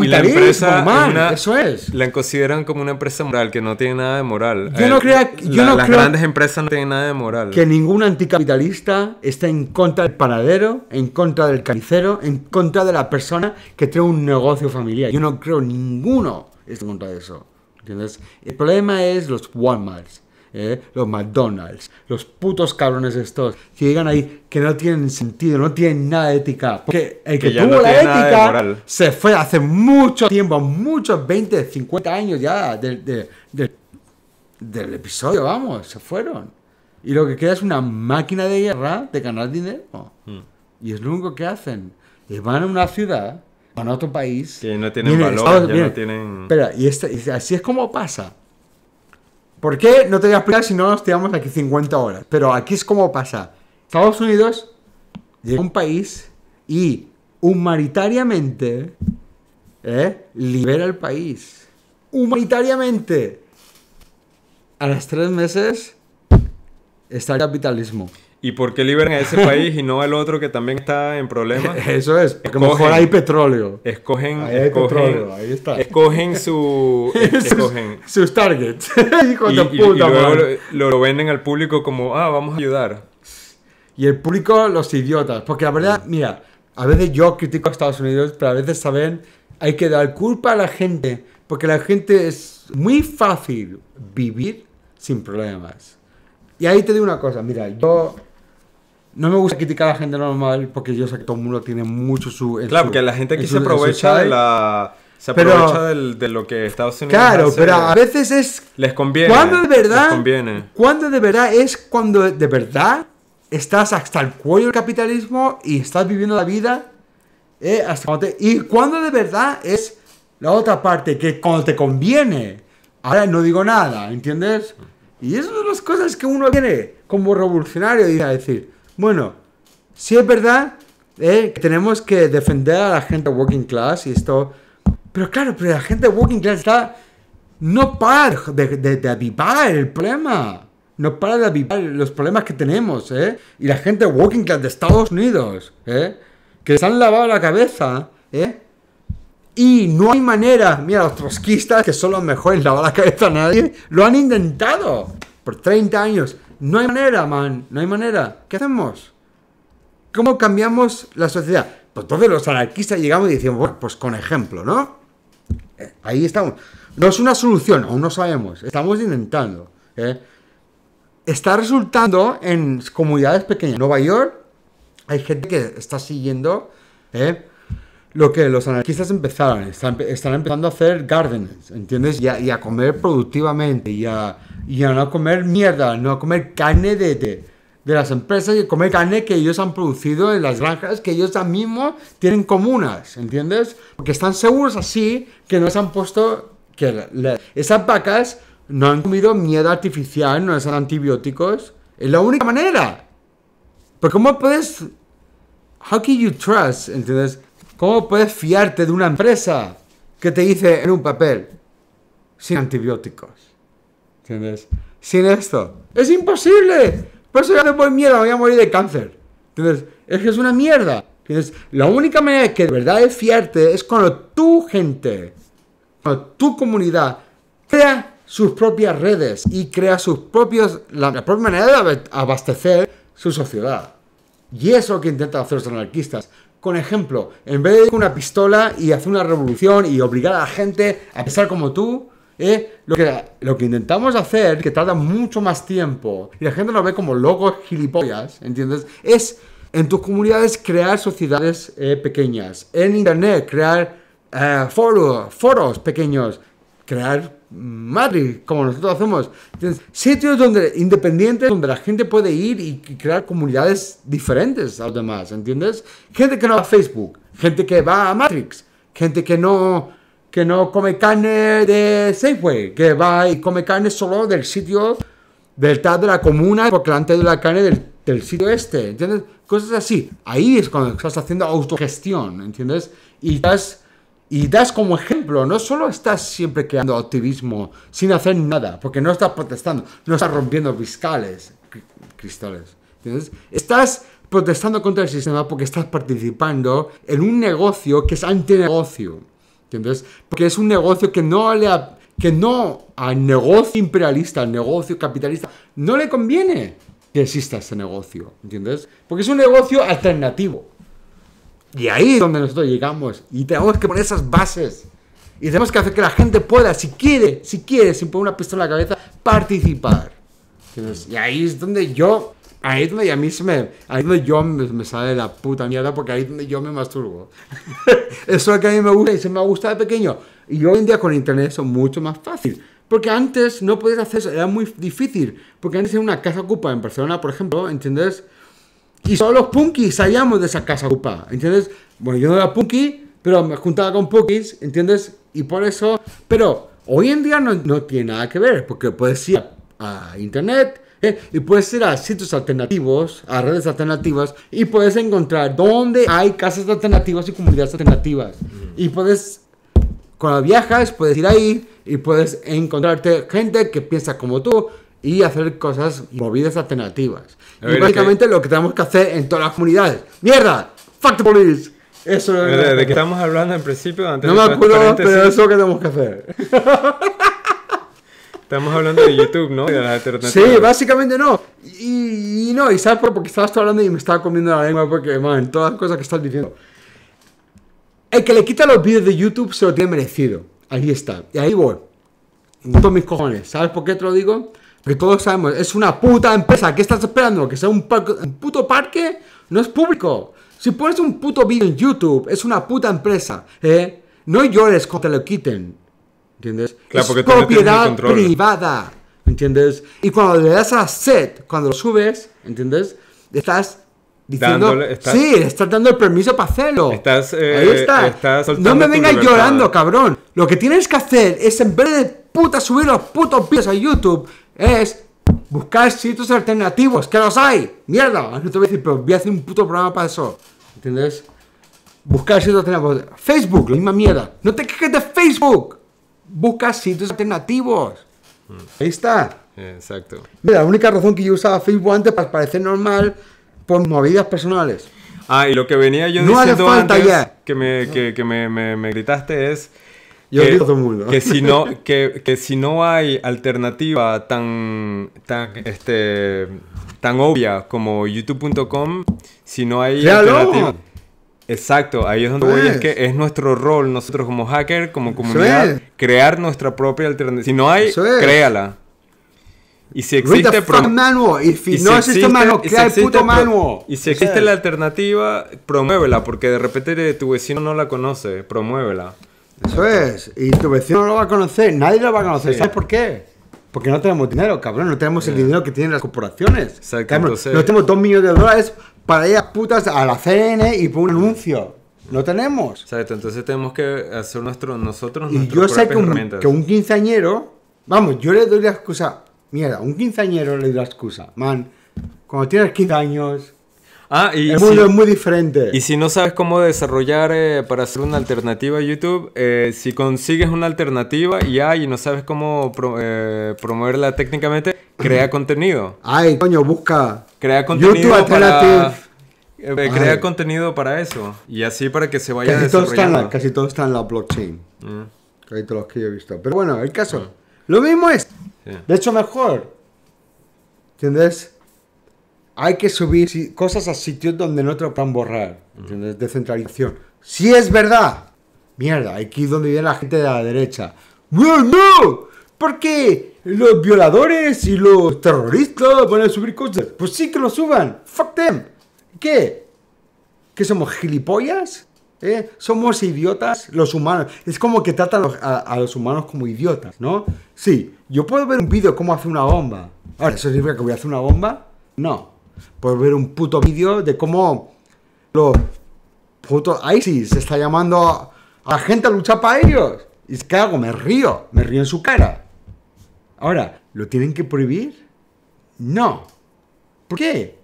y la empresa Eso es. La consideran como una empresa moral que no tiene nada de moral. Yo no, eh, creo, yo las grandes empresas no tienen nada de moral. Que ningún anticapitalista está en contra del panadero, en contra del carnicero, en contra de la persona que tiene un negocio familiar. Yo no creo ninguno es en contra de eso. ¿Entiendes? El problema es los Walmarts ¿eh? los McDonald's, los putos cabrones estos, que llegan ahí, que no tienen sentido, no tienen nada de ética. Porque el que, tuvo la ética se fue hace mucho tiempo, muchos 20, 50 años ya del, del episodio, vamos, se fueron. Y lo que queda es una máquina de guerra de ganar dinero. Hmm. Y es lo único que hacen. Y van a una ciudad, van a otro país. Que no tienen valor, ya no tienen. Espera, y, y así es como pasa. ¿Por qué? No te voy a explicar si no nos tiramos aquí 50 horas. Pero aquí es como pasa. Estados Unidos llega a un país y humanitariamente ¿eh? libera el país. Humanitariamente. A las tres meses está el capitalismo. ¿Y por qué liberan a ese *laughs* país y no al otro que también está en problemas? *laughs* Eso es, porque mejor hay petróleo. Escogen, escogen, Escogen su... *laughs* escogen. Sus, targets. y, lo, lo, venden al público como, ah, vamos a ayudar. Y el público, los idiotas. Porque la verdad, mira, a veces yo critico a Estados Unidos, pero a veces, ¿saben? Hay que dar culpa a la gente. Porque la gente es muy fácil vivir sin problemas. Y ahí te digo una cosa, mira, yo no me gusta criticar a la gente normal porque yo sé que todo el mundo tiene mucho su. Claro, porque la gente que se aprovecha de la. Se aprovecha de lo que Estados Unidos. Claro, pero a veces es. Les conviene. Cuando de verdad. Les conviene. Cuando de verdad es cuando de verdad estás hasta el cuello del capitalismo y estás viviendo la vida. Eh, y cuando de verdad es la otra parte, que cuando te conviene. Ahora no digo nada, ¿entiendes? Y esas son las cosas que uno tiene como revolucionario y a decir. Bueno, si es verdad eh, que tenemos que defender a la gente working class y esto. Pero claro, pero la gente working class está. No para de, avivar el problema. No para de avivar los problemas que tenemos, eh, Y la gente working class de Estados Unidos, eh, Que se han lavado la cabeza, Y no hay manera, mira, los trotskistas, que son los mejores en lavar la cabeza a nadie, lo han intentado por 30 años. No hay manera, man, no hay manera. ¿Qué hacemos? ¿Cómo cambiamos la sociedad? Pues entonces los anarquistas llegamos y decimos, bueno, pues con ejemplo, ¿no? Eh, ahí estamos. No es una solución, aún no sabemos. Estamos intentando. ¿eh? Está resultando en comunidades pequeñas. En Nueva York hay gente que está siguiendo ¿eh? lo que los anarquistas empezaron, están, empezando a hacer gardens, ¿entiendes? Y a, a comer productivamente, y a, y a, no comer mierda, no comer carne de, de, las empresas, y comer carne que ellos han producido en las granjas que ellos mismos mismo tienen comunas, ¿entiendes? Porque están seguros así que no se han puesto, que esas vacas no han comido mierda artificial, no han antibióticos, es la única manera. Pero ¿cómo puedes... How can you trust, ¿entiendes? ¿Cómo puedes fiarte de una empresa que te dice en un papel sin antibióticos? ¿Entiendes? Sin esto. ¡Es imposible! Por eso ya voy mierda, voy a morir de cáncer. ¿Entiendes? Es que es una mierda. ¿Entiendes? La única manera de que de verdad es fiarte es cuando tu gente, cuando tu comunidad crea sus propias redes y crea sus propios, la, la propia manera de abastecer su sociedad. Y eso que intentan hacer los anarquistas con ejemplo. En vez de una pistola y hacer una revolución y obligar a la gente a pensar como tú, ¿eh? lo, que, lo que intentamos hacer, que tarda mucho más tiempo, y la gente nos ve como locos gilipollas, ¿entiendes? Es en tus comunidades crear sociedades eh, pequeñas, en internet crear eh, foros, foros pequeños, crear Madrid, como nosotros hacemos. sitios donde, independientes donde la gente puede ir y crear comunidades diferentes a los demás, ¿entiendes? Gente que no va a Facebook, gente que va a Matrix, gente que no, que no come carne de Safeway, que va y come carne solo del sitio del tal de la comuna, porque antes de la carne del, del sitio este, ¿entiendes? Cosas así. Ahí es cuando estás haciendo autogestión, ¿entiendes? Y estás y das como ejemplo, no solo estás siempre creando activismo sin hacer nada, porque no estás protestando, no estás rompiendo fiscales, cristales. ¿entiendes? Estás protestando contra el sistema porque estás participando en un negocio que es antinegocio. ¿Entiendes? Porque es un negocio que no le que no al negocio imperialista, al negocio capitalista, no le conviene que exista ese negocio, ¿entiendes? Porque es un negocio alternativo. Y ahí es donde nosotros llegamos. Y tenemos que poner esas bases. Y tenemos que hacer que la gente pueda, si quiere, si quiere, sin poner una pistola en la cabeza, participar. y ahí es donde yo, ahí es donde a mí se me, ahí es donde yo me, sale la puta mierda, porque ahí es donde yo me masturbo. *laughs* eso es lo que a mí me gusta y se me ha gustado de pequeño. Y hoy en día con internet son es mucho más fácil. Porque antes no podías hacer eso, era muy difícil. Porque antes en una casa ocupa en Barcelona, por ejemplo, ¿entiendes? Y solo los punkis salíamos de esa casa ocupada, ¿entiendes? Bueno, yo no era punki, pero me juntaba con punkis, ¿entiendes? Y por eso, pero hoy en día no, no tiene nada que ver, porque puedes ir a, internet, ¿eh? y puedes ir a sitios alternativos, a redes alternativas, y puedes encontrar dónde hay casas alternativas y comunidades alternativas. Y puedes, cuando viajas, puedes ir ahí y puedes encontrarte gente que piensa como tú, y hacer cosas movidas alternativas. y básicamente lo que tenemos que hacer en todas las comunidades. ¡Mierda! ¡Fuck the police! Eso es. ¿De, de que estamos hablando en principio? Antes no me este acuerdo, pero eso es lo que tenemos que hacer. *laughs* Estamos hablando de YouTube, ¿no? Sí, básicamente no. Y, y no, y sabes por qué estabas hablando y me estaba comiendo la lengua porque, man, todas las cosas que estás diciendo. El que le quita los vídeos de YouTube se lo tiene merecido. Ahí está. Y ahí voy. Todos mis cojones. ¿Sabes por qué te lo digo? Que todos sabemos, es una puta empresa. ¿Qué estás esperando? ¿Que sea un, puto parque? No es público. Si pones un puto video en YouTube, es una puta empresa. ¿eh? No llores cuando te lo quiten. ¿Entiendes? es propiedad privada. ¿Entiendes? Y cuando le das a set, cuando lo subes, ¿entiendes? Estás diciendo. Dándole, le sí, estás dando el permiso para hacerlo. Ahí eh, está. no me vengas llorando, cabrón. Lo que tienes que hacer es en vez de puta subir los putos vídeos a YouTube es buscar sitios alternativos, que los hay. Mierda, no te voy a decir, pero voy a hacer un puto programa para eso. ¿entiendes? Buscar sitios alternativos. Facebook, la misma mierda. No te quejes de Facebook. Busca sitios alternativos. Mm. Ahí está. Exacto. Mira, la única razón que yo usaba Facebook antes para parecer normal por movidas personales. Ah, y lo que venía yo diciendo que me, que me gritaste es que, Que si no, *laughs* que, si no hay alternativa tan, tan, este, tan obvia como youtube.com, si no hay alternativa. Exacto, ahí es donde voy, es pues. que es nuestro rol, nosotros como hacker, como comunidad, crear nuestra propia alternativa. Si no hay, créala. Y si existe no existe, manual, crea Y si existe la alternativa, promuévela, porque de repente tu vecino no la conoce, promuévela. Eso es. Y tu vecino no lo va a conocer, nadie lo va a conocer. ¿Sabes por qué? Porque no tenemos dinero, cabrón. No tenemos el dinero que tienen las corporaciones. Exacto. no tenemos dos millones de dólares para ir a putas a la cn y por un anuncio. No tenemos. Exacto. Entonces tenemos que hacer nuestro, nosotros Y yo sé que un, que un quinceañero. Vamos, yo le doy la excusa. Mierda, un quinceañero le doy la excusa. Man, cuando tienes 15 años, Ah, y mundo es muy diferente. Y si no sabes cómo desarrollar eh, para hacer una alternativa a YouTube, eh, si consigues una alternativa y y no sabes cómo eh, promoverla técnicamente, crea contenido. Ay, coño, busca. Crea contenido YouTube para, crea contenido para eso. Y así para que se vaya casi desarrollando. casi todo está en la blockchain. Mm. Casi todos los que yo he visto. Pero bueno, el caso. Lo mismo es. De hecho, mejor. ¿Entiendes? hay que subir cosas a sitios donde no te lo puedan borrar. ¿Entiendes? Descentralización. ¡Sí es verdad! Mierda, aquí es donde viene la gente de la derecha. ¡No, no! ¿Por qué los violadores y los terroristas van a subir cosas? Pues sí que lo suban. ¡Fuck them! ¿Qué? ¿Que somos gilipollas? ¿Eh? Somos idiotas los humanos. Es como que tratan a, los humanos como idiotas, ¿no? Sí, yo puedo ver un vídeo cómo hace una bomba. Ahora, ¿eso significa que voy a hacer una bomba? No por ver un puto vídeo de cómo los putos ISIS está llamando a la gente a luchar para ellos. ¿Y es que hago? Me río, me río en su cara. Ahora, ¿lo tienen que prohibir? No. ¿Por qué?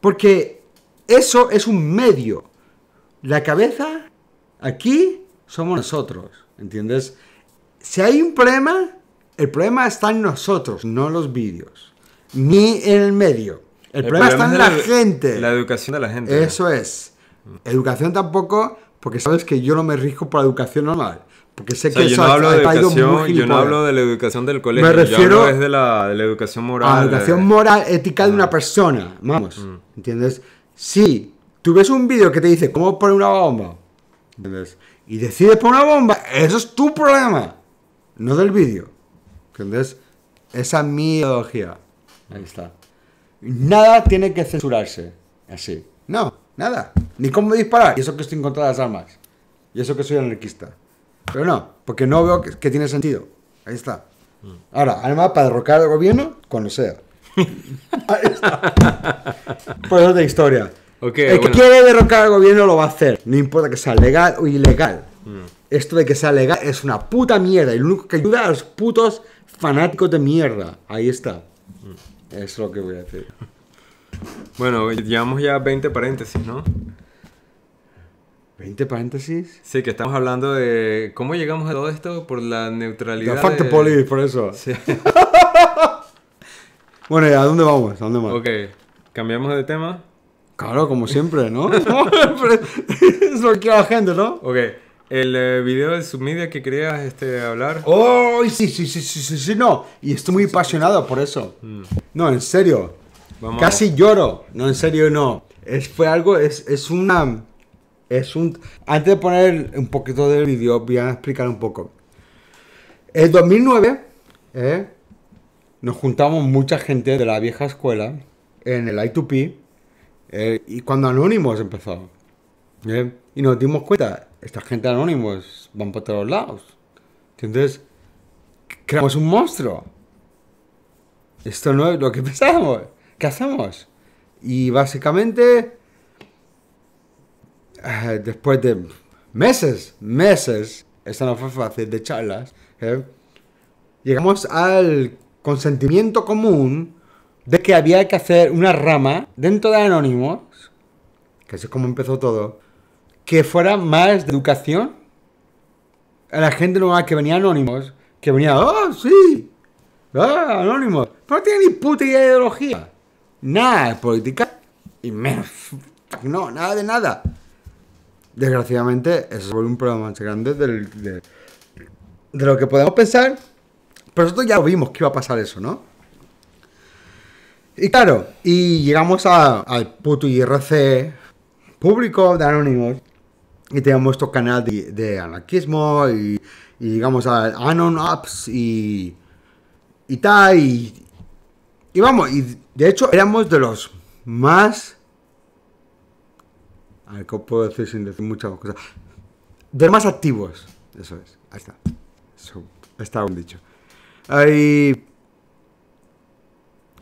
Porque eso es un medio. La cabeza, aquí, somos nosotros, ¿entiendes? Si hay un problema, el problema está en nosotros, no en los vídeos, ni en el medio. El, problema, está en la, gente. La educación de la gente. Eso es. Educación tampoco, porque sabes que yo no me rijo por la educación normal. Porque sé que yo eso no hablo ha, de educación, Yo no hablo de la educación del colegio. Me refiero yo hablo de, la, de la educación moral. A la educación eh. moral, ética de ah. una persona. Vamos. Mm. ¿Entiendes? Si tú ves un vídeo que te dice cómo poner una bomba, ¿entiendes? Y decides poner una bomba, eso es tu problema. No del vídeo. ¿Entiendes? Esa es mi ideología. Ahí está. Nada tiene que censurarse. Así. No, nada. Ni cómo disparar. Y eso que estoy en contra de las armas. Y eso que soy anarquista. Pero no, porque no veo que, tiene sentido. Ahí está. Mm. Ahora, además, para derrocar al gobierno, cuando sea. *laughs* Ahí está. Pues otra historia. Okay, el que quiere derrocar al gobierno lo va a hacer. No importa que sea legal o ilegal. Mm. Esto de que sea legal es una puta mierda. Y lo único que ayuda a los putos fanáticos de mierda. Ahí está. Es lo que voy a decir. Bueno, llevamos ya 20 paréntesis, ¿no? 20 paréntesis. Sí, que estamos hablando de cómo llegamos a todo esto por la neutralidad. La de... por eso. *laughs* bueno, ¿a dónde vamos? ¿A dónde vamos? Ok, cambiamos de tema. Claro, como siempre, ¿no? *laughs* Es lo que la gente, ¿no? Ok el eh, video de Submedia que querías este, hablar. ¡Oh! Sí, sí, sí, sí, sí, sí, no. Y estoy muy apasionado por eso. Mm. No, en serio. Casi lloro. No, en serio, no. Es, fue algo, es, una... Es un... Antes de poner un poquito del video, voy a explicar un poco. En 2009, eh, nos juntamos mucha gente de la vieja escuela en el I2P. Eh, y cuando Anónimos empezó. Y nos dimos cuenta, esta gente anónimos van por todos lados. Entonces, creamos un monstruo. Esto no es lo que *laughs* pensábamos ¿Qué hacemos? Y básicamente, eh, después de meses, meses, esta no fue fácil, de charlas, ¿eh? llegamos al consentimiento común de que había que hacer una rama dentro de Anónimos, que así es como empezó todo, que fuera más de educación a la gente normal que venía anónimos, que venía, ¡oh, sí! ¡Ah, anónimos! No tiene ni puta ideología. Nada de política y menos. *laughs* No, nada de nada. Desgraciadamente, eso es un problema más grande del, de, lo que podemos pensar. Pero nosotros ya lo vimos que iba a pasar eso, ¿no? Y claro, y llegamos al puto IRC público de anónimos y teníamos nuestro canal de, anarquismo y, digamos a Anon Ups y, y tal y, vamos, y de hecho éramos de los más... A ¿cómo puedo decir sin decir muchas cosas? De los más activos, eso es, ahí está, eso está bien dicho. Ahí,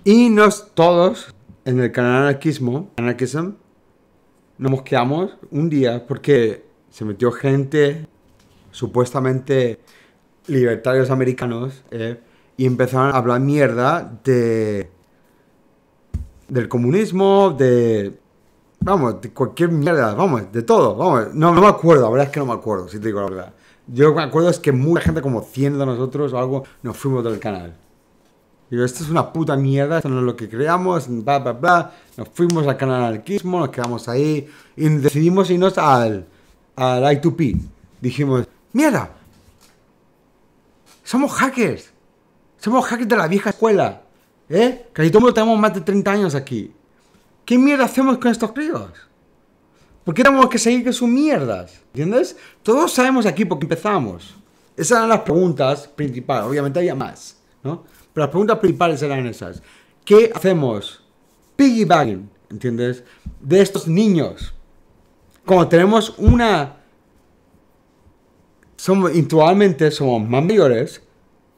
y nos todos en el canal Anarquismo, anarquism nos mosqueamos un día porque se metió gente, supuestamente libertarios americanos, eh, y empezaron a hablar mierda de del comunismo, de vamos, de cualquier mierda, vamos, de todo, vamos. No, no me acuerdo, la verdad es que no me acuerdo, si te digo la verdad. Yo me acuerdo es que mucha gente, como 100 de nosotros o algo, nos fuimos del canal. Digo, esto es una puta mierda, esto no es lo que creamos, bla, bla, bla. Nos fuimos al canal anarquismo, nos quedamos ahí y decidimos irnos al, al I2P. Dijimos, mierda, somos hackers. Somos hackers de la vieja escuela. ¿Eh? Casi todo tenemos más de 30 años aquí. ¿Qué mierda hacemos con estos críos? ¿Por qué tenemos que seguir que sus mierdas? ¿Entiendes? Todos sabemos aquí por qué empezamos. Esas eran las preguntas principales. Obviamente había más, ¿no? Pero las preguntas principales serán esas. ¿Qué hacemos? Piggybacking, ¿entiendes? De estos niños. Como tenemos una... Somos, somos más mayores,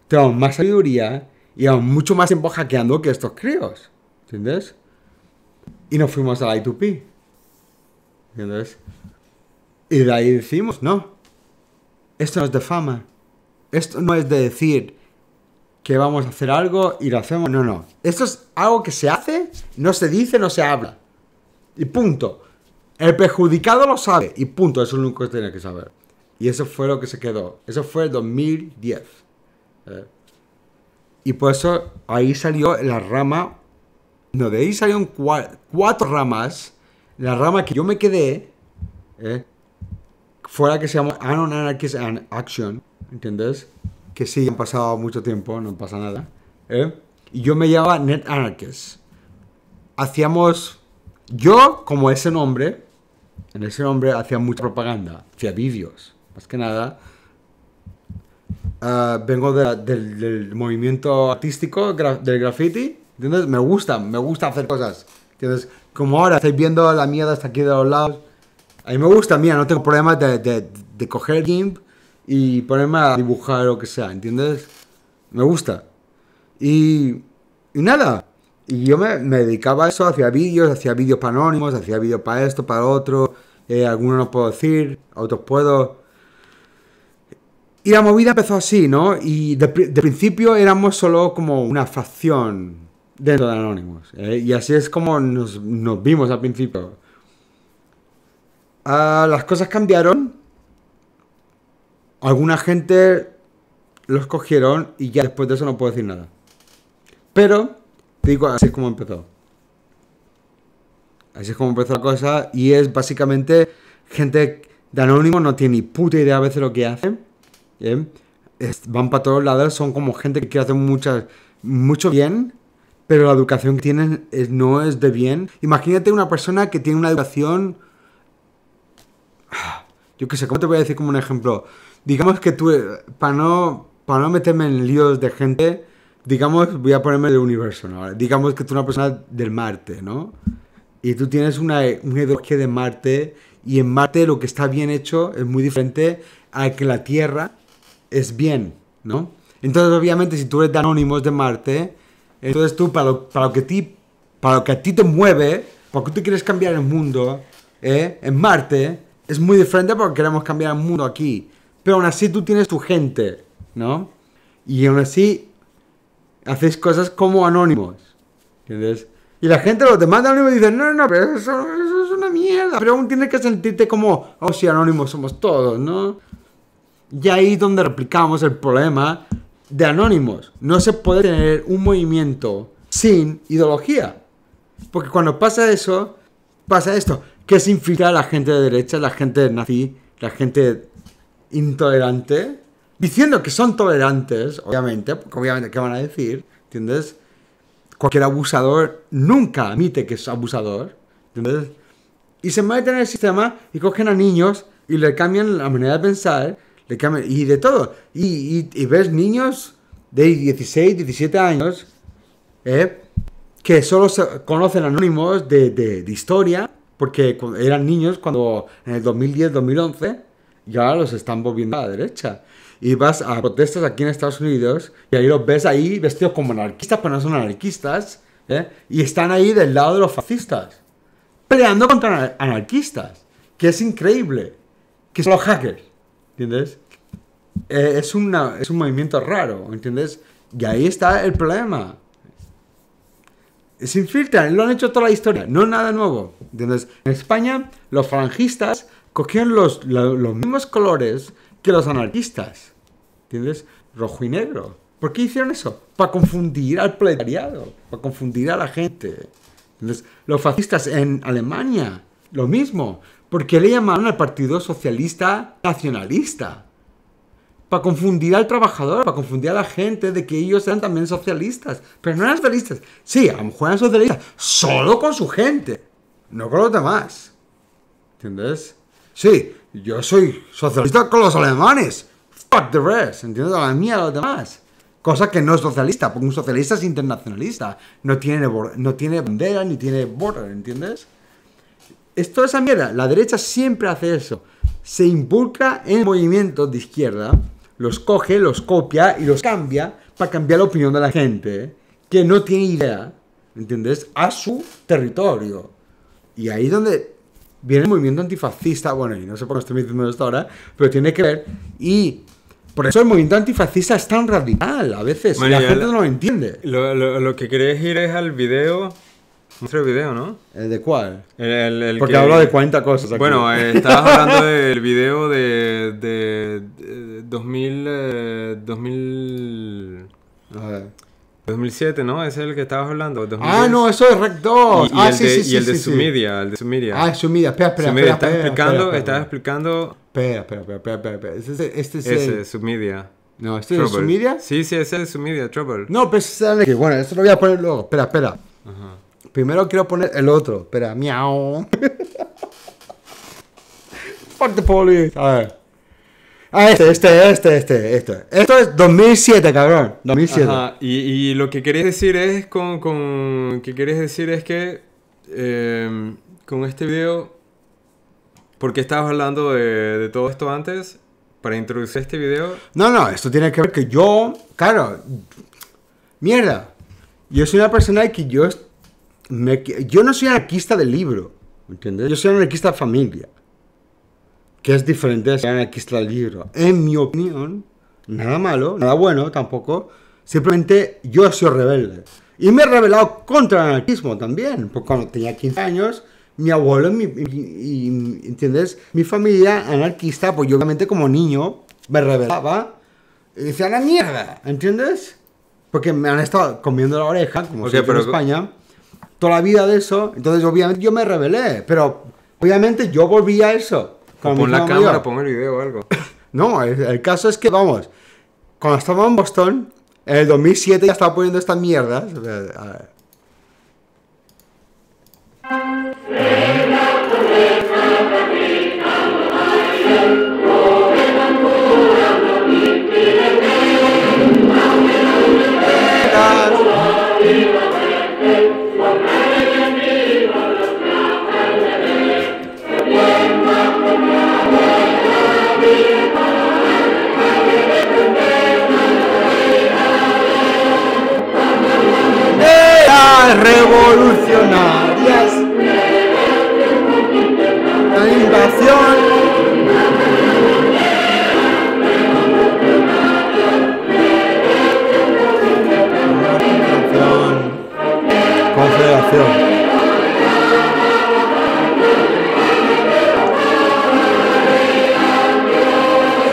tenemos más sabiduría y aún mucho más tiempo hackeando que estos críos, ¿entiendes? Y nos fuimos a la I2P. ¿Entiendes? Y de ahí decimos, no, esto no es de fama. Esto no es de decir, que vamos a hacer algo y lo hacemos. No, no. Esto es algo que se hace, no se dice, no se habla. Y punto. El perjudicado lo sabe. Y punto. Eso es lo único que tiene que saber. Y eso fue lo que se quedó. Eso fue el 2010. ¿Eh? Y por eso ahí salió la rama. No, de ahí salieron cuatro ramas. La rama que yo me quedé ¿eh? fue la que se llama Anon Anarchist and Action. ¿Entiendes? que sí, han pasado mucho tiempo, no pasa nada. ¿eh? Y yo me llamaba Net Anarchist. Hacíamos, yo como ese nombre, en ese nombre hacía mucha propaganda, hacía vídeos, más que nada. Ah, vengo del, movimiento artístico, del graffiti, ¿entiendes? Me gusta, me gusta hacer cosas, ¿entiendes? Como ahora, estáis viendo la mierda hasta aquí de los lados. A mí me gusta, mira, no tengo problema de, de, de coger GIMP y ponerme a dibujar o que sea, ¿entiendes? Me gusta. Y, y nada. Y yo me, dedicaba a eso, hacía vídeos, hacía vídeos para anónimos, hacía vídeos para esto, para otro. Eh, algunos no puedo decir, otros puedo. Y la movida empezó así, ¿no? Y de, de principio éramos solo como una facción dentro de Anónimos, ¿eh? Y así es como nos, vimos al principio. Ah, las cosas cambiaron Alguna gente los cogieron y ya después de eso no puedo decir nada. Pero, te digo, así es como empezó. Así es como empezó la cosa y es básicamente gente de anónimo, no tiene ni puta idea a veces lo que hacen. ¿eh? van para todos lados, son como gente que quiere muchas, mucho bien, pero la educación que tienen no es de bien. Imagínate una persona que tiene una educación... *sighs* Yo qué sé, ¿cómo te voy a decir como un ejemplo? digamos que tú, para no, para no meterme en líos de gente, digamos, voy a ponerme del universo, Digamos que tú eres una persona del Marte, ¿no? Y tú tienes una, una ideología de Marte, y en Marte lo que está bien hecho es muy diferente a que la Tierra es bien, ¿no? Entonces, obviamente, si tú eres de Anónimos de Marte, entonces tú, para lo, para que, ti, para lo que a ti te mueve, porque tú quieres cambiar el mundo, ¿eh? en Marte, es muy diferente porque queremos cambiar el mundo aquí. Pero aún así tú tienes tu gente, ¿no? Y aún así haces cosas como anónimos, ¿entiendes? Y la gente los demanda anónimos y dice, no, no, pero eso, es una mierda. Pero aún tienes que sentirte como, oh, sí, anónimos somos todos, ¿no? Y ahí es donde replicamos el problema de anónimos. No se puede tener un movimiento sin ideología. Porque cuando pasa eso, pasa esto, que significa la gente de derecha, la gente nazi, la gente intolerante, diciendo que son tolerantes, obviamente, porque obviamente, ¿qué van a decir? ¿Entiendes? Cualquier abusador nunca admite que es abusador, Y se meten en el sistema y cogen a niños y le cambian la manera de pensar, le cambian, y de todo. Y, ves niños de 16, 17 años, ¿eh? que solo se conocen anónimos de, de historia, porque eran niños cuando en el 2010, 2011, y los están moviendo a la derecha. Y vas a protestas aquí en Estados Unidos y ahí los ves ahí vestidos como anarquistas, pero no son anarquistas, ¿eh? y están ahí del lado de los fascistas, peleando contra anarquistas, que es increíble, que son los hackers, ¿entiendes? Eh, es, una, es un movimiento raro, ¿entiendes? Y ahí está el problema. Se infiltran, lo han hecho toda la historia, no nada nuevo. ¿Entiendes? En España, los franquistas cogieron los, mismos colores que los anarquistas. ¿Entiendes? Rojo y negro. ¿Por qué hicieron eso? Para confundir al proletariado, para confundir a la gente. Los fascistas en Alemania, lo mismo. porque le llamaron al Partido Socialista Nacionalista? Para confundir al trabajador, para confundir a la gente de que ellos eran también socialistas. Pero no eran socialistas. Sí, a lo mejor eran socialistas, solo con su gente, no con los demás. ¿Entiendes? Sí, yo soy socialista con los alemanes. Fuck the rest, ¿entiendes? la la y los demás. Cosa que no es socialista, porque un socialista es internacionalista. No tiene, no tiene bandera ni tiene border, ¿entiendes? Esto Es toda esa mierda. La derecha siempre hace eso. Se inculca en movimientos de izquierda, los coge, los copia y los cambia para cambiar la opinión de la gente que no tiene idea, ¿entiendes? A su territorio. Y ahí es donde viene el movimiento antifascista, bueno, y no sé por qué estoy diciendo esto ahora, pero tiene que ver, y por eso el movimiento antifascista es tan radical a veces, la gente no lo entiende. Lo, que queréis ir es al video... Nuestro video, ¿no? de cuál? El, Porque hablo de 40 cosas. Aquí. Bueno, eh, estabas hablando del video de, de, 2000... 2000... Eh, a ver. 2007, ¿no? Ese es el que estabas hablando. Ah, no, eso es Rec 2. Y, ah, sí, de, sí, sí, Y el de Sumidia, el de Sumidia. Ah, Sumidia, espera, espera. Sumidia, Estaba explicando, explicando. Espera, espera, espera, espera, espera. Este, es Ese, el... Sumidia. No, ¿este es Sumidia? Sí, sí, ese es Sumidia, Trouble. No, pero el que, bueno, eso lo voy a poner luego. Espera, espera. Ajá. Primero quiero poner el otro. Espera, miau. *laughs* Fuck the police. A ver. Ah, este, este, este, este, este. Esto es 2007, cabrón. 2007. Y, lo que queréis decir es con, con que decir es que em, con este video, porque estabas hablando de, todo esto antes? Para introducir este video. No, no, esto tiene que ver que yo, claro, mierda. Yo soy una persona que yo, me, yo no soy anarquista del libro, ¿entiendes? Yo soy anarquista de familia que es diferente de ser anarquista el libro. En mi opinión, nada malo, nada bueno tampoco, simplemente yo he sido rebelde. Y me he rebelado contra el anarquismo también, porque cuando tenía 15 años, mi abuelo mi, y, ¿entiendes? Mi familia anarquista, pues yo obviamente como niño me rebelaba y decía, la mierda, ¿entiendes? Porque me han estado comiendo la oreja, como siempre en España, toda la vida de eso, entonces obviamente yo me rebelé, pero obviamente yo volví a eso. Con pon la cámara, mayor. pon el video o algo. No, el, caso es que, vamos, cuando estaba en Boston, en el 2007 ya estaba poniendo esta mierda A ver. revolucionarias. La invasión. Confederación.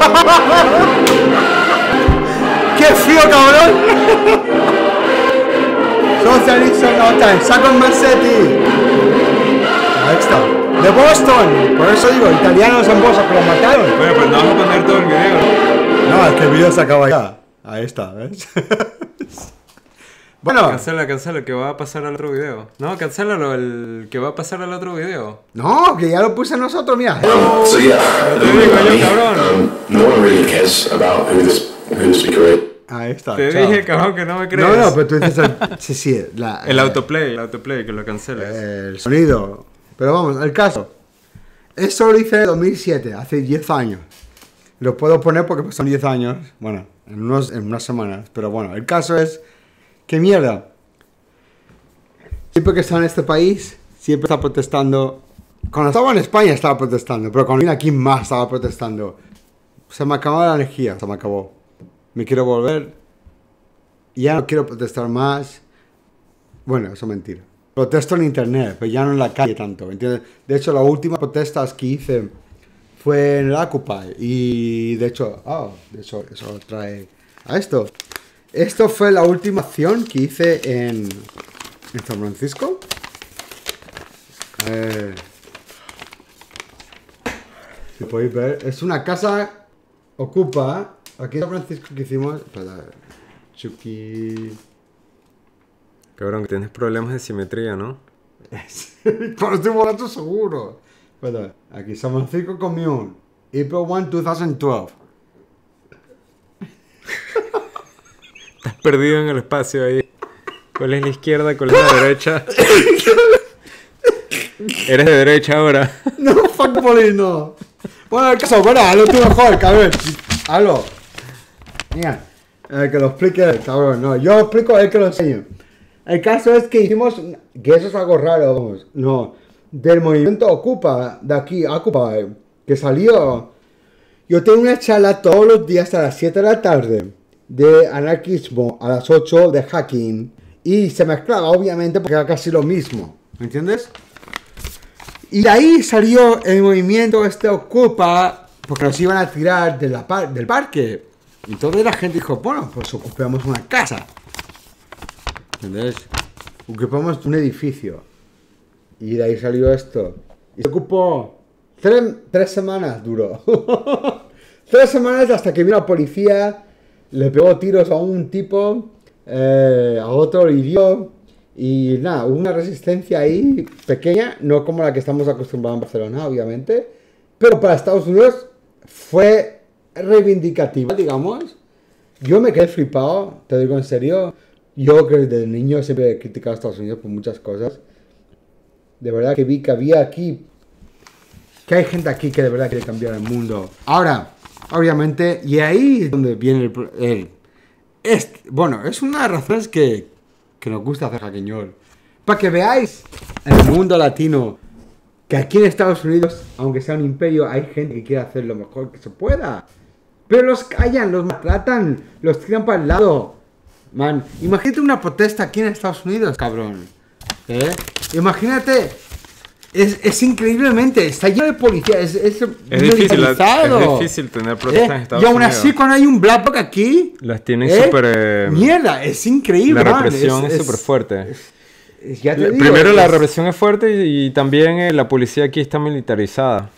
*laughs* ¡Qué frío, cabrón! dicho nada, all time. Sacon Marcetti. Ahí está. De Boston. Por eso digo, italianos en Boston, pero mataron. Bueno, pues no vamos a poner todo el video. No, es que el video se acaba ya. Ahí está, ¿ves? *laughs* Bueno. Cancela, cancela, que va a pasar al otro video. No, cancelalo, el que va a pasar al otro video. No, que ya lo puse nosotros, mira. Um, so yeah, cabrón. Um, no one really cares about who this, who this speaker is. Ahí está. Te dije, cabrón, que no me crees. No, no, pero tú dices. El, *laughs* sí, sí. el autoplay, el autoplay, que lo canceles. El sonido. Pero vamos, el caso. Eso lo hice en 2007, hace 10 años. Lo puedo poner porque pues, son 10 años. Bueno, en, unas semanas. Pero bueno, el caso es. ¡Qué mierda! Siempre que está en este país, siempre está protestando. Cuando estaba en España estaba protestando, pero cuando vine aquí más estaba protestando. Se me acabó la energía, se me acabó me quiero volver, ya no quiero protestar más. Bueno, eso es mentira. Protesto en internet, pero ya no en la calle tanto, ¿entiendes? De hecho, las últimas protestas que hice fue en el Occupy y de hecho, oh, de hecho, eso trae a esto. Esto fue la última acción que hice en, en San Francisco. Eh, si podéis ver, es una casa ocupa Aquí San Francisco que hicimos. Para. Pues Chucky. Cabrón, que tienes problemas de simetría, ¿no? *laughs* Por estoy morato seguro. Espera, aquí San Francisco Commune. April 1, 2012. Estás perdido en el espacio ahí. ¿Cuál es la izquierda? ¿Cuál es la derecha? Eres de derecha ahora. No, fuck Polino. Bueno, el caso, bueno, hazlo tú a ver Hazlo que lo explique, cabrón, no. Yo explico, el que lo enseño. El caso es que hicimos, que eso es algo raro, vamos, no. Del movimiento Ocupa, de aquí, Ocupa, eh, que salió. Yo tengo una charla todos los días a las 7 de la tarde de anarquismo, a las 8 de hacking. Y se mezclaba, obviamente, porque era casi lo mismo. ¿Me entiendes? Y ahí salió el movimiento este Ocupa, porque nos iban a tirar del parque. Entonces la gente dijo, bueno, pues ocupamos una casa. Entonces, Ocupamos un edificio. Y de ahí salió esto. Y se ocupó tres, semanas, duró. *laughs* tres semanas hasta que vino la policía, le pegó tiros a un tipo, eh, a otro le hirió. Y nada, hubo una resistencia ahí pequeña, no como la que estamos acostumbrados en Barcelona, obviamente. Pero para Estados Unidos fue reivindicativa, digamos. Yo me quedé flipado, te digo en serio. Yo que desde niño siempre he criticado a Estados Unidos por muchas cosas. De verdad que vi que había aquí, que hay gente aquí que de verdad quiere cambiar el mundo. Ahora, obviamente, y ahí es donde viene el... es. bueno, es una de las razones que, que nos gusta hacer jaqueñol. Para que veáis el mundo latino, que aquí en Estados Unidos, aunque sea un imperio, hay gente que quiere hacer lo mejor que se pueda. Pero los callan, los maltratan, los tiran para el lado. Man, imagínate una protesta aquí en Estados Unidos, cabrón. ¿Eh? Imagínate. Es, es, increíblemente, está lleno de policía, es, es, es difícil, tener ¿Eh? protestas en Estados Unidos. Y aún así, cuando hay un Black aquí, las tienen ¿eh? súper. Mierda, es increíble. La represión es súper fuerte. Primero, la represión es fuerte y también la policía aquí está militarizada.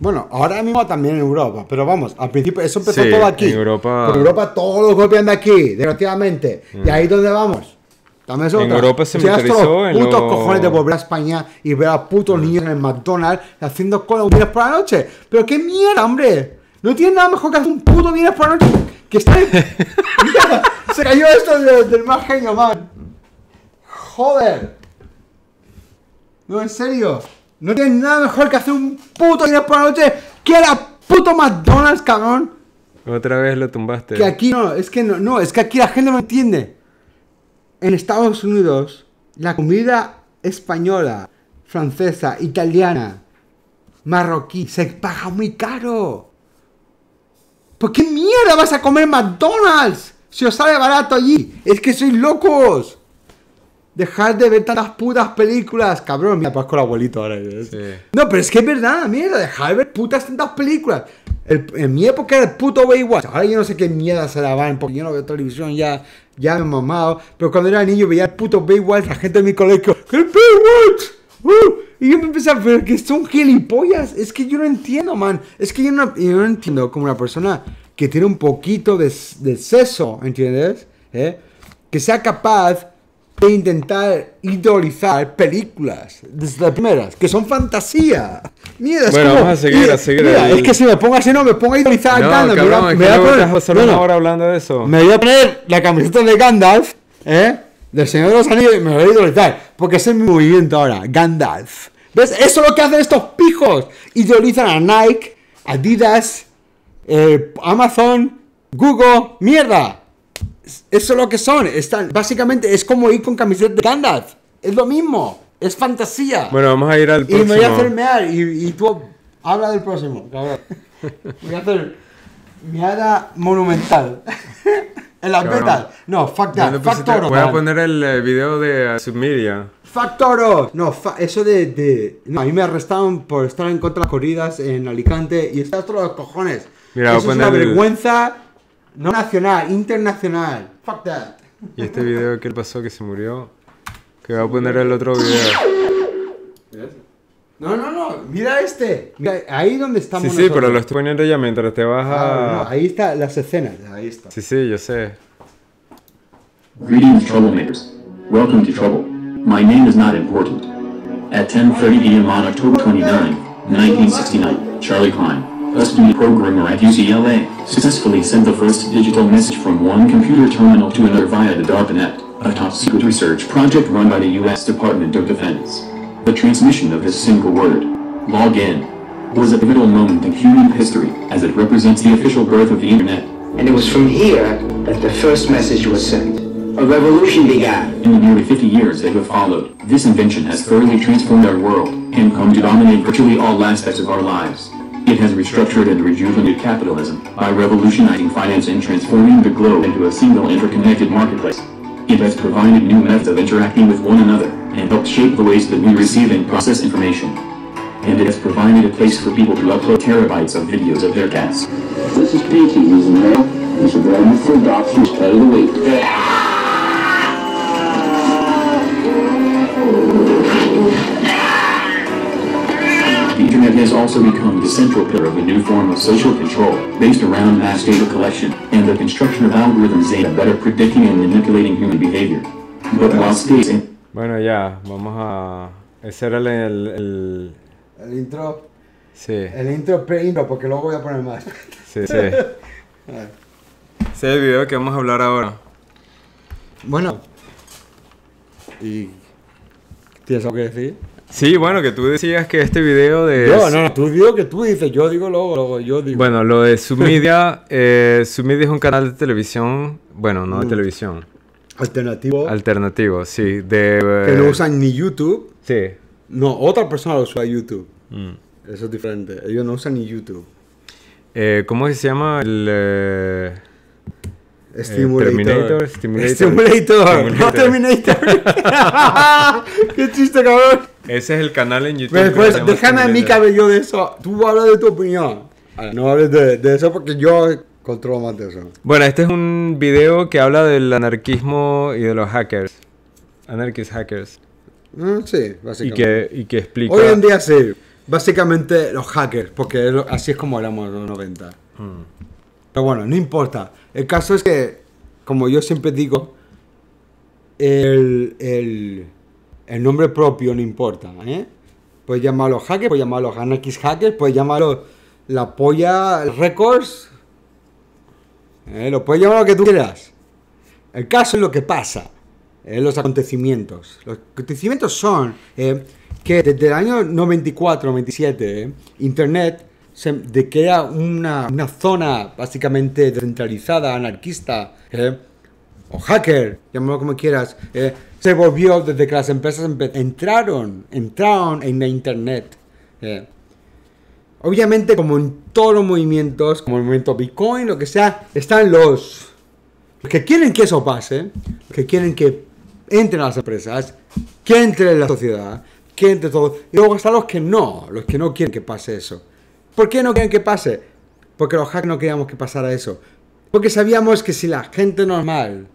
Bueno, ahora mismo también en Europa, pero vamos, al principio eso empezó todo aquí. En Europa... Por Europa todos los golpean de aquí, definitivamente. ¿Y ahí dónde vamos? También es otra. En Europa se si militarizó en putos cojones de volver a España y ver a putos mm. niños en el McDonald's haciendo cola un viernes por la noche. Pero qué mierda, hombre. No tiene nada mejor que hacer un puto viernes por la noche que está... *laughs* se cayó esto del más genio, man. Joder. No, en serio. No tiene nada mejor que hacer un puto día por la noche que era puto McDonald's, cabrón. Otra vez lo tumbaste. Que aquí no, es que no, no, es que aquí la gente no entiende. En Estados Unidos, la comida española, francesa, italiana, marroquí, se paga muy caro. ¿Por qué mierda vas a comer McDonald's si os sale barato allí? Es que sois locos. Dejar de ver tantas putas películas. Cabrón, mira, pasco el abuelito ahora. No, pero es que es verdad, mierda. Dejar de ver putas tantas películas. en mi época era el puto Baywatch. Ahora yo no sé qué mierda se la van porque yo no veo televisión ya. Ya me he mamado. Pero cuando era niño veía el puto Baywatch. La gente de mi colegio. ¡El Baywatch! Uh, y yo me empecé a ver que son gilipollas. Es que yo no entiendo, man. Es que yo no, entiendo como una persona que tiene un poquito de, de seso, ¿entiendes? ¿Eh? Que sea capaz de intentar idolizar películas desde las primeras, que son fantasía. mierda es bueno, seguir, a seguir. Es que si me pongo así, no, me pongo a idolizar a Gandalf. me, voy a, poner, hablando de eso. Me voy a poner la camiseta de Gandalf, ¿eh? Del Señor de los Anillos, y me voy a idolizar. Porque ese es mi movimiento ahora, Gandalf. ¿Ves? Eso es lo que hacen estos pijos. Idolizan a Nike, Adidas, eh, Amazon, Google, mierda. Eso es lo que son. Están, básicamente es como ir con camiseta de Gandalf. Es lo mismo. Es fantasía. Bueno, vamos a ir al próximo. Y me voy a hacer Y, y tú habla del próximo, cabrón. voy a hacer meada monumental. *laughs* El No, fuck that. Fuck Voy a poner el eh, video de eh, Submedia. Fuck No, eso de, No, a mí me arrestaron por estar en contra de las corridas en Alicante y está todos los cojones. Mira, eso es una vergüenza no nacional, internacional. Fuck that. Y este video que pasó que se murió, que voy a poner el otro video. No, no, no, mira este. Mira, ahí donde estamos. Sí, sí, pero lo estoy poniendo ya mientras te vas ah, a. ahí están las escenas, ahí está. Sí, sí, yo sé. Greetings, troublemakers. Welcome to trouble. My name is not important. At 10:30 a.m. on October 29, 1969, Charlie Klein. Huston programmer at UCLA, successfully sent the first digital message from one computer terminal to another via the DARPANET, a top-secret research project run by the U.S. Department of Defense. The transmission of this single word, login, was a pivotal moment in human history, as it represents the official birth of the Internet. And it was from here that the first message was sent. A revolution began. In the nearly 50 years that have followed, this invention has thoroughly transformed our world and come to dominate virtually all aspects of our lives. It has restructured and rejuvenated capitalism by revolutionizing finance and transforming the globe into a single interconnected marketplace. It has provided new methods of interacting with one another and helped shape the ways that we receive and process information. And it has provided a place for people to upload terabytes of videos of their cats. This is painting, isn't it? It's a wonderful doctor's of the wait. has also become the central pillar of a new form of social control, based around mass data collection, and the construction of algorithms aimed at better predicting and manipulating human behavior. But while states Bueno, ya, vamos a... Ese era el... El, intro. Sí. El intro pre-intro, porque luego voy a poner más. Sí, sí. *laughs* Ese es el video que vamos a hablar ahora. Bueno. ¿Y tienes algo que decir? Sí, bueno, que tú decías que este video de... No, no, no, tú digo que tú dices, yo digo luego, luego yo digo. Bueno, lo de Submedia, *laughs* eh, Submedia es un canal de televisión, bueno, no de mm. televisión. Alternativo. Alternativo, sí, de... Que no usan ni YouTube. Sí. No, otra persona lo usa YouTube. Mm. Eso es diferente, ellos no usan ni YouTube. Eh, ¿Cómo se llama el... Eh, eh, Stimulator. Stimulator. *laughs* Stimulator. No, Terminator. *laughs* Qué chiste, cabrón. Ese es el canal en YouTube. Después, pues, déjame a mí cabello de eso. Tú hablas de tu opinión. No hables de, eso porque yo controlo más de eso. Bueno, este es un video que habla del anarquismo y de los hackers. Anarchist hackers. Mm, sí, básicamente. Y que, y que explica. Hoy en día sí. Básicamente los hackers, porque así es como éramos los 90. Mm. Pero bueno, no importa. El caso es que, como yo siempre digo, el el nombre propio no importa, ¿eh? Puedes llamarlos hackers, puedes los anarchist hackers, puedes llamarlo la polla records. ¿eh? Lo puedes llamar lo que tú quieras. El caso es lo que pasa, ¿eh? los acontecimientos. Los acontecimientos son ¿eh? que desde el año 94-97, ¿eh? Internet se de que una, una, zona básicamente descentralizada, anarquista, o hacker, llámalo como quieras, eh, se volvió desde que las empresas entraron, entraron en la Internet. Eh. Obviamente, como en todos los movimientos, como el movimiento Bitcoin, lo que sea, están los, que quieren que eso pase, que quieren que entren las empresas, que entre la sociedad, que entre todo. Y luego están los que no, los que no quieren que pase eso. ¿Por qué no quieren que pase? Porque los hackers no queríamos que pasara eso. Porque sabíamos que si la gente normal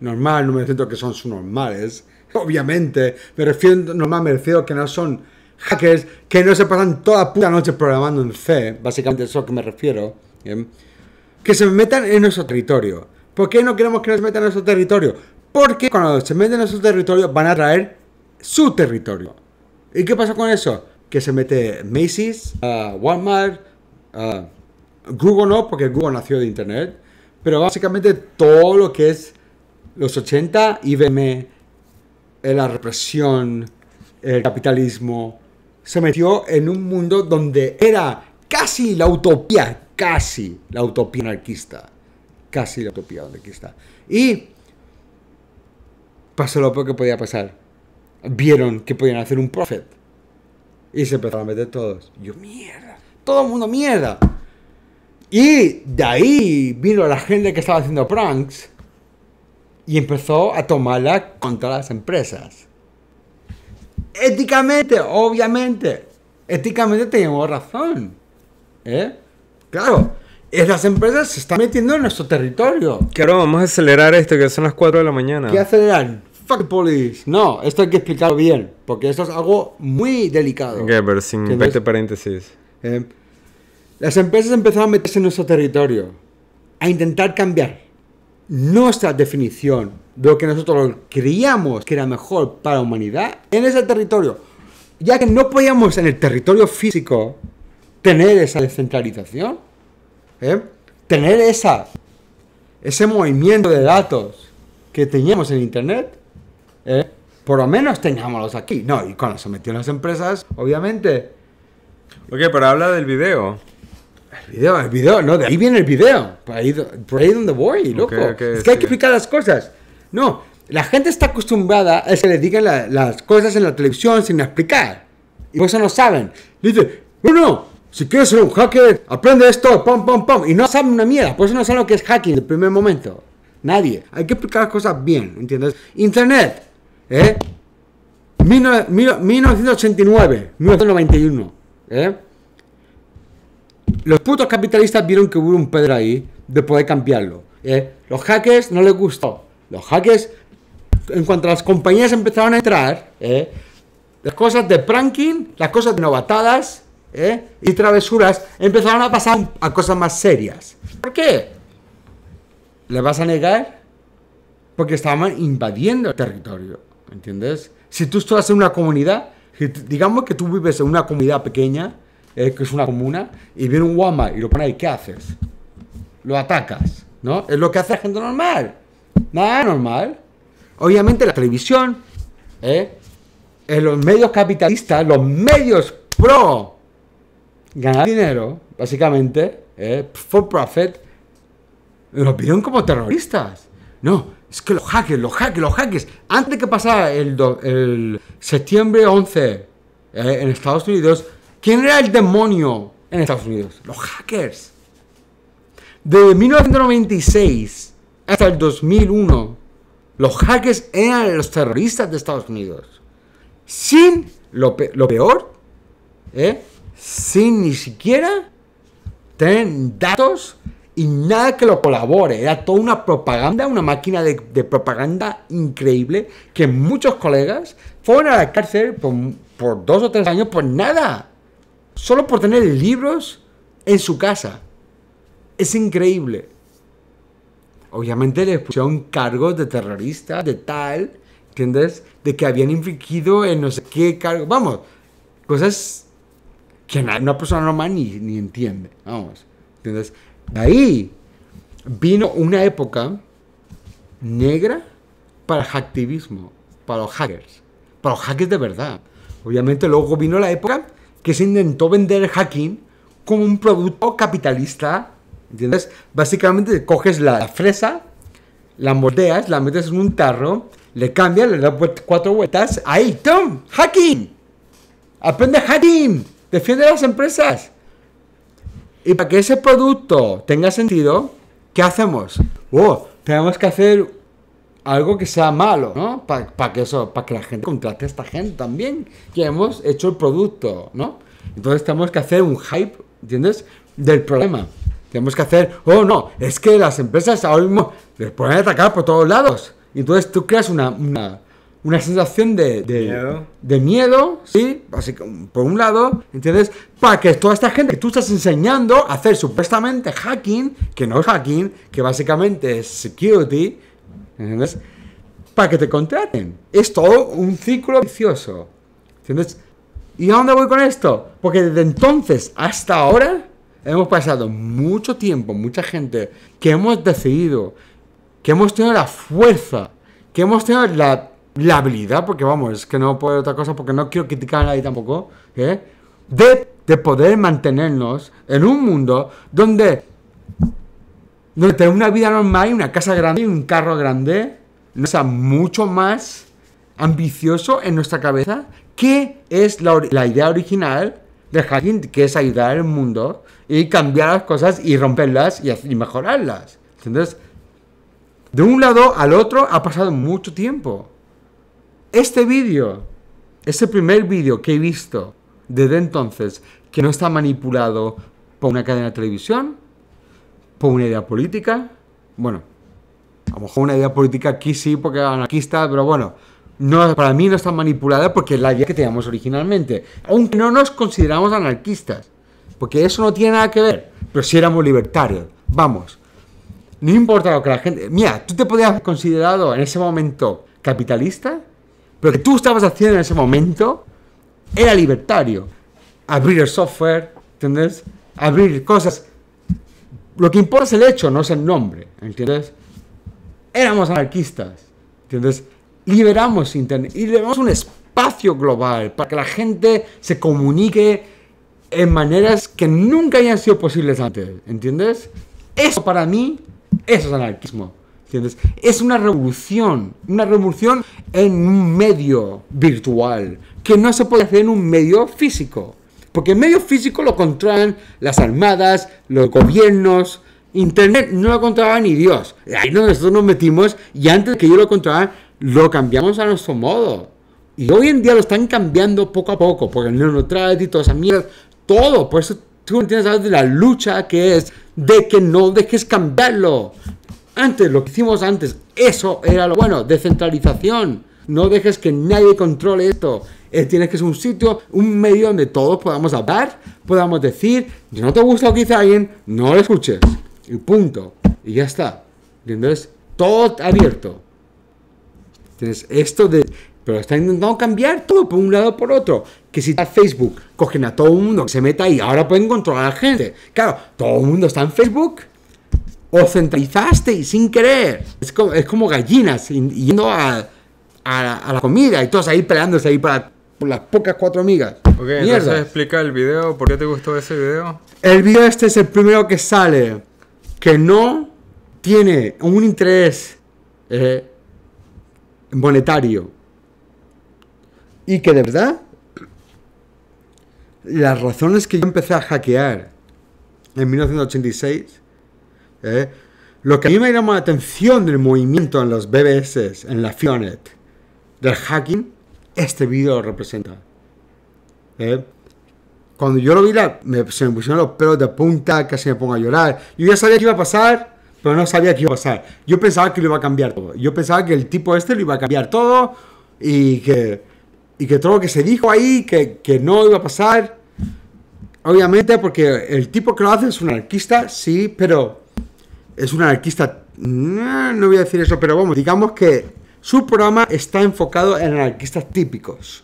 normal, no me refiero que son normales, obviamente, me refiero, normal me refiero que no son hackers que no se pasan toda la puta noche programando en C, básicamente eso a lo que me refiero, que se metan en nuestro territorio. ¿Por qué no queremos que nos metan en nuestro territorio? Porque cuando se meten en nuestro territorio van a traer su territorio. ¿Y qué pasa con eso? Que se mete Macy's, ah, Walmart, ah, Google no, porque Google nació de Internet, pero básicamente todo lo que es los 80, IBM, la represión, el capitalismo, se metió en un mundo donde era casi la utopía, casi la utopía anarquista, casi la utopía anarquista. Y pasó lo peor que podía pasar. Vieron que podían hacer un profet Y se empezaron a meter todos. Yo, mierda. Todo el mundo, mierda. Y de ahí vino la gente que estaba haciendo pranks y empezó a tomarla contra las empresas. Éticamente, obviamente. Éticamente tenemos razón. ¿eh? Claro, es las empresas se están metiendo en nuestro territorio. Claro, vamos a acelerar esto, que son las 4 de la mañana. ¿Qué acelerar? Fuck police. No, esto hay que explicarlo bien, porque esto es algo muy delicado. Ok, pero sin paréntesis. ¿Eh? las empresas empezaron a meterse en nuestro territorio, a intentar cambiar nuestra definición de lo que nosotros creíamos que era mejor para la humanidad en ese territorio, ya que no podíamos en el territorio físico tener esa descentralización, ¿eh? tener esa, ese movimiento de datos que teníamos en Internet, ¿eh? por lo menos tengámoslos aquí. No, y cuando se metió las empresas, obviamente. Ok, pero habla del video. El video, el video, no, de ahí viene el video. Por ahí, por ahí donde voy, loco. es que hay que explicar las cosas. No, la gente está acostumbrada a que le digan las cosas en la televisión sin explicar. Y por eso no saben. Dice, no, no, si quieres ser un hacker, aprende esto, pam, pam, pam. Y no saben una mierda, por eso no saben lo que es hacking en el primer momento. Nadie. Hay que explicar las cosas bien, ¿entiendes? Internet, ¿eh? 1989, 1991, ¿eh? Los putos capitalistas vieron que hubo un Pedro ahí de poder cambiarlo. ¿eh? Los hackers no les gustó. Los hackers, en cuanto las compañías empezaron a entrar, ¿eh? las cosas de pranking, las cosas de novatadas ¿eh? y travesuras empezaron a pasar a cosas más serias. ¿Por qué? ¿Le vas a negar? Porque estaban invadiendo el territorio. ¿Entiendes? Si tú estás en una comunidad, digamos que tú vives en una comunidad pequeña, eh, que es una comuna, y viene un Walmart... y lo pone ahí, ¿qué haces? Lo atacas, ¿no? Es lo que hace la gente normal. Nada normal. Obviamente la televisión, ¿eh? los medios capitalistas, los medios pro ganar dinero, básicamente, ¿eh? for profit, los pidieron como terroristas. No, es que los hackers, los hackers, los hackers, antes que pasara el, el septiembre 11 ¿eh? en Estados Unidos, ¿Quién era el demonio en Estados Unidos? Los hackers. De 1996 hasta el 2001, los hackers eran los terroristas de Estados Unidos. Sin lo, peor, ¿eh? sin ni siquiera tener datos y nada que lo colabore. Era toda una propaganda, una máquina de, propaganda increíble que muchos colegas fueron a la cárcel por, por dos o tres años por nada solo por tener libros en su casa. Es increíble. Obviamente les pusieron cargos de terrorista, de tal, ¿entiendes? De que habían infligido en no sé qué cargo. Vamos, cosas que una persona normal ni, ni entiende. Vamos, ¿entiendes? De ahí vino una época negra para el hacktivismo, para los hackers, para los hackers de verdad. Obviamente luego vino la época que se intentó vender hacking como un producto capitalista. ¿Entiendes? Básicamente coges la fresa, la moldeas, la metes en un tarro, le cambias, le das cuatro vueltas. ¡Ahí, Tom! ¡Hacking! ¡Aprende hacking! ¡Defiende las empresas! Y para que ese producto tenga sentido, ¿qué hacemos? ¡Oh! Tenemos que hacer algo que sea malo, ¿no? Para que eso, para que la gente contrate a esta gente también, que hemos hecho el producto, ¿no? Entonces tenemos que hacer un hype, ¿entiendes? Del problema. Tenemos que hacer, oh no, es que las empresas ahora mismo les pueden atacar por todos lados. Y entonces tú creas una, una, una sensación de, miedo. de miedo, sí, por un lado, ¿entiendes? Para que toda esta gente que tú estás enseñando a hacer supuestamente hacking, que no es hacking, que básicamente es security, ¿Entiendes? Para que te contraten. Es todo un ciclo vicioso. ¿Entiendes? ¿Y a dónde voy con esto? Porque desde entonces hasta ahora hemos pasado mucho tiempo, mucha gente, que hemos decidido, que hemos tenido la fuerza, que hemos tenido la, la habilidad, porque vamos, es que no puedo otra cosa, porque no quiero criticar a nadie tampoco, ¿eh? de, de poder mantenernos en un mundo donde donde tener una vida normal y una casa grande y un carro grande no sea mucho más ambicioso en nuestra cabeza que es la, idea original de hacking, que es ayudar al mundo y cambiar las cosas y romperlas y, mejorarlas. Entonces, de un lado al otro ha pasado mucho tiempo. Este vídeo ese primer vídeo que he visto desde entonces que no está manipulado por una cadena de televisión por pues una idea política. Bueno, a lo mejor una idea política aquí sí, porque anarquista, pero bueno, no, para mí no está manipulada porque es la idea que teníamos originalmente. Aunque no nos consideramos anarquistas, porque eso no tiene nada que ver, pero si sí éramos libertarios, vamos. No importa lo que la gente... Mira, tú te podías haber considerado en ese momento capitalista, pero lo que tú estabas haciendo en ese momento era libertario. Abrir el software, ¿entendés? Abrir cosas lo que importa es el hecho, no es el nombre, ¿entiendes? Éramos anarquistas, ¿entiendes? Liberamos Internet y le un espacio global para que la gente se comunique en maneras que nunca hayan sido posibles antes, ¿entiendes? Eso para mí, es anarquismo, ¿entiendes? Es una revolución, una revolución en un medio virtual, que no se puede hacer en un medio físico. Porque el medio físico lo controlan las armadas, los gobiernos. Internet no lo controlaba ni Dios. Ahí nosotros nos metimos y antes de que yo lo controlara, lo cambiamos a nuestro modo. Y hoy en día lo están cambiando poco a poco, porque el neutral y todas esa mierda, todo. Por eso tú tienes que saber de la lucha que es, de que no dejes cambiarlo. Antes, lo que hicimos antes, eso era lo bueno, descentralización. No dejes que nadie controle esto. Eh, tienes tiene que ser un sitio, un medio donde todos podamos hablar, podamos decir, si no te gusta lo que dice alguien, no lo escuches. Y punto. Y ya está. entonces Todo abierto. Tienes esto de... Pero está intentando cambiar todo por un lado o por otro. Que si está Facebook, cogen a todo el mundo que se meta ahí. Ahora pueden controlar a la gente. Claro, todo el mundo está en Facebook. O centralizaste y sin querer. Es como, gallinas yendo a... A a la, comida y todos ahí peleándose ahí para por las pocas cuatro amigas. Ok, entonces explica el video, ¿por qué te gustó ese video? El video este es el primero que sale que no tiene un interés eh, monetario y que de verdad las razones que yo empecé a hackear en 1986, eh, lo que a mí me llamó la atención del movimiento en los BBS, en la Fionet, del hacking, este video lo representa. ¿eh? Cuando yo lo vi, me, se me pusieron los pelos de punta, casi me pongo a llorar. Yo ya sabía que iba a pasar, pero no sabía que iba a pasar. Yo pensaba que lo iba a cambiar todo. Yo pensaba que el tipo este lo iba a cambiar todo y que, y que todo lo que se dijo ahí, que, que no iba a pasar. Obviamente, porque el tipo que lo hace es un anarquista, sí, pero es un anarquista. No, no voy a decir eso, pero vamos, digamos que su programa está enfocado en anarquistas típicos.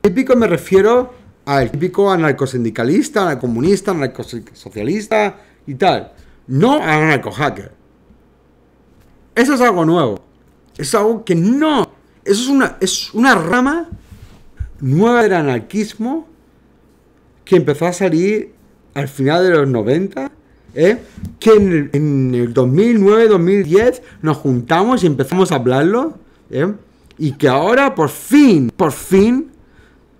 Típico me refiero al típico anarcosindicalista, anarcomunista, anarcosocialista y tal. No al anarcohacker. Eso es algo nuevo. Es algo que no. Eso es una, es una rama nueva del anarquismo que empezó a salir al final de los 90 ¿eh? que en el, 2009, 2010 nos juntamos y empezamos a hablarlo, ¿eh? y que ahora por fin, por fin,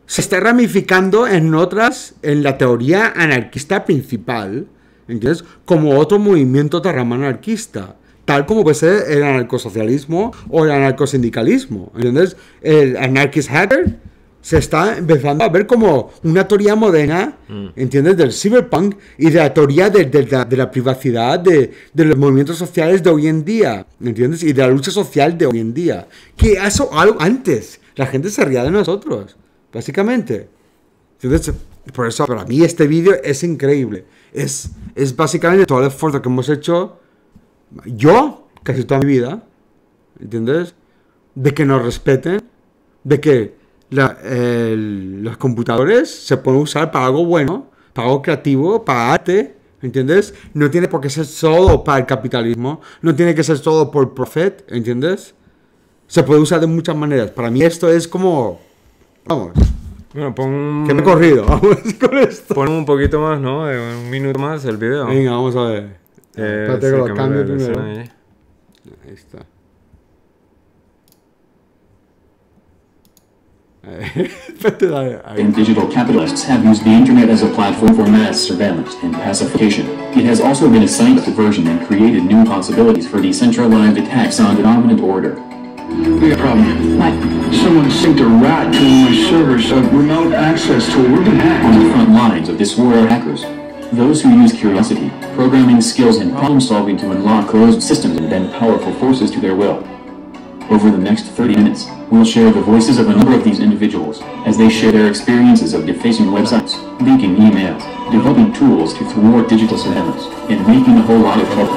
se está ramificando en otras, en la teoría anarquista principal, ¿entiendes? Como otro movimiento terramano anarquista, tal como puede ser el anarcosocialismo o el anarcosindicalismo, ¿entiendes? El anarchist hacker se está empezando a ver como una teoría moderna, mm. ¿entiendes? Del cyberpunk y de la teoría de, de, la, privacidad de, los movimientos sociales de hoy en día, ¿entiendes? Y de la lucha social de hoy en día. Que eso algo antes, la gente se ría de nosotros, básicamente. Entonces, por eso para mí este vídeo es increíble. Es, es básicamente todo el esfuerzo que hemos hecho, yo, casi toda mi vida, ¿entiendes? De que nos respeten, de que los computadores se pueden usar para algo bueno, para algo creativo, para arte, ¿entiendes? No tiene por qué ser solo para el capitalismo, no tiene que ser solo por profit, ¿entiendes? Se puede usar de muchas maneras. Para mí esto es como... Vamos. Bueno, Que me he corrido, *laughs* vamos con esto. Pon un poquito más, ¿no? un minuto más el video. Venga, vamos a ver. Eh, Espérate que lo cambio primero. ahí está. *laughs* but I, uh, I... And digital capitalists have used the internet as a platform for mass surveillance and pacification. It has also been a site of diversion and created new possibilities for decentralized attacks on the dominant order. We got a problem. What? Someone synced a rat to my servers, so remote access to a urban hack. On the front lines of this war are hackers. Those who use curiosity, programming skills, and problem solving to unlock closed systems and bend powerful forces to their will. Over the next 30 minutes, We'll share the voices of a number of these individuals as they share their experiences of defacing websites, leaking emails, developing tools to thwart digital surveillance, and making a whole lot of trouble.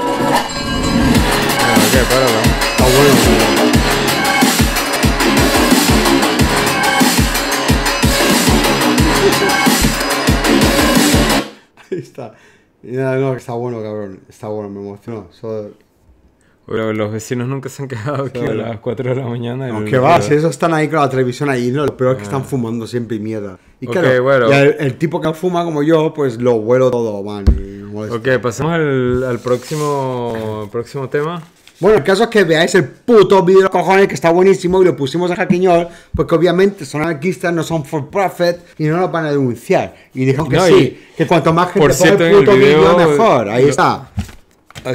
Ahí está. Ya, no, está bueno, cabrón. Está bueno, me emocionó. So, Pero los vecinos nunca se han quedado aquí a las 4 de la mañana. Aunque que va, esos están ahí con la televisión ahí, ¿no? Lo peor es que están ah. fumando siempre y mierda. Y claro, el, tipo que fuma como yo, pues lo vuelo todo, man. Ok, pasemos al, próximo, próximo tema. Bueno, el caso es que veáis el puto vídeo cojones que está buenísimo y lo pusimos a Jaquiñol, porque obviamente son anarquistas, no son for profit y no nos van a denunciar. Y dijeron que sí, que cuanto más gente por el puto vídeo, mejor. Ahí está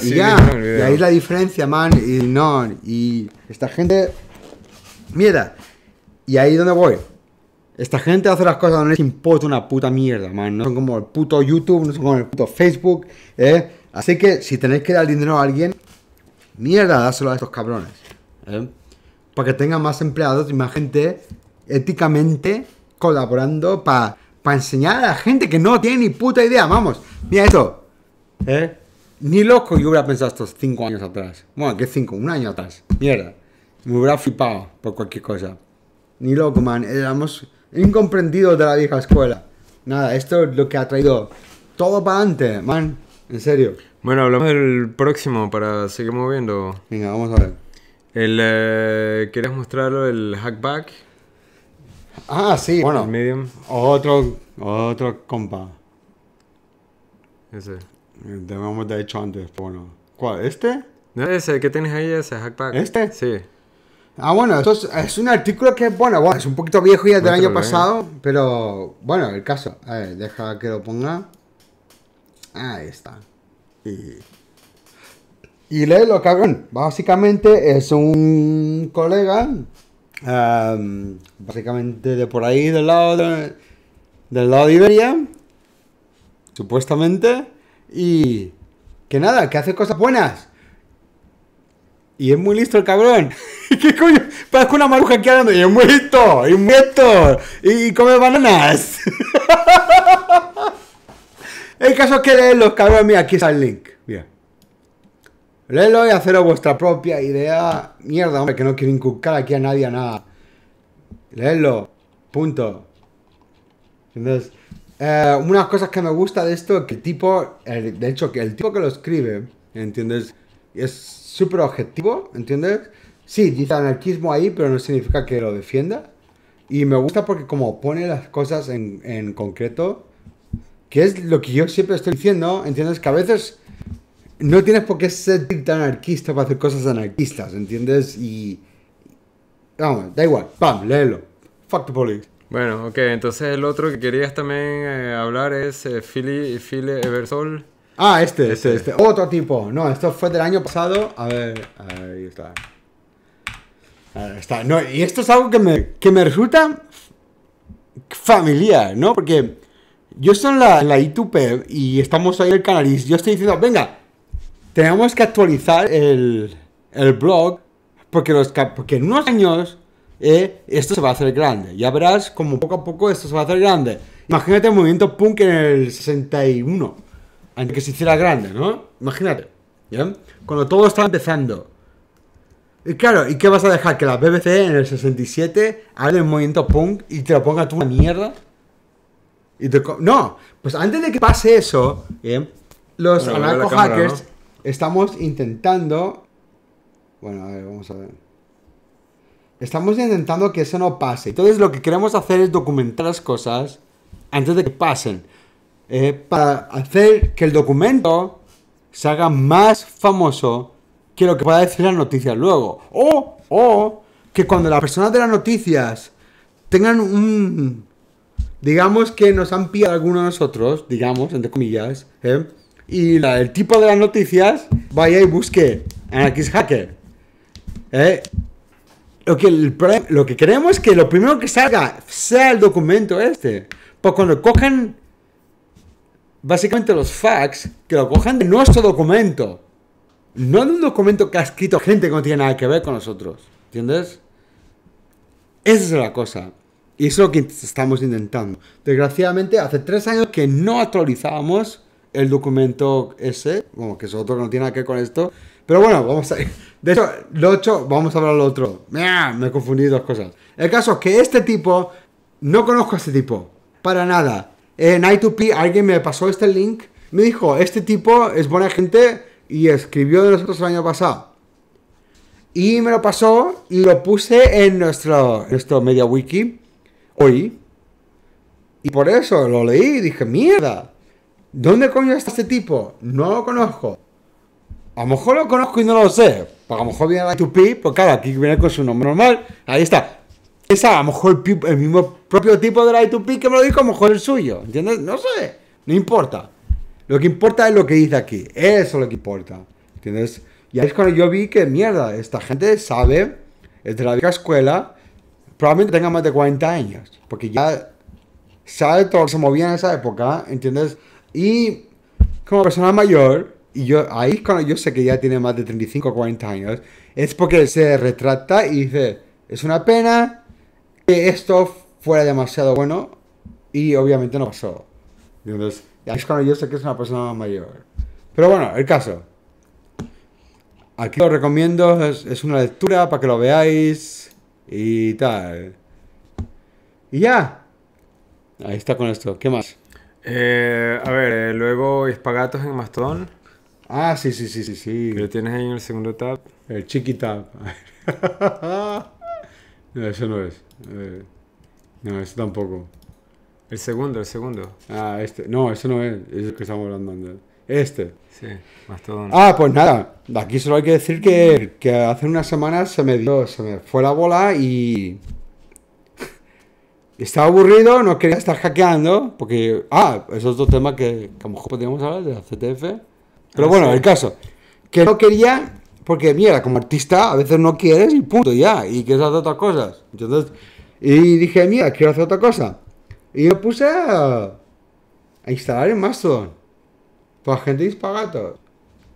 y ya, y ahí la diferencia, man. Y no, y esta gente. Mierda. Y ahí donde voy. Esta gente hace las cosas, no les importa una puta mierda, man. No son como el puto YouTube, no son como el puto Facebook, ¿eh? Así que si tenéis que dar dinero a alguien, mierda, dáselo a estos cabrones, ¿eh? Para que tengan más empleados y más gente éticamente colaborando para enseñar a la gente que no tiene ni puta idea, vamos. Mira esto, ¿eh? Ni loco yo hubiera pensado estos cinco años atrás. Bueno, que cinco? Un año atrás. Mierda. Me hubiera flipado por cualquier cosa. Ni loco, man. Éramos incomprendidos de la vieja escuela. Nada, esto es lo que ha traído todo para adelante, man. En serio. Bueno, hablamos del próximo para seguir moviendo. Venga, vamos a ver. El, eh, mostrarlo el hackback? Ah, sí, bueno. El medium. Otro, otro compa. Ese. Debemos de hecho antes, bueno. ¿Cuál? ¿Este? Ese que tienes ahí, ese hackpack. ¿Este? Sí. Ah, bueno, esto es, un artículo que es bueno, bueno, es un poquito viejo y es del año pasado, pero bueno, el caso. A ver, deja que lo ponga. Ahí está. Y, y que cabrón. Básicamente es un colega, em, básicamente de por ahí, del lado del lado de Iberia, supuestamente y que nada, que hace cosas buenas. Y es muy listo el cabrón. *laughs* ¿Qué coño? Parece una maruja aquí hablando. Y es muy listo, y muy listo. Y come bananas. *laughs* el caso es que los cabrón. Mira, aquí está el link. Mira. Leedlo y haceros vuestra propia idea. Mierda, hombre, que no quiero inculcar aquí a nadie a nada. Leedlo. Punto. Entonces, eh, una cosa que me gusta de esto, que el tipo, de hecho, que el tipo que lo escribe, ¿entiendes? Es súper objetivo, ¿entiendes? Sí, dice anarquismo ahí, pero no significa que lo defienda. Y me gusta porque como pone las cosas en, en concreto, que es lo que yo siempre estoy diciendo, ¿entiendes? Que a veces no tienes por qué ser tan anarquista para hacer cosas anarquistas, ¿entiendes? Y... Vamos, da igual, pam, léelo. Fuck the police. Bueno, ok, entonces el otro que querías también eh, hablar es eh, y Philly Eversol. Ah, este, es este, este. este, Otro tipo. No, esto fue del año pasado. A ver, ahí está. Ahí está. No, y esto es algo que me, que me resulta familiar, ¿no? Porque yo soy la, la y estamos ahí en el canal y yo estoy diciendo, venga, tenemos que actualizar el, el blog porque, los, porque en unos años eh, esto se va a hacer grande. Ya verás como poco a poco esto se va a hacer grande. Imagínate el movimiento punk en el 61, antes que se hiciera grande, ¿no? Imagínate, ¿bien? Cuando todo está empezando. Y claro, ¿y qué vas a dejar? Que la BBC en el 67 hable el movimiento punk y te lo ponga tú una mierda. Y te no, pues antes de que pase eso, ¿eh? los bueno, hackers estamos intentando. Bueno, a ver, vamos a ver. Estamos intentando que eso no pase. Entonces lo que queremos hacer es documentar las cosas antes de que pasen. Eh, para hacer que el documento se haga más famoso que lo que pueda decir la noticia luego. O, que cuando las personas de las noticias tengan un... Digamos que nos han pillado algunos de nosotros, digamos, entre comillas, ¿eh? y el tipo de las noticias vaya y busque Anarchist Hacker. ¿eh? Lo que, lo que queremos es que lo primero que salga sea el documento este. Porque cuando cojan básicamente los fax, que lo cojan de nuestro documento. No de un documento que ha escrito gente que no tiene nada que ver con nosotros. ¿Entiendes? Esa es la cosa. Y eso es lo que estamos intentando. Desgraciadamente, hace tres años que no actualizábamos el documento ese, como que es otro que no tiene nada que ver con esto, pero bueno, vamos a... *laughs* De hecho, lo hecho, vamos a hablar lo otro. Me he confundido dos cosas. El caso es que este tipo, no conozco a este tipo, para nada. Eh, en I2P alguien me pasó este link, me dijo, este tipo es buena gente y escribió de nosotros el año pasado. Y me lo pasó y lo puse en nuestro, nuestro media wiki hoy. Y por eso lo leí y dije, mierda, ¿dónde coño está este tipo? No lo conozco. A lo mejor lo conozco y no lo sé. a lo mejor viene la 2P, pues claro, aquí viene con su nombre normal. Ahí está. Esa, a lo mejor el mismo propio tipo de la 2P que me lo dijo, a lo mejor el suyo. ¿Entiendes? No sé. No importa. Lo que importa es lo que dice aquí. Eso es lo que importa. ¿Entiendes? Y ahí es cuando yo vi que, mierda, esta gente sabe, es de la vieja escuela, probablemente tenga más de 40 años. Porque ya sabe todo, se movía en esa época, ¿entiendes? Y como persona mayor, y yo ahí cuando yo sé que ya tiene más de 35 o 40 años, es porque se retrata y dice, es una pena que esto fuera demasiado bueno y obviamente no pasó. Y entonces, ahí es cuando yo sé que es una persona mayor. Pero bueno, el caso. Aquí lo recomiendo, es, una lectura para que lo veáis y tal. Y ya. Ahí está con esto. ¿Qué más? Eh, a ver, eh, luego Espagatos en mastón. Ah, sí, sí, sí, sí, sí. lo tienes ahí en el segundo tab. El chiqui *laughs* no, eso no es. Eh, no, eso tampoco. El segundo, el segundo. Ah, este. No, eso no es. Es el que estamos hablando Este. Sí, Ah, pues nada. Aquí solo hay que decir que, que hace unas semanas se me dio, se me fue la bola y. *laughs* Estaba aburrido, no quería estar hackeando, porque... Ah, es otro tema que, que a lo mejor podríamos hablar de la CTF. Pero bueno, el caso. Que no quería, porque mira, como artista a veces no quieres y punto, ya. Y quieres hacer otras cosas. Entonces, y dije, mira, quiero hacer otra cosa. Y me puse a, instalar en Mastodon. Para pues, gente dispagato.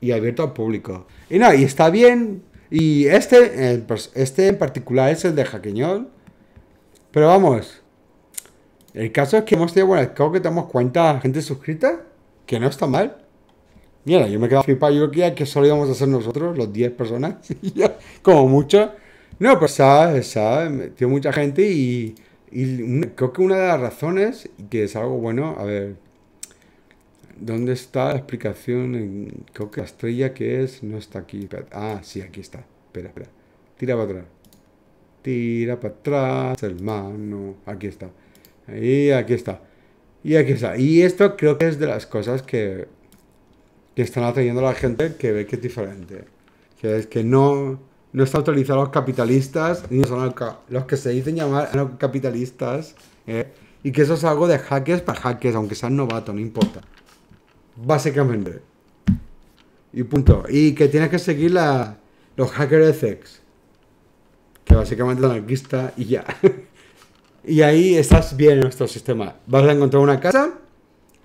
Y abierto al público. Y no, y está bien. Y este, este en particular es el de Jaqueñol. Pero vamos. El caso es que hemos tenido, bueno, creo que tenemos cuenta gente suscrita. Que no está mal. Mira, yo me quedaba flipado. Yo creo que solo íbamos a hacer nosotros, los 10 personas, *laughs* como mucho. No, pues sabes, metió mucha gente y, y, creo que una de las razones, que es algo bueno, a ver, ¿dónde está la explicación? Creo que la estrella que es no está aquí. Ah, sí, aquí está. Espera, espera. Tira para atrás. Tira para atrás, hermano. Aquí está. Y aquí está. Y aquí está. Y esto creo que es de las cosas que que están atrayendo a la gente que ve que es diferente. Que es que no, no están autorizados los capitalistas, ni son los que se dicen llamar capitalistas. Eh, y que eso es algo de hackers para hackers, aunque sean novatos, no importa. Básicamente. Y punto. Y que tienes que seguir la, los hackers ethics. Que básicamente es anarquista y ya. *laughs* y ahí estás bien en nuestro sistema. Vas a encontrar una casa.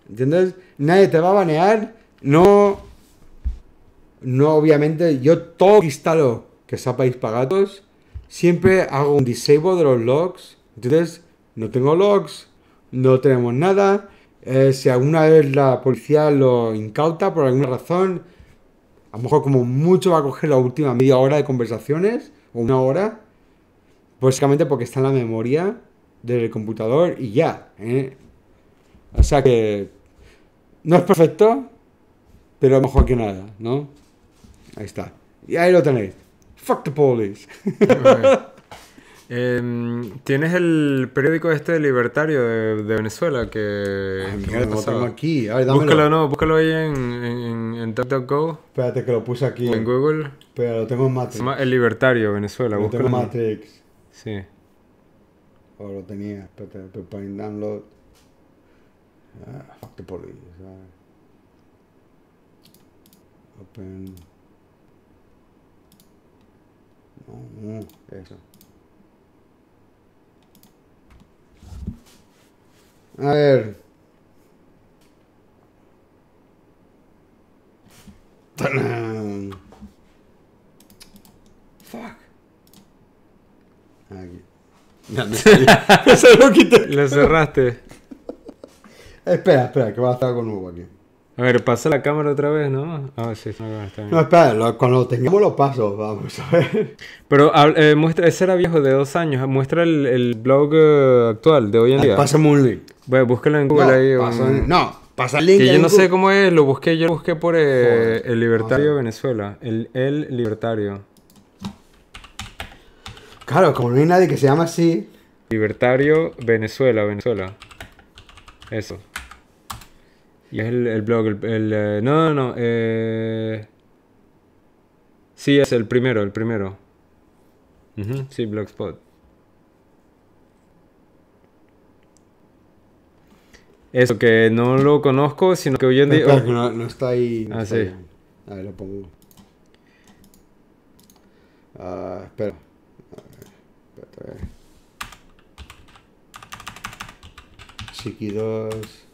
¿Entiendes? Nadie te va a banear no, no obviamente, yo todo instalo que sea país siempre hago un disable de los logs. Entonces, no tengo logs, no tenemos nada. Eh, si alguna vez la policía lo incauta por alguna razón, a lo mejor como mucho va a coger la última media hora de conversaciones, o una hora, pues básicamente porque está en la memoria del computador y ya. ¿eh? O sea que no es perfecto, pero mejor que nada, ¿no? Ahí está. Y ahí lo tenéis. Fuck the police. Em, tienes el periódico este de Libertario de, Venezuela que. Ay, que lo tengo aquí. búscalo, no, búscalo ahí en, en, Espérate que lo puse aquí. En Google. Pero lo tengo en Matrix. El Libertario Venezuela, lo Tengo en Matrix. Sí. O oh, lo tenía. Espérate, download. Ah, fuck the police. Ah. Open. No, eso. A ver. ¡Tarán! Fuck. Aquí. No, no *laughs* se lo quité. Lo cerraste. espera, espera, que va a estar con nuevo aquí. A ver, pasa la cámara otra vez, ¿no? Ah, sí, sí está No, espera, cuando lo tengamos lo paso, vamos a ver. Pero eh, muestra, ese era viejo de dos años, muestra el, blog eh, actual de hoy en ah, día. Pásame un link. Bueno, búscalo en Google ahí. No, pasa el link. Que yo no sé cómo es, lo busqué, yo lo busqué por eh, el Libertario ah. Venezuela, el, el Libertario. Claro, como no hay nadie que se llama así. Libertario Venezuela, Venezuela. Eso. Y es el, blog, el, eh, no, no, no, eh, sí, es el primero, el primero. sí, Blogspot. Eso, que no lo conozco, sino que hoy en día... No, no, está ahí. ah, sí. A ver, lo pongo. Ah, espera. A ver, A 2.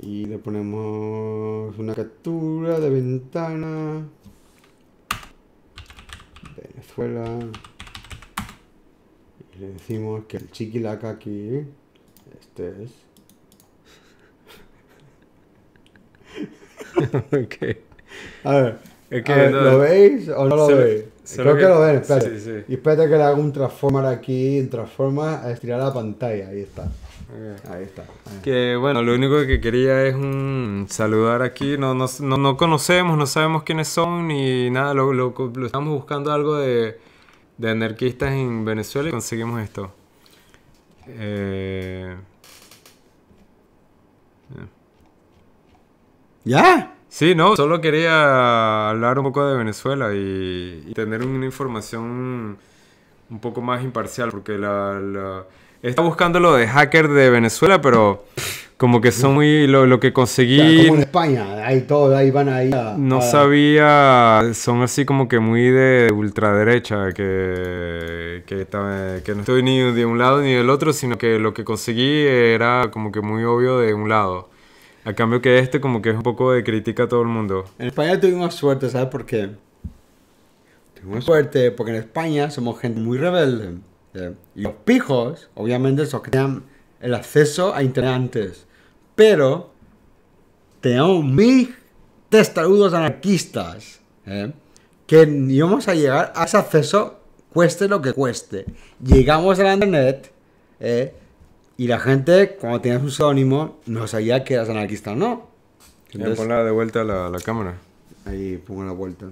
Y le ponemos una captura de ventana. Venezuela. Y le decimos que el chiquilaca aquí, este es. *laughs* okay. A ver, ¿lo veis o no lo veis? Creo que, lo ven, espérate. Y espérate que le haga un transformar aquí, en transformer a estirar la pantalla, ahí está. Ahí está. Que bueno, lo único que quería es saludar aquí. No, no, no, conocemos, no sabemos quiénes son ni nada. Lo, estamos buscando algo de, anarquistas en Venezuela y conseguimos esto. Eh, ¿Ya? Sí, no, solo quería hablar un poco de Venezuela y, tener una información un poco más imparcial porque la Está buscando lo de hacker de Venezuela, pero como que son muy lo, que conseguí. como en España, ahí todo, van ahí. no sabía, son así como que muy de ultraderecha, que, que, que, no estoy ni de un lado ni del otro, sino que lo que conseguí era como que muy obvio de un lado. A cambio que este como que es un poco de crítica a todo el mundo. En España tuvimos suerte, ¿sabes por qué? Tuvimos suerte porque en España somos gente muy rebelde y eh, los pijos, obviamente, tenían el acceso a Internet antes. Pero teníamos mil testarudos anarquistas eh, que íbamos a llegar a ese acceso cueste lo que cueste. Llegamos a la Internet eh, y la gente, cuando tenía su pseudónimo, no sabía que eras anarquista o no. Entonces, poner de vuelta la, cámara. Ahí pongo la vuelta.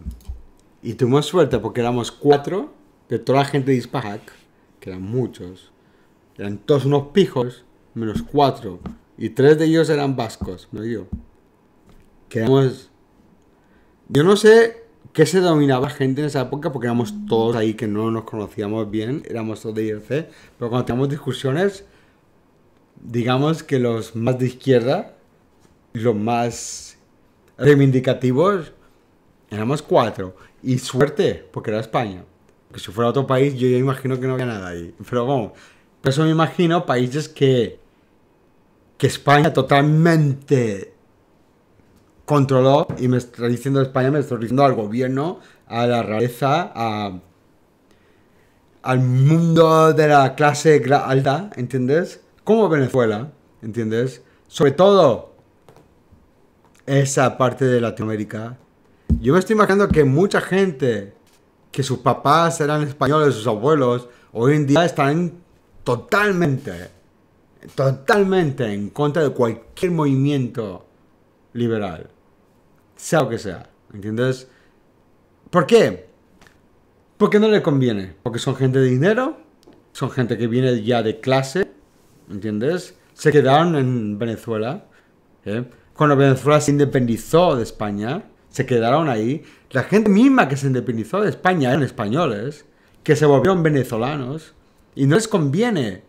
Y tuvimos suerte porque éramos cuatro, de toda la gente de Ispahac que eran muchos, eran todos unos pijos, menos cuatro, y tres de ellos eran vascos, no yo. Quedamos... Yo no sé qué se dominaba gente en esa época, porque éramos todos ahí que no nos conocíamos bien, éramos todos de IRC, pero cuando teníamos discusiones, digamos que los más de izquierda, y los más reivindicativos, éramos cuatro. Y suerte, porque era España. Que si fuera otro país, yo ya imagino que no había nada ahí. Pero vamos, por eso me imagino países que, que España totalmente controló, y me está diciendo España, me está diciendo al gobierno, a la realeza, a, al mundo de la clase alta, ¿entiendes? Como Venezuela, ¿entiendes? Sobre todo esa parte de Latinoamérica. Yo me estoy imaginando que mucha gente que sus papás eran españoles, sus abuelos, hoy en día están totalmente, totalmente en contra de cualquier movimiento liberal, sea lo que sea, ¿entiendes? ¿Por qué? Porque no le conviene, porque son gente de dinero, son gente que viene ya de clase, ¿entiendes? Se quedaron en Venezuela, ¿eh? cuando Venezuela se independizó de España, se quedaron ahí, la gente misma que se independizó de España eran españoles, que se volvieron venezolanos, y no les conviene,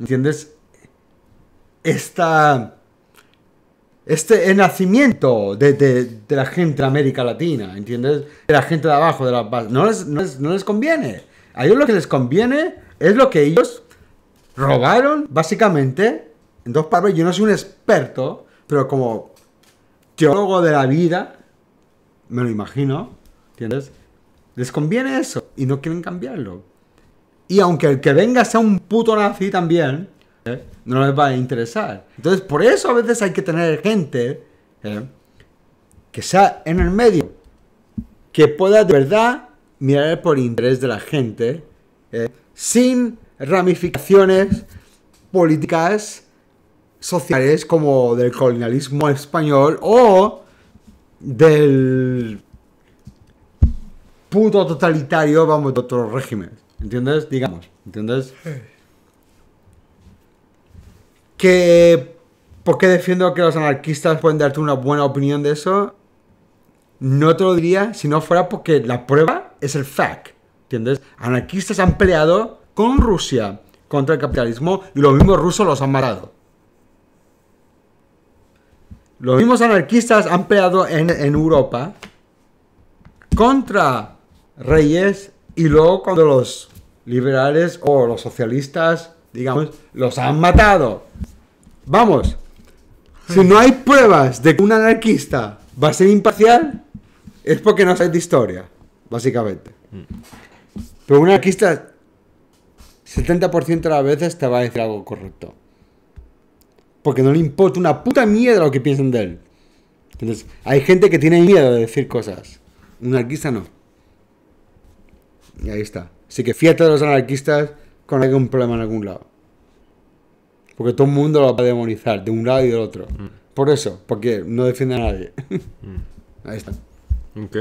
¿entiendes? Esta, este nacimiento de, la gente de América Latina, ¿entiendes? De la gente de abajo, de la No les, conviene. A ellos lo que les conviene es lo que ellos robaron, básicamente, en dos palabras, yo no soy un experto, pero como teólogo de la vida, me lo imagino, ¿entiendes? Les conviene eso y no quieren cambiarlo. Y aunque el que venga sea un puto nazi también, ¿eh? no les va a interesar. Entonces, por eso a veces hay que tener gente ¿eh? que sea en el medio, que pueda de verdad mirar por interés de la gente, ¿eh? sin ramificaciones políticas, sociales, como del colonialismo español o del puto totalitario, vamos, de otro régimen. ¿Entiendes? Digamos, ¿entiendes? Que... ¿Por qué defiendo que los anarquistas pueden darte una buena opinión de eso? No te lo diría si no fuera porque la prueba es el fact. ¿Entiendes? Anarquistas han peleado con Rusia contra el capitalismo y los mismos rusos los han matado los mismos anarquistas han peleado en, Europa contra reyes y luego cuando los liberales o los socialistas, digamos, los han matado. Vamos, si no hay pruebas de que un anarquista va a ser imparcial, es porque no sabes de historia, básicamente. Pero un anarquista 70% de las veces te va a decir algo correcto porque no le importa una puta mierda lo que piensen de él. Entonces, hay gente que tiene miedo de decir cosas. Un anarquista no. Y ahí está. Así que fíjate de los anarquistas con algún problema en algún lado. Porque todo el mundo lo va a demonizar, de un lado y del otro. Mm. Por eso, porque no defiende a nadie. Mm. *laughs* Ahí está. Ok.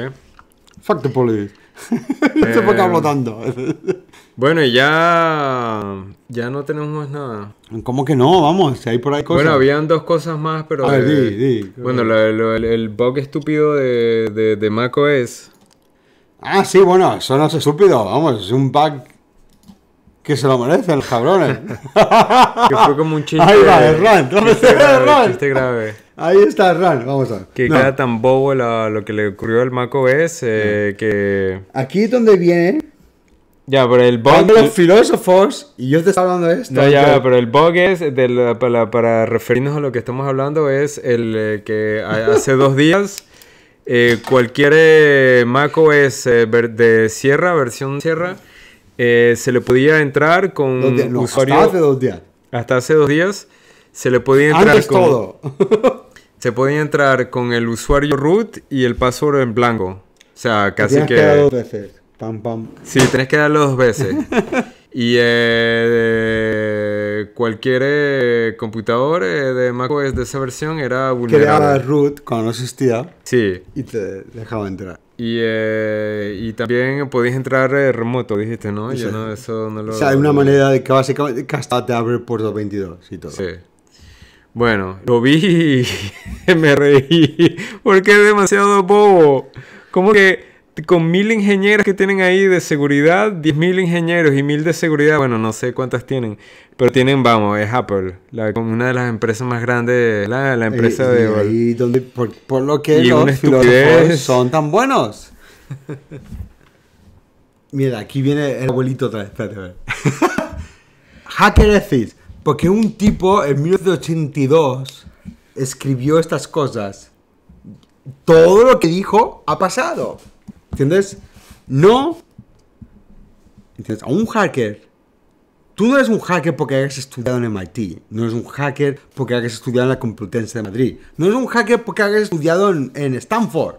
Fuck the police. *laughs* Esto por bueno, y ya. Ya no tenemos más nada. ¿Cómo que no? Vamos, si hay por ahí cosas. Bueno, habían dos cosas más, pero. di, di. Bueno, el, bug estúpido de, de, de Ah, sí, bueno, eso no es estúpido. Vamos, es un bug que se lo merece los cabrones. *laughs* que fue como un chiste. Ahí va, error, ¿Dónde está Chiste grave. Ahí está Ran, vamos a Que queda tan bobo lo que le ocurrió al Maco es eh, que... Aquí es donde viene... Ya, pero el bug... Cuando los filósofos, y yo te estaba hablando de esto. No, ya, pero, el bug es, para, referirnos a lo que estamos hablando, es el eh, que hace dos días... Eh, cualquier eh, es de Sierra, versión Sierra, se le podía entrar con usuario. Hasta hace dos días. Hasta hace dos días se le podía entrar Antes con, todo. *laughs* se podía entrar con el usuario root y el password en blanco. O sea, casi que... que dos veces. Sí, tenés que darlo dos veces. *laughs* y eh, cualquier eh, computador eh, de macOS de esa versión era vulnerable. Creaba root cuando no existía. Sí. Y te dejaba entrar. Y, y, también Podías entrar remoto, dijiste, ¿no? Yo no, eso no lo... O sea, hay una manera de que básicamente hasta te abre el puerto 22 y todo. Sí. Bueno, lo vi y *laughs* me reí porque es demasiado bobo. Como que con mil ingenieros que tienen ahí de seguridad, diez mil ingenieros y mil de seguridad, bueno, no sé cuántas tienen, pero tienen, vamos, es Apple, la, una de las empresas más grandes, la, empresa de... por, lo que los son tan buenos. *laughs* Mira, aquí viene el abuelito otra vez, espérate, *laughs* Hacker porque un tipo en 1982 escribió estas cosas. Todo lo que dijo ha pasado. ¿Entiendes? No. ¿Entiendes? A un hacker. Tú no eres un hacker porque hayas estudiado en MIT. No eres un hacker porque hayas estudiado en la Complutense de Madrid. No eres un hacker porque hayas estudiado en, en Stanford.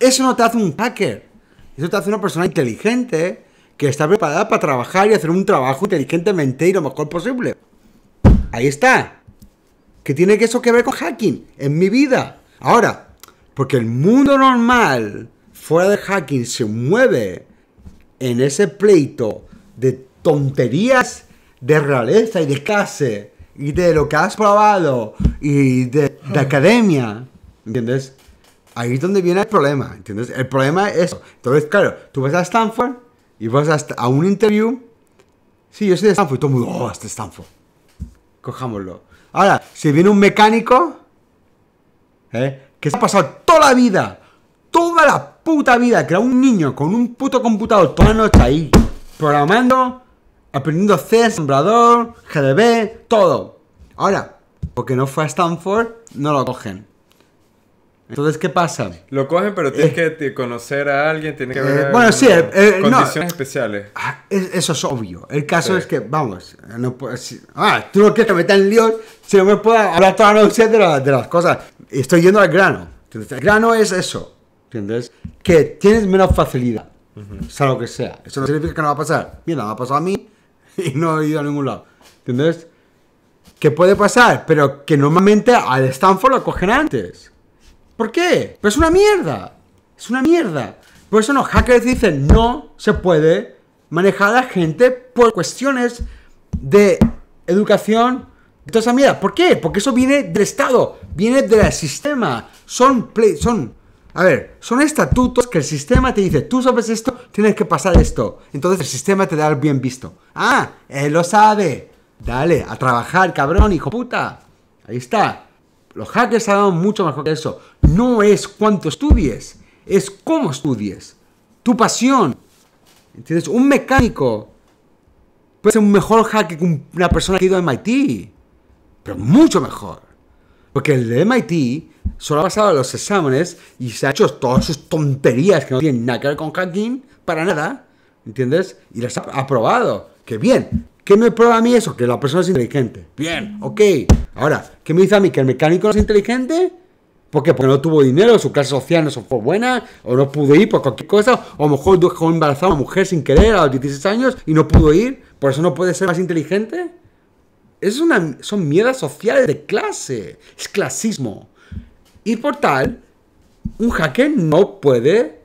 Eso no te hace un hacker. Eso te hace una persona inteligente que está preparada para trabajar y hacer un trabajo inteligentemente y lo mejor posible. Ahí está. ¿Qué tiene que eso que ver con hacking en mi vida? Ahora, porque el mundo normal fuera de hacking se mueve en ese pleito de tonterías de realeza y de clase y de lo que has probado y de, academia, ¿entiendes? Ahí es donde viene el problema, ¿entiendes? El problema es... eso Entonces, claro, tú vas a Stanford y vas a un interview. Sí, yo soy de Stanford. Y todo el mundo, oh, este Stanford. Cojámoslo. Ahora, si viene un mecánico, ¿eh? que se ha pasado toda la vida, toda la puta vida, que era un niño con un puto computador toda la noche ahí, programando, aprendiendo C, sembrador, GDB, todo. Ahora, porque no fue a Stanford, no lo cogen. Entonces, ¿qué pasa? Lo cogen, pero tienes eh. que conocer a alguien, tienes que ver. bueno, sí, eh, eh condiciones especiales. Ah, eso es obvio. El caso es que, vamos, no puedo, ah, tú no quieres que me metan en lío si no me puedo hablar toda la noche de, las cosas. Estoy yendo al grano. El grano es eso, ¿entiendes? Que tienes menos facilidad, sea lo que sea. Eso no significa que no va a pasar. Mira, me ha pasado a mí *laughs* y no he ido a ningún lado, ¿entiendes? Que puede pasar, pero que normalmente al Stanford lo cogen antes. ¿Por qué? Pues es una mierda. Es una mierda. Por eso los hackers dicen no se puede manejar a la gente por cuestiones de educación. esa mierda ¿por qué? Porque eso viene del Estado, viene del sistema. Son, play, son, a ver, son estatutos que el sistema te dice, tú sabes esto, tienes que pasar esto. Entonces el sistema te da el bien visto. Ah, él lo sabe. Dale, a trabajar, cabrón, hijo puta. Ahí está. Los hackers saben mucho mejor que eso. No es cuánto estudies, es cómo estudies. Tu pasión. ¿Entiendes? Un mecánico puede ser un mejor hacker que una persona que ha ido a MIT. Pero mucho mejor. Porque el de MIT solo ha pasado los exámenes y se ha hecho todas sus tonterías que no tienen nada que ver con hacking, para nada. ¿Entiendes? Y las ha aprobado. ¡Qué bien! ¿Qué me prueba a mí eso? Que la persona es inteligente. Bien, ok. Ahora, ¿qué me dice a mí? ¿Que el mecánico es inteligente? ¿Por qué? Porque no tuvo dinero, su clase social no fue buena, o no pudo ir por cualquier cosa, o a lo mejor dejó embarazada a una mujer sin querer a los 16 años y no pudo ir, por eso no puede ser más inteligente. Es una, son mierdas sociales de clase, es clasismo. Y por tal, un hacker no puede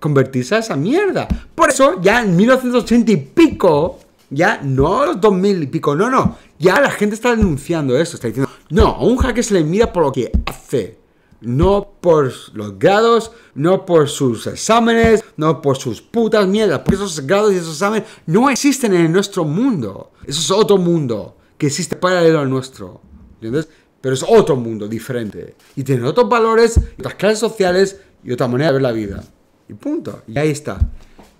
convertirse a esa mierda. Por eso, ya en 1980 y pico, ya no los dos mil y pico, no, no. Ya la gente está denunciando eso, está diciendo, no, a un hacker se le mira por lo que hace. No por los grados, no por sus exámenes, no por sus putas mierdas. Porque esos grados y esos exámenes no existen en nuestro mundo. Eso es otro mundo que existe paralelo al nuestro. ¿Entiendes? Pero es otro mundo diferente. Y tiene otros valores, otras clases sociales y otra manera de ver la vida. Y punto. Y ahí está.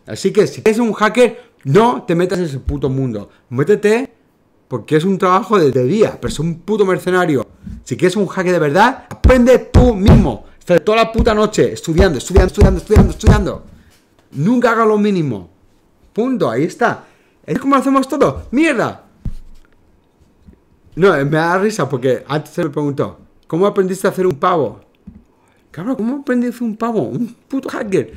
Así que si es un hacker, no te metas en ese puto mundo. Métete porque es un trabajo de, día, pero es un puto mercenario. Si quieres un hacker de verdad, aprende tú mismo. Estás toda la puta noche estudiando, estudiando, estudiando, estudiando, estudiando. Nunca haga lo mínimo. Punto, ahí está. Es como hacemos todo. ¡Mierda! No, me da risa porque antes se me preguntó, ¿cómo aprendiste a hacer un pavo? Cabrón, ¿cómo aprendiste un pavo? Un puto hacker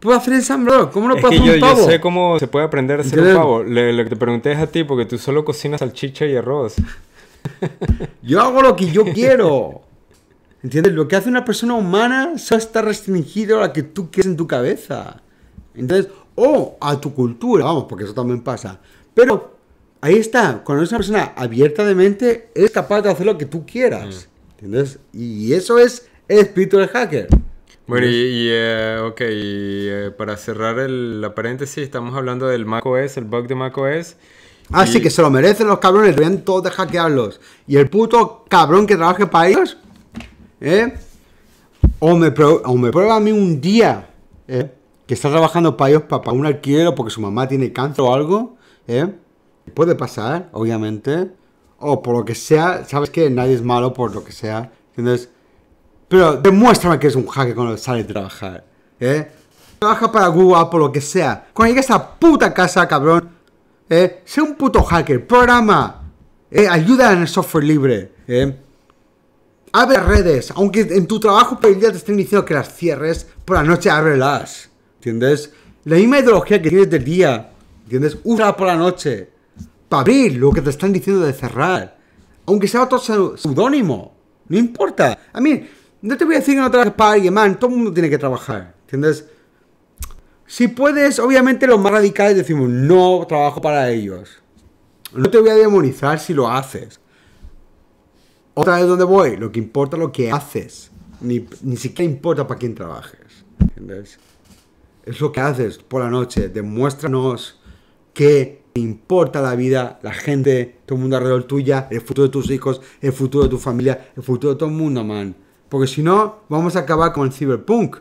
puedo hacer ensamblador? ¿Cómo no puedo hacer un pavo? Yo sé cómo se puede aprender a hacer un pavo. lo que te pregunté es a ti, porque tú solo cocinas salchicha y arroz. *laughs* yo hago lo que yo quiero. ¿Entiendes? Lo que hace una persona humana solo está restringido a lo que tú quieres en tu cabeza. Entonces, o a tu cultura, vamos, porque eso también pasa. Pero ahí está, cuando es una persona abierta de mente, es capaz de hacer lo que tú quieras. Mm. ¿Entiendes? Y eso es el espíritu del hacker. Bueno, y, eh, ok, eh, para cerrar el, la paréntesis, estamos hablando del macOS, el bug de macOS. Ah, sí, que se lo merecen los cabrones, deben todos de hackearlos. Y el puto cabrón que trabaje para ellos, ¿eh? O me, o me prueba a mí un día, ¿eh? Que está trabajando para ellos para un alquiler porque su mamá tiene cáncer o algo, ¿eh? Puede pasar, obviamente. O por lo que sea, sabes que nadie es malo por lo que sea. Entonces, pero demuéstrame que eres un hacker cuando sales a trabajar, ¿eh? Trabaja para Google, Apple, lo que sea. Cuando llegues a esa puta casa, cabrón, ¿eh? Sé un puto hacker, programa, ¿eh? Ayuda en el software libre, ¿eh? Abre redes, aunque en tu trabajo por el día te estén diciendo que las cierres, por la noche ábrelas, ¿entiendes? La misma ideología que tienes del día, ¿entiendes? Usa por la noche, para abrir lo que te están diciendo de cerrar, aunque sea otro pseudónimo No importa. A mí, no te voy a decir que no trabajes para alguien man. todo el mundo tiene que trabajar, ¿entiendes? Si puedes, obviamente los más radicales decimos, no trabajo para ellos. No te voy a demonizar si lo haces. Otra vez, ¿dónde voy? Lo que importa es lo que haces. Ni, siquiera importa para quién trabajes. ¿Entiendes? Es lo que haces por la noche. Demuéstranos que importa la vida, la gente, todo el mundo alrededor tuya, el futuro de tus hijos, el futuro de tu familia, el futuro de todo el mundo, man. Porque si no, vamos a acabar con el ciberpunk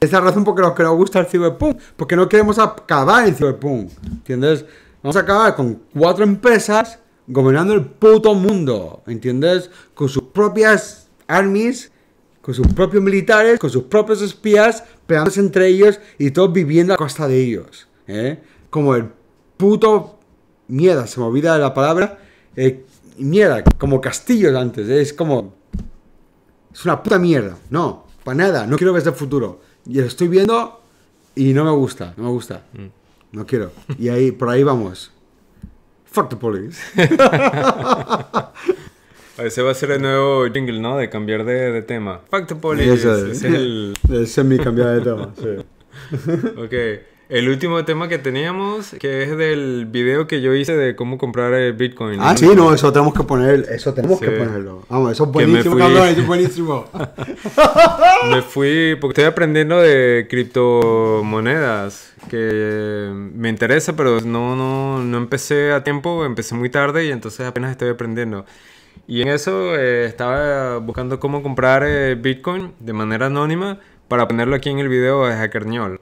Esa es la razón por la que nos gusta el ciberpunk Porque no queremos acabar el ciberpunk ¿Entiendes? Vamos a acabar con cuatro empresas gobernando el puto mundo. ¿Entiendes? Con sus propias armies, con sus propios militares, con sus propios espías, peleándose entre ellos y todos viviendo a costa de ellos. ¿eh? Como el puto. Mierda, se me olvida la palabra. Eh, mierda, como castillos antes. ¿eh? Es como es una puta mierda. No, para nada, no quiero ver el este futuro. Y lo estoy viendo y no me gusta, no me gusta. Mm. No quiero. Y ahí, por ahí vamos. Fuck the police. *laughs* Ese va a ser el nuevo jingle, ¿no? De cambiar de, tema. Fuck the police. Ese es, el... *laughs* cambiar de tema, sí. *laughs* ok. El último tema que teníamos, que es del video que yo hice de cómo comprar el eh, Bitcoin. Ah, sí, no, eso tenemos que poner, eso tenemos que ponerlo. Vamos, eso es buenísimo, me fui... es buenísimo. *laughs* *laughs* me fui, porque estoy aprendiendo de criptomonedas, que me interesa, pero no, no, no empecé a tiempo, empecé muy tarde y entonces apenas estoy aprendiendo. Y en eso eh, estaba buscando cómo comprar eh, Bitcoin de manera anónima para ponerlo aquí en el video de Hackerñol.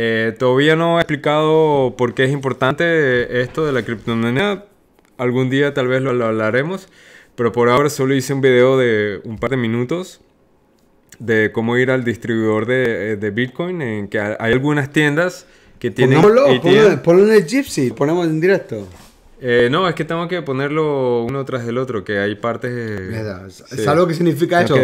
Eh, todavía no he explicado por qué es importante esto de la criptomoneda. Algún día tal vez lo, lo hablaremos. Pero por ahora solo hice un video de un par de minutos de cómo ir al distribuidor de, eh, Bitcoin. En que hay algunas tiendas que tienen. ponlo, ponlo, en el Gypsy, ponemos en directo. Eh, no, es que tengo que ponerlo uno tras el otro, que hay partes. Eh, es, algo que significa eso. Que,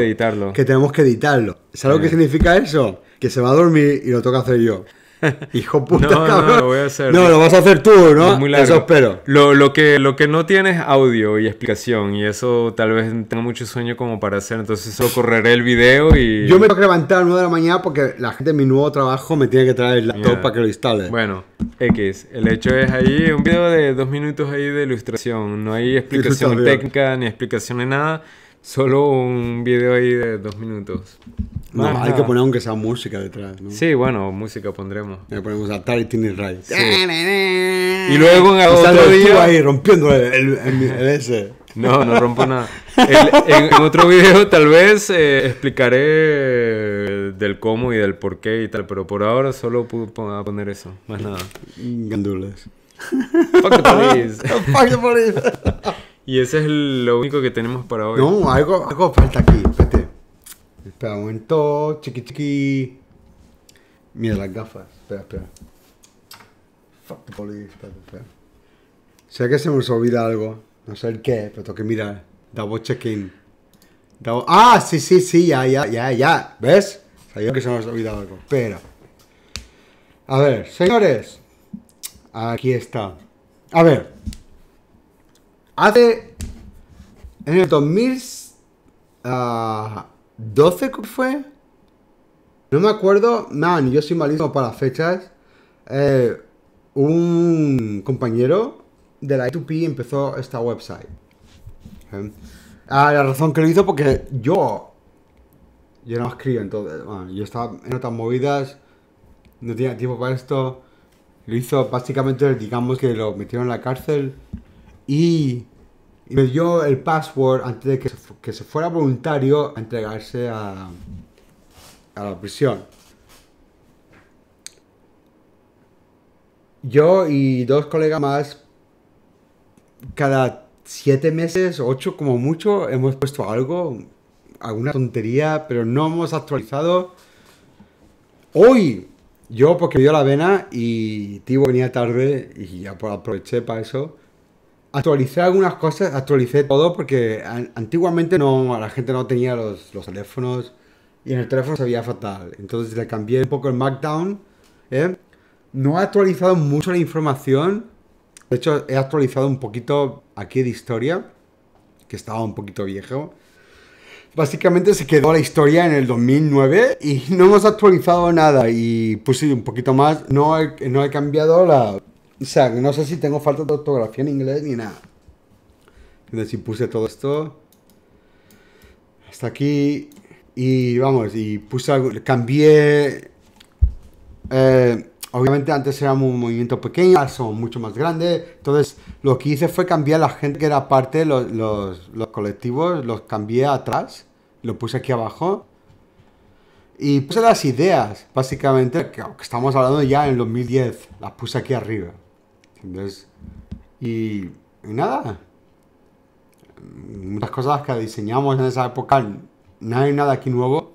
tenemos que editarlo. Es algo que significa eso. Que se va a dormir y lo toca hacer yo. *laughs* Hijo puta, no, lo voy a hacer. No, lo vas a hacer tú, ¿no? muy Eso espero. Lo, que, lo que no tiene es audio y explicación. Y eso tal vez tenga mucho sueño como para hacer. Entonces solo correré el video y... Yo me tengo que levantar a 9 de la mañana porque la gente de mi nuevo trabajo me tiene que traer el laptop para que lo instale. Bueno, X. El hecho es ahí un video de dos minutos ahí de ilustración. No hay explicación técnica ni explicación de nada solo un video ahí de dos minutos. No, hay que poner aunque sea música detrás, ¿no? Sí, bueno, música pondremos. Le ponemos a Tiny Rice. *laughs* Y luego en otro día... ahí rompiendo el, el, ese. No, no rompo nada. en, otro video tal vez eh, explicaré del cómo y del por qué y tal, pero por ahora solo puedo poner eso, más nada. Gandules. Fuck the police. *laughs* Fuck the police. Y ese es lo único que tenemos para hoy. No, algo, algo falta aquí. Espérate. Espera un momento. Chiqui, chiqui. Mira las gafas. Espera, espera. Fuck the police. Espera, espera. Sé que se nos olvida algo. No sé el qué, pero tengo que mirar. Double check-in. Ah, sí, sí, sí. Ya, ya, ya, ya. ¿Ves? Sabía que se nos olvidado algo. Espera. A ver, señores. Aquí está. A ver. Hace. En el 2012 ah, que fue. No me acuerdo. Man, yo soy malísimo para fechas. Eh, un compañero de la I2P empezó esta website. Eh, ah, la razón que lo hizo porque yo. Yo no escribo, entonces. Bueno, yo estaba en otras movidas. No tenía tiempo para esto. Lo hizo básicamente, digamos que lo metieron en la cárcel y me dio el password antes de que se, fuera voluntario a entregarse a, a la prisión. Yo y dos colegas más, cada siete meses, ocho como mucho, hemos puesto algo, alguna tontería, pero no hemos actualizado. Hoy, yo porque me dio la vena y ti venía tarde y ya aproveché para eso actualicé algunas cosas, actualicé todo porque antiguamente no, la gente no tenía los, los, teléfonos y en el teléfono se veía fatal. Entonces le cambié un poco el Markdown. ¿eh? No he actualizado mucho la información. De hecho, he actualizado un poquito aquí de historia, que estaba un poquito viejo. Básicamente se quedó la historia en el 2009 y no hemos actualizado nada y puse un poquito más. No no he cambiado la, o sea, no sé si tengo falta de ortografía en inglés ni nada. Entonces, si puse todo esto hasta aquí y vamos, y puse algo, cambié. Eh, obviamente antes era un movimiento pequeño, ahora son mucho más grande. Entonces, lo que hice fue cambiar la gente que era parte de los, colectivos, los cambié atrás, lo puse aquí abajo. Y puse las ideas, básicamente, que estamos hablando ya en 2010, las puse aquí arriba. Entonces, Y, nada, muchas cosas que diseñamos en esa época, no hay nada aquí nuevo.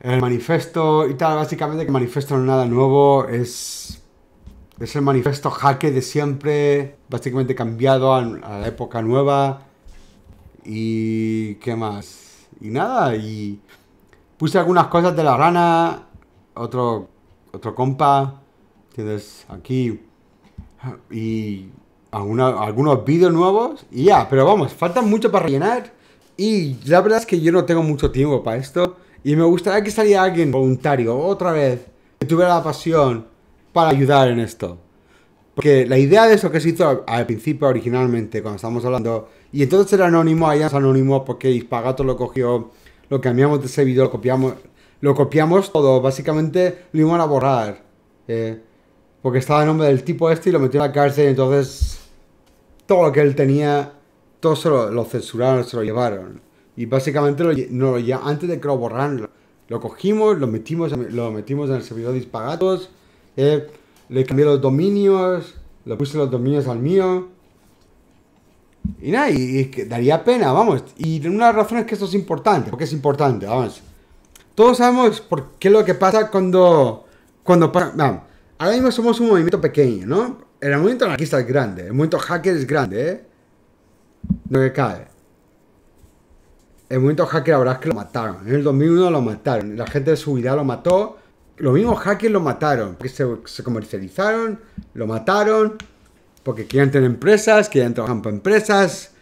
El manifesto y tal, básicamente que el no es nada nuevo, es, es el manifesto jaque de siempre, básicamente cambiado a, la época nueva. Y qué más. Y nada, y puse algunas cosas de la rana, otro, otro compa, tienes aquí y algunos vídeos nuevos. Y ya, pero vamos, falta mucho para rellenar. Y la verdad es que yo no tengo mucho tiempo para esto. Y me gustaría que saliera alguien voluntario, otra vez, que tuviera la pasión para ayudar en esto. Porque la idea de eso que se hizo al principio originalmente, cuando estábamos hablando, y entonces era anónimo, allá es anónimo porque Hispagato lo cogió, lo cambiamos de servidor, lo copiamos, lo copiamos todo, básicamente lo iban a borrar. Eh, porque estaba en nombre del tipo este y lo metió a la cárcel y entonces todo lo que él tenía, todo se lo, censuraron, se lo llevaron. Y básicamente no, ya antes de que lo borraran, lo, cogimos, lo metimos, lo metimos en el servidor dispagados, eh, le cambié los dominios, le puse los dominios al mío. Y nada, y, daría pena, vamos. Y una razón es que esto es importante, porque es importante, vamos. Todos sabemos por qué es lo que pasa cuando... Cuando ahora mismo somos un movimiento pequeño, ¿no? El movimiento anarquista es grande, el movimiento hacker es grande, ¿eh? No me cae. El movimiento hacker ahora es que lo mataron. En el 2001 lo mataron. La gente de su vida lo mató. Los mismos hackers lo mataron. Porque se, se comercializaron, lo mataron. Porque querían tener empresas, querían trabajar para empresas.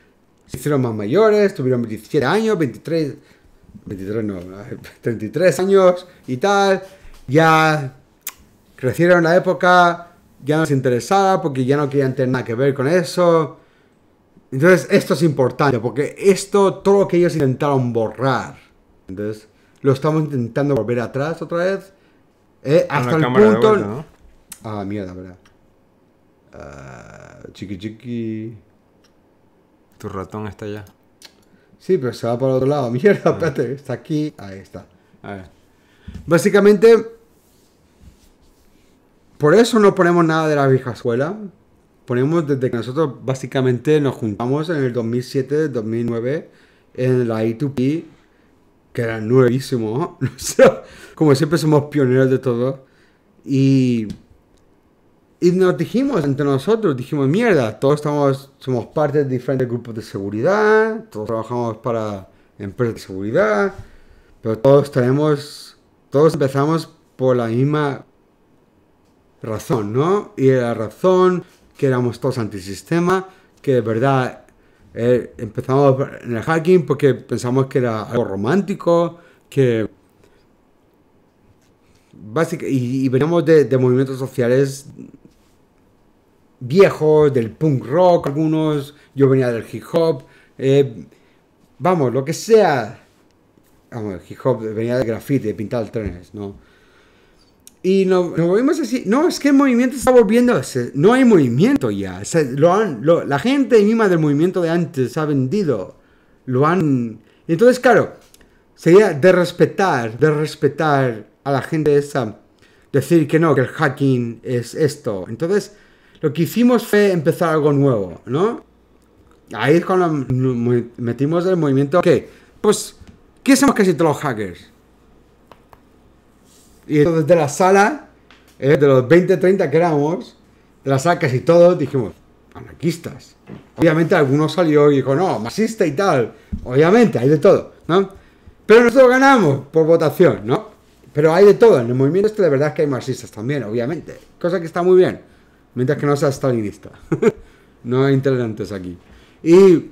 Se hicieron más mayores, tuvieron 27 años, 23. 23 no, 33 *laughs* años y tal. Ya crecieron en la época, ya no les interesaba porque ya no querían tener nada que ver con eso. Entonces, esto es importante porque esto, todo lo que ellos intentaron borrar, entonces, lo estamos intentando volver atrás otra vez. Eh, hasta el punto. Ah, mierda, verdad. Ah, chiqui chiqui. Tu ratón está allá. Sí, pero se va para el otro lado. *laughs* Mierda, ah. espérate, está aquí. Ahí está. A ver. Básicamente, por eso no ponemos nada de la vieja escuela. Ponemos desde que nosotros básicamente nos juntamos en el 2007, 2009, en la i 2 p que era nuevísimo. *laughs* Como siempre somos pioneros de todo. Y, y nos dijimos entre nosotros, dijimos, mierda, todos estamos, somos parte de diferentes grupos de seguridad, todos trabajamos para empresas de seguridad, pero todos tenemos, todos empezamos por la misma razón, ¿no? Y la razón que éramos todos antisistema, que de verdad eh, empezamos en el hacking porque pensamos que era algo romántico, que... básicamente... y, veníamos de, movimientos sociales viejos, del punk rock, algunos, yo venía del hip hop, eh, vamos, lo que sea. Vamos, el hip hop venía del graffiti, de pintar trenes, ¿no? Y nos, movimos volvimos así. No, es que el movimiento está volviendo. no hay movimiento ya. la gente misma del movimiento de antes ha vendido. Lo han. Entonces, claro, sería de respetar, de respetar a la gente esa. Decir que no, que el hacking es esto. Entonces, lo que hicimos fue empezar algo nuevo, ¿no? Ahí es cuando metimos el movimiento que, pues, ¿qué somos casi todos los hackers? Y de la sala, eh, de los 20, 30 que éramos, de la sala casi todos dijimos, anarquistas. Obviamente algunos salió y dijo, no, marxista y tal. Obviamente, hay de todo, ¿no? Pero nosotros ganamos por votación, ¿no? Pero hay de todo, en el movimiento este de verdad es que hay marxistas también, obviamente. Cosa que está muy bien, mientras que no seas stalinista. *laughs* no hay intolerantes aquí. Y,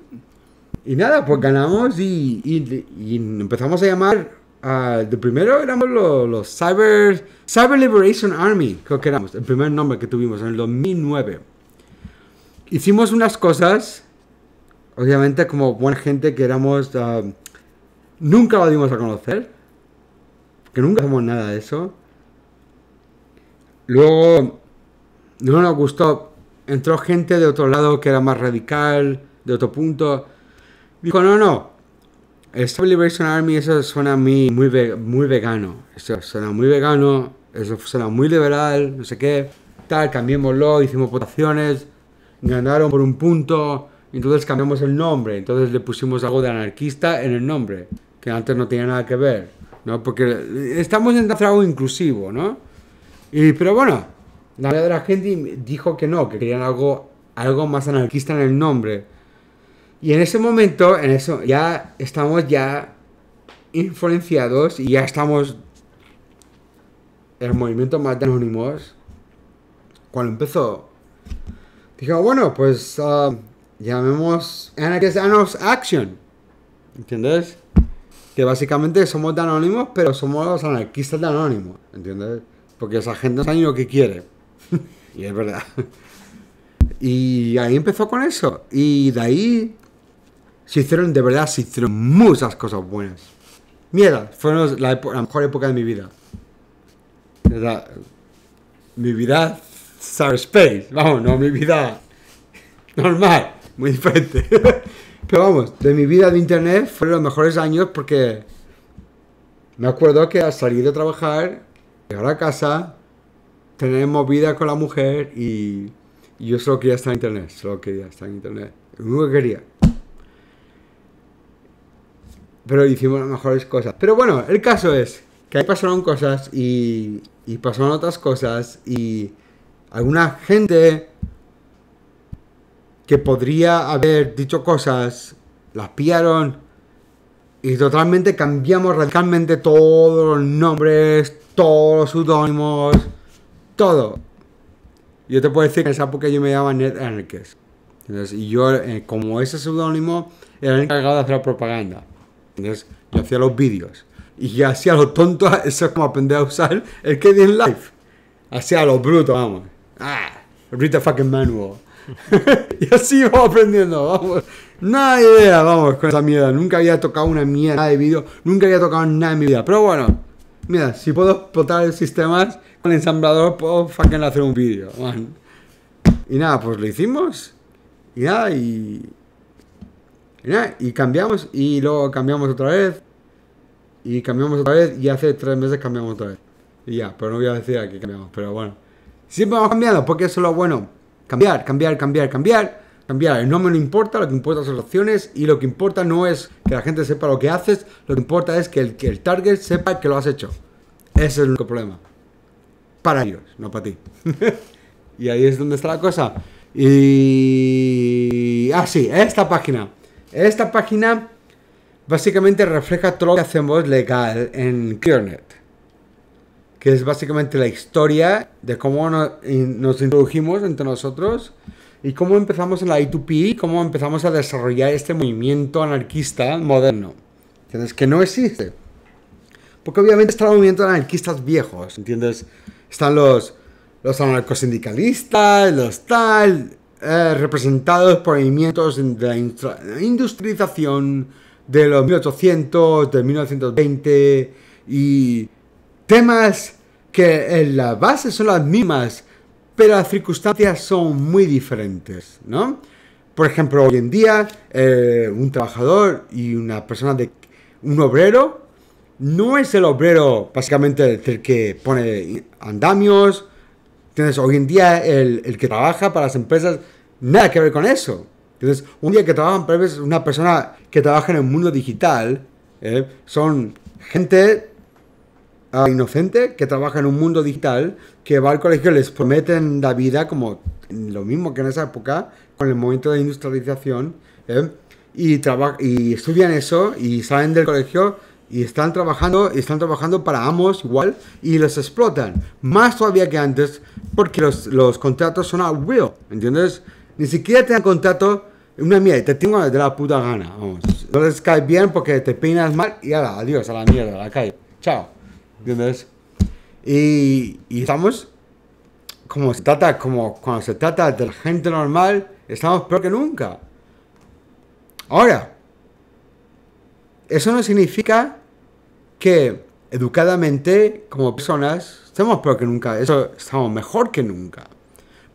y nada, pues ganamos y empezamos a llamar Uh, primero éramos los, Cyber, Liberation Army, creo que éramos, el primer nombre que tuvimos en el 2009. Hicimos unas cosas, obviamente como buena gente que éramos, ah, nunca lo dimos a conocer, que nunca hicimos nada de eso. Luego, no nos gustó, entró gente de otro lado que era más radical, de otro punto. Dijo, no, no, esta Liberation Army, eso suena a mí muy, muy vegano. Eso suena muy vegano, eso suena muy liberal, no sé qué. Tal, cambiémoslo, hicimos votaciones, ganaron por un punto, entonces cambiamos el nombre. Entonces le pusimos algo de anarquista en el nombre, que antes no tenía nada que ver, ¿no? Porque estamos en algo inclusivo, ¿no? Y, pero bueno, la mayoría de la gente dijo que no, que querían algo, algo más anarquista en el nombre. Y en ese momento, en eso, ya estamos ya influenciados y ya estamos el movimiento más de anónimos. Cuando empezó, dijo, bueno, pues ah, llamemos Anarchist Anonymous Action. ¿Entiendes? Que básicamente somos de anónimos, pero somos los anarquistas de anónimos. ¿Entiendes? Porque esa gente no sabe lo que quiere. *laughs* y es verdad. Y ahí empezó con eso. Y de ahí se hicieron, de verdad, se hicieron muchas cosas buenas. Mierda, fueron la, mejor época de mi vida. mi vida Space, vamos, no mi vida normal, muy diferente. *laughs* Pero vamos, de mi vida de internet fueron los mejores años porque me acuerdo que al salir de trabajar, llegar a casa, tener movida con la mujer y, yo solo quería estar en internet, solo quería estar en internet, lo quería pero hicimos las mejores cosas. Pero bueno, el caso es que ahí pasaron cosas y, pasaron otras cosas y alguna gente que podría haber dicho cosas, las pillaron y totalmente cambiamos radicalmente todos los nombres, todos los pseudónimos, todo. Yo te puedo decir que en esa época yo me llamaba Ned Anarchist. y yo, eh, como ese pseudónimo, era encargado de hacer la propaganda. Entonces, yo hacía los vídeos y yo hacía los tontos, *laughs* eso es como aprender a usar el en Live. Hacía los brutos, vamos. Ah, read the fucking manual. *laughs* y así iba aprendiendo, vamos. Nada idea, vamos, con esa mierda. Nunca había tocado una mierda de vídeo, nunca había tocado nada en mi vida. Pero bueno, mira, si puedo explotar el sistema con el ensamblador, puedo fucking hacer un vídeo, man. Y nada, pues lo hicimos. Y nada, y y, cambiamos y luego cambiamos otra vez. Y cambiamos otra vez y hace tres meses cambiamos otra vez. Y ya, pero no voy a decir aquí cambiamos, pero bueno. Siempre vamos cambiando porque eso es lo bueno. Cambiar, cambiar, cambiar, cambiar. Cambiar, el nombre no importa, lo que importa son las opciones y lo que importa no es que la gente sepa lo que haces, lo que importa es que el, que el target sepa que lo has hecho. Ese es el único problema. Para ellos, no para ti. *laughs* y ahí es donde está la cosa. Y... Ah, sí, esta página. Esta página básicamente refleja todo lo que hacemos legal en Clearnet, que es básicamente la historia de cómo nos introdujimos entre nosotros y cómo empezamos en la I2P, cómo empezamos a desarrollar este movimiento anarquista moderno, ¿entiendes? Que no existe. Porque obviamente está el movimiento de anarquistas viejos, ¿entiendes? Están los, los anarcosindicalistas, los tal, eh, representados por movimientos de la industrialización de los 1800, de 1920 y temas que en la base son las mismas, pero las circunstancias son muy diferentes, ¿no? Por ejemplo, hoy en día, eh, un trabajador y una persona de un obrero no es el obrero básicamente el que pone andamios. Tienes hoy en día el, el que trabaja para las empresas nada que ver con eso. Entonces, un día que trabajan, una persona que trabaja en el mundo digital, eh, son gente ah, inocente que trabaja en un mundo digital, que va al colegio, les prometen la vida como lo mismo que en esa época, con el momento de industrialización, eh, y, y estudian eso y salen del colegio y están trabajando, y están trabajando para amos igual y los explotan, más todavía que antes, porque los, los contratos son a will, ¿entiendes? Ni siquiera te contacto contrato. Una mierda, te tengo de la puta gana. Vamos. No les cae bien porque te peinas mal y ahora, adiós, a la mierda, a la calle. Chao. ¿Entiendes? Y, y estamos como se trata, como cuando se trata de la gente normal, estamos peor que nunca. Ahora, eso no significa que educadamente, como personas, estamos peor que nunca. Eso estamos mejor que nunca.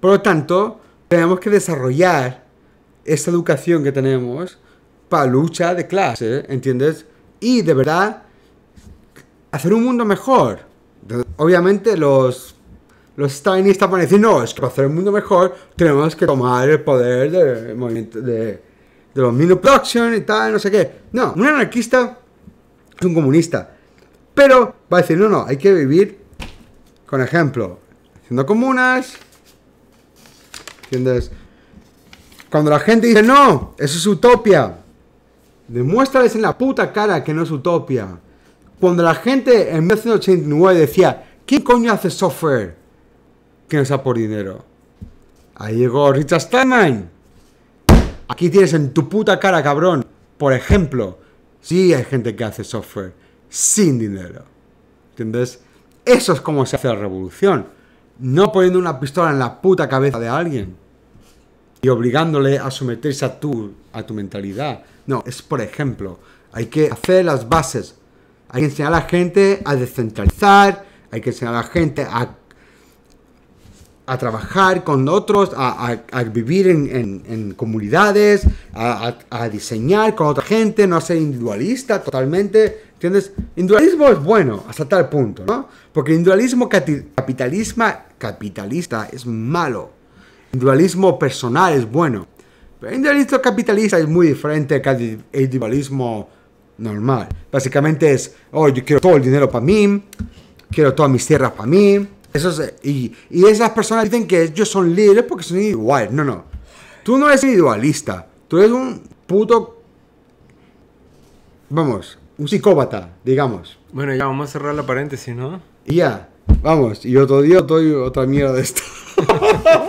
Por lo tanto, tenemos que desarrollar esta educación que tenemos para lucha de clase, ¿entiendes? Y de verdad hacer un mundo mejor. Obviamente los los stalinistas van a decir, no, es que para hacer un mundo mejor tenemos que tomar el poder del movimiento de, de los mini Production y tal, no sé qué. No, un anarquista es un comunista. Pero va a decir, no, no, hay que vivir con ejemplo, haciendo comunas, ¿Entiendes? Cuando la gente dice, no, eso es utopia. Demuéstrales en la puta cara que no es utopia. Cuando la gente en 1989 decía, ¿qué coño hace software que no sea por dinero? Ahí llegó Richard Stallman. Aquí tienes en tu puta cara, cabrón. Por ejemplo, sí hay gente que hace software sin dinero. ¿Entiendes? Eso es como se hace la revolución no poniendo una pistola en la puta cabeza de alguien y obligándole a someterse a tu, a tu mentalidad. No, es por ejemplo, hay que hacer las bases, hay que enseñar a la gente a descentralizar, hay que enseñar a la gente a, a trabajar con otros, a, vivir en, comunidades, a, diseñar con otra gente, no ser individualista totalmente. ¿Entiendes? Individualismo es bueno hasta tal punto, ¿no? Porque el individualismo capitalismo capitalista es malo. El dualismo personal es bueno. Pero el individualismo capitalista es muy diferente al individualismo normal. Básicamente es, oh, yo quiero todo el dinero para mí, quiero todas mis tierras para mí. Eso y, y, esas personas dicen que ellos son libres porque son igual. No, no. Tú no eres individualista. Tú eres un puto... Vamos, un psicópata, digamos. Bueno, ya vamos a cerrar la paréntesis, ¿no? Y ya. Vamos, y otro día doy otra mierda de esto.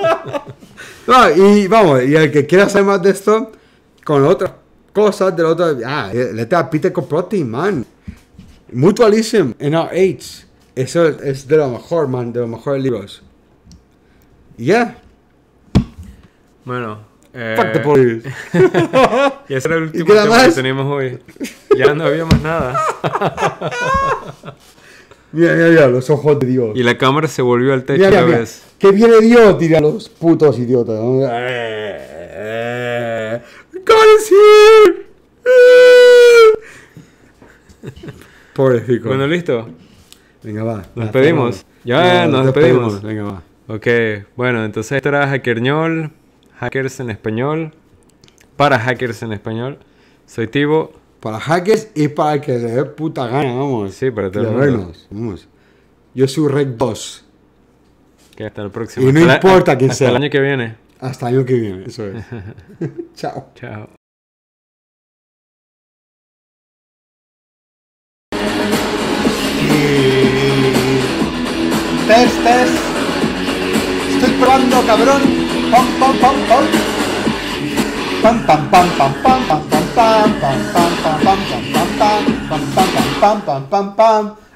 *laughs* y vamos, y el que quiera saber más de esto, con otras cosas de la otra. Ah, le a Peter Coprotti, man. Mutualism in our age. Eso es, de lo mejor, man, de los mejores libros. Ya. Bueno. Eh... Fuck the police. *laughs* y ese era el último tema que tenemos hoy. Ya no había más nada. *laughs* Mira, mira, mira, los ojos de Dios. Y la cámara se volvió al techo mira, vez. Que viene Dios, tira los putos idiotas. Eh, eh, eh. Pobre chico. Bueno, listo. Venga, va. Nos despedimos. Ya, nos, despedimos. Venga, va. Ok, bueno, entonces esto era Hackerñol, Hackers en Español, para Hackers en Español. Soy Tibo para hackers y para el que de puta gana, vamos. Sí, para todos. Vamos. Yo soy Rec 2. Que hasta el próximo. Y no importa quién sea. Hasta el año que viene. Hasta el año que viene, eso es. *laughs* Chao. Chao. Test, test. Estoy probando, cabrón. pam, pam, pam. Pam, pam, pam, pam, pam, pam. pam. bum bum bum bum bum bum bum bum bum bum bum bum bum bum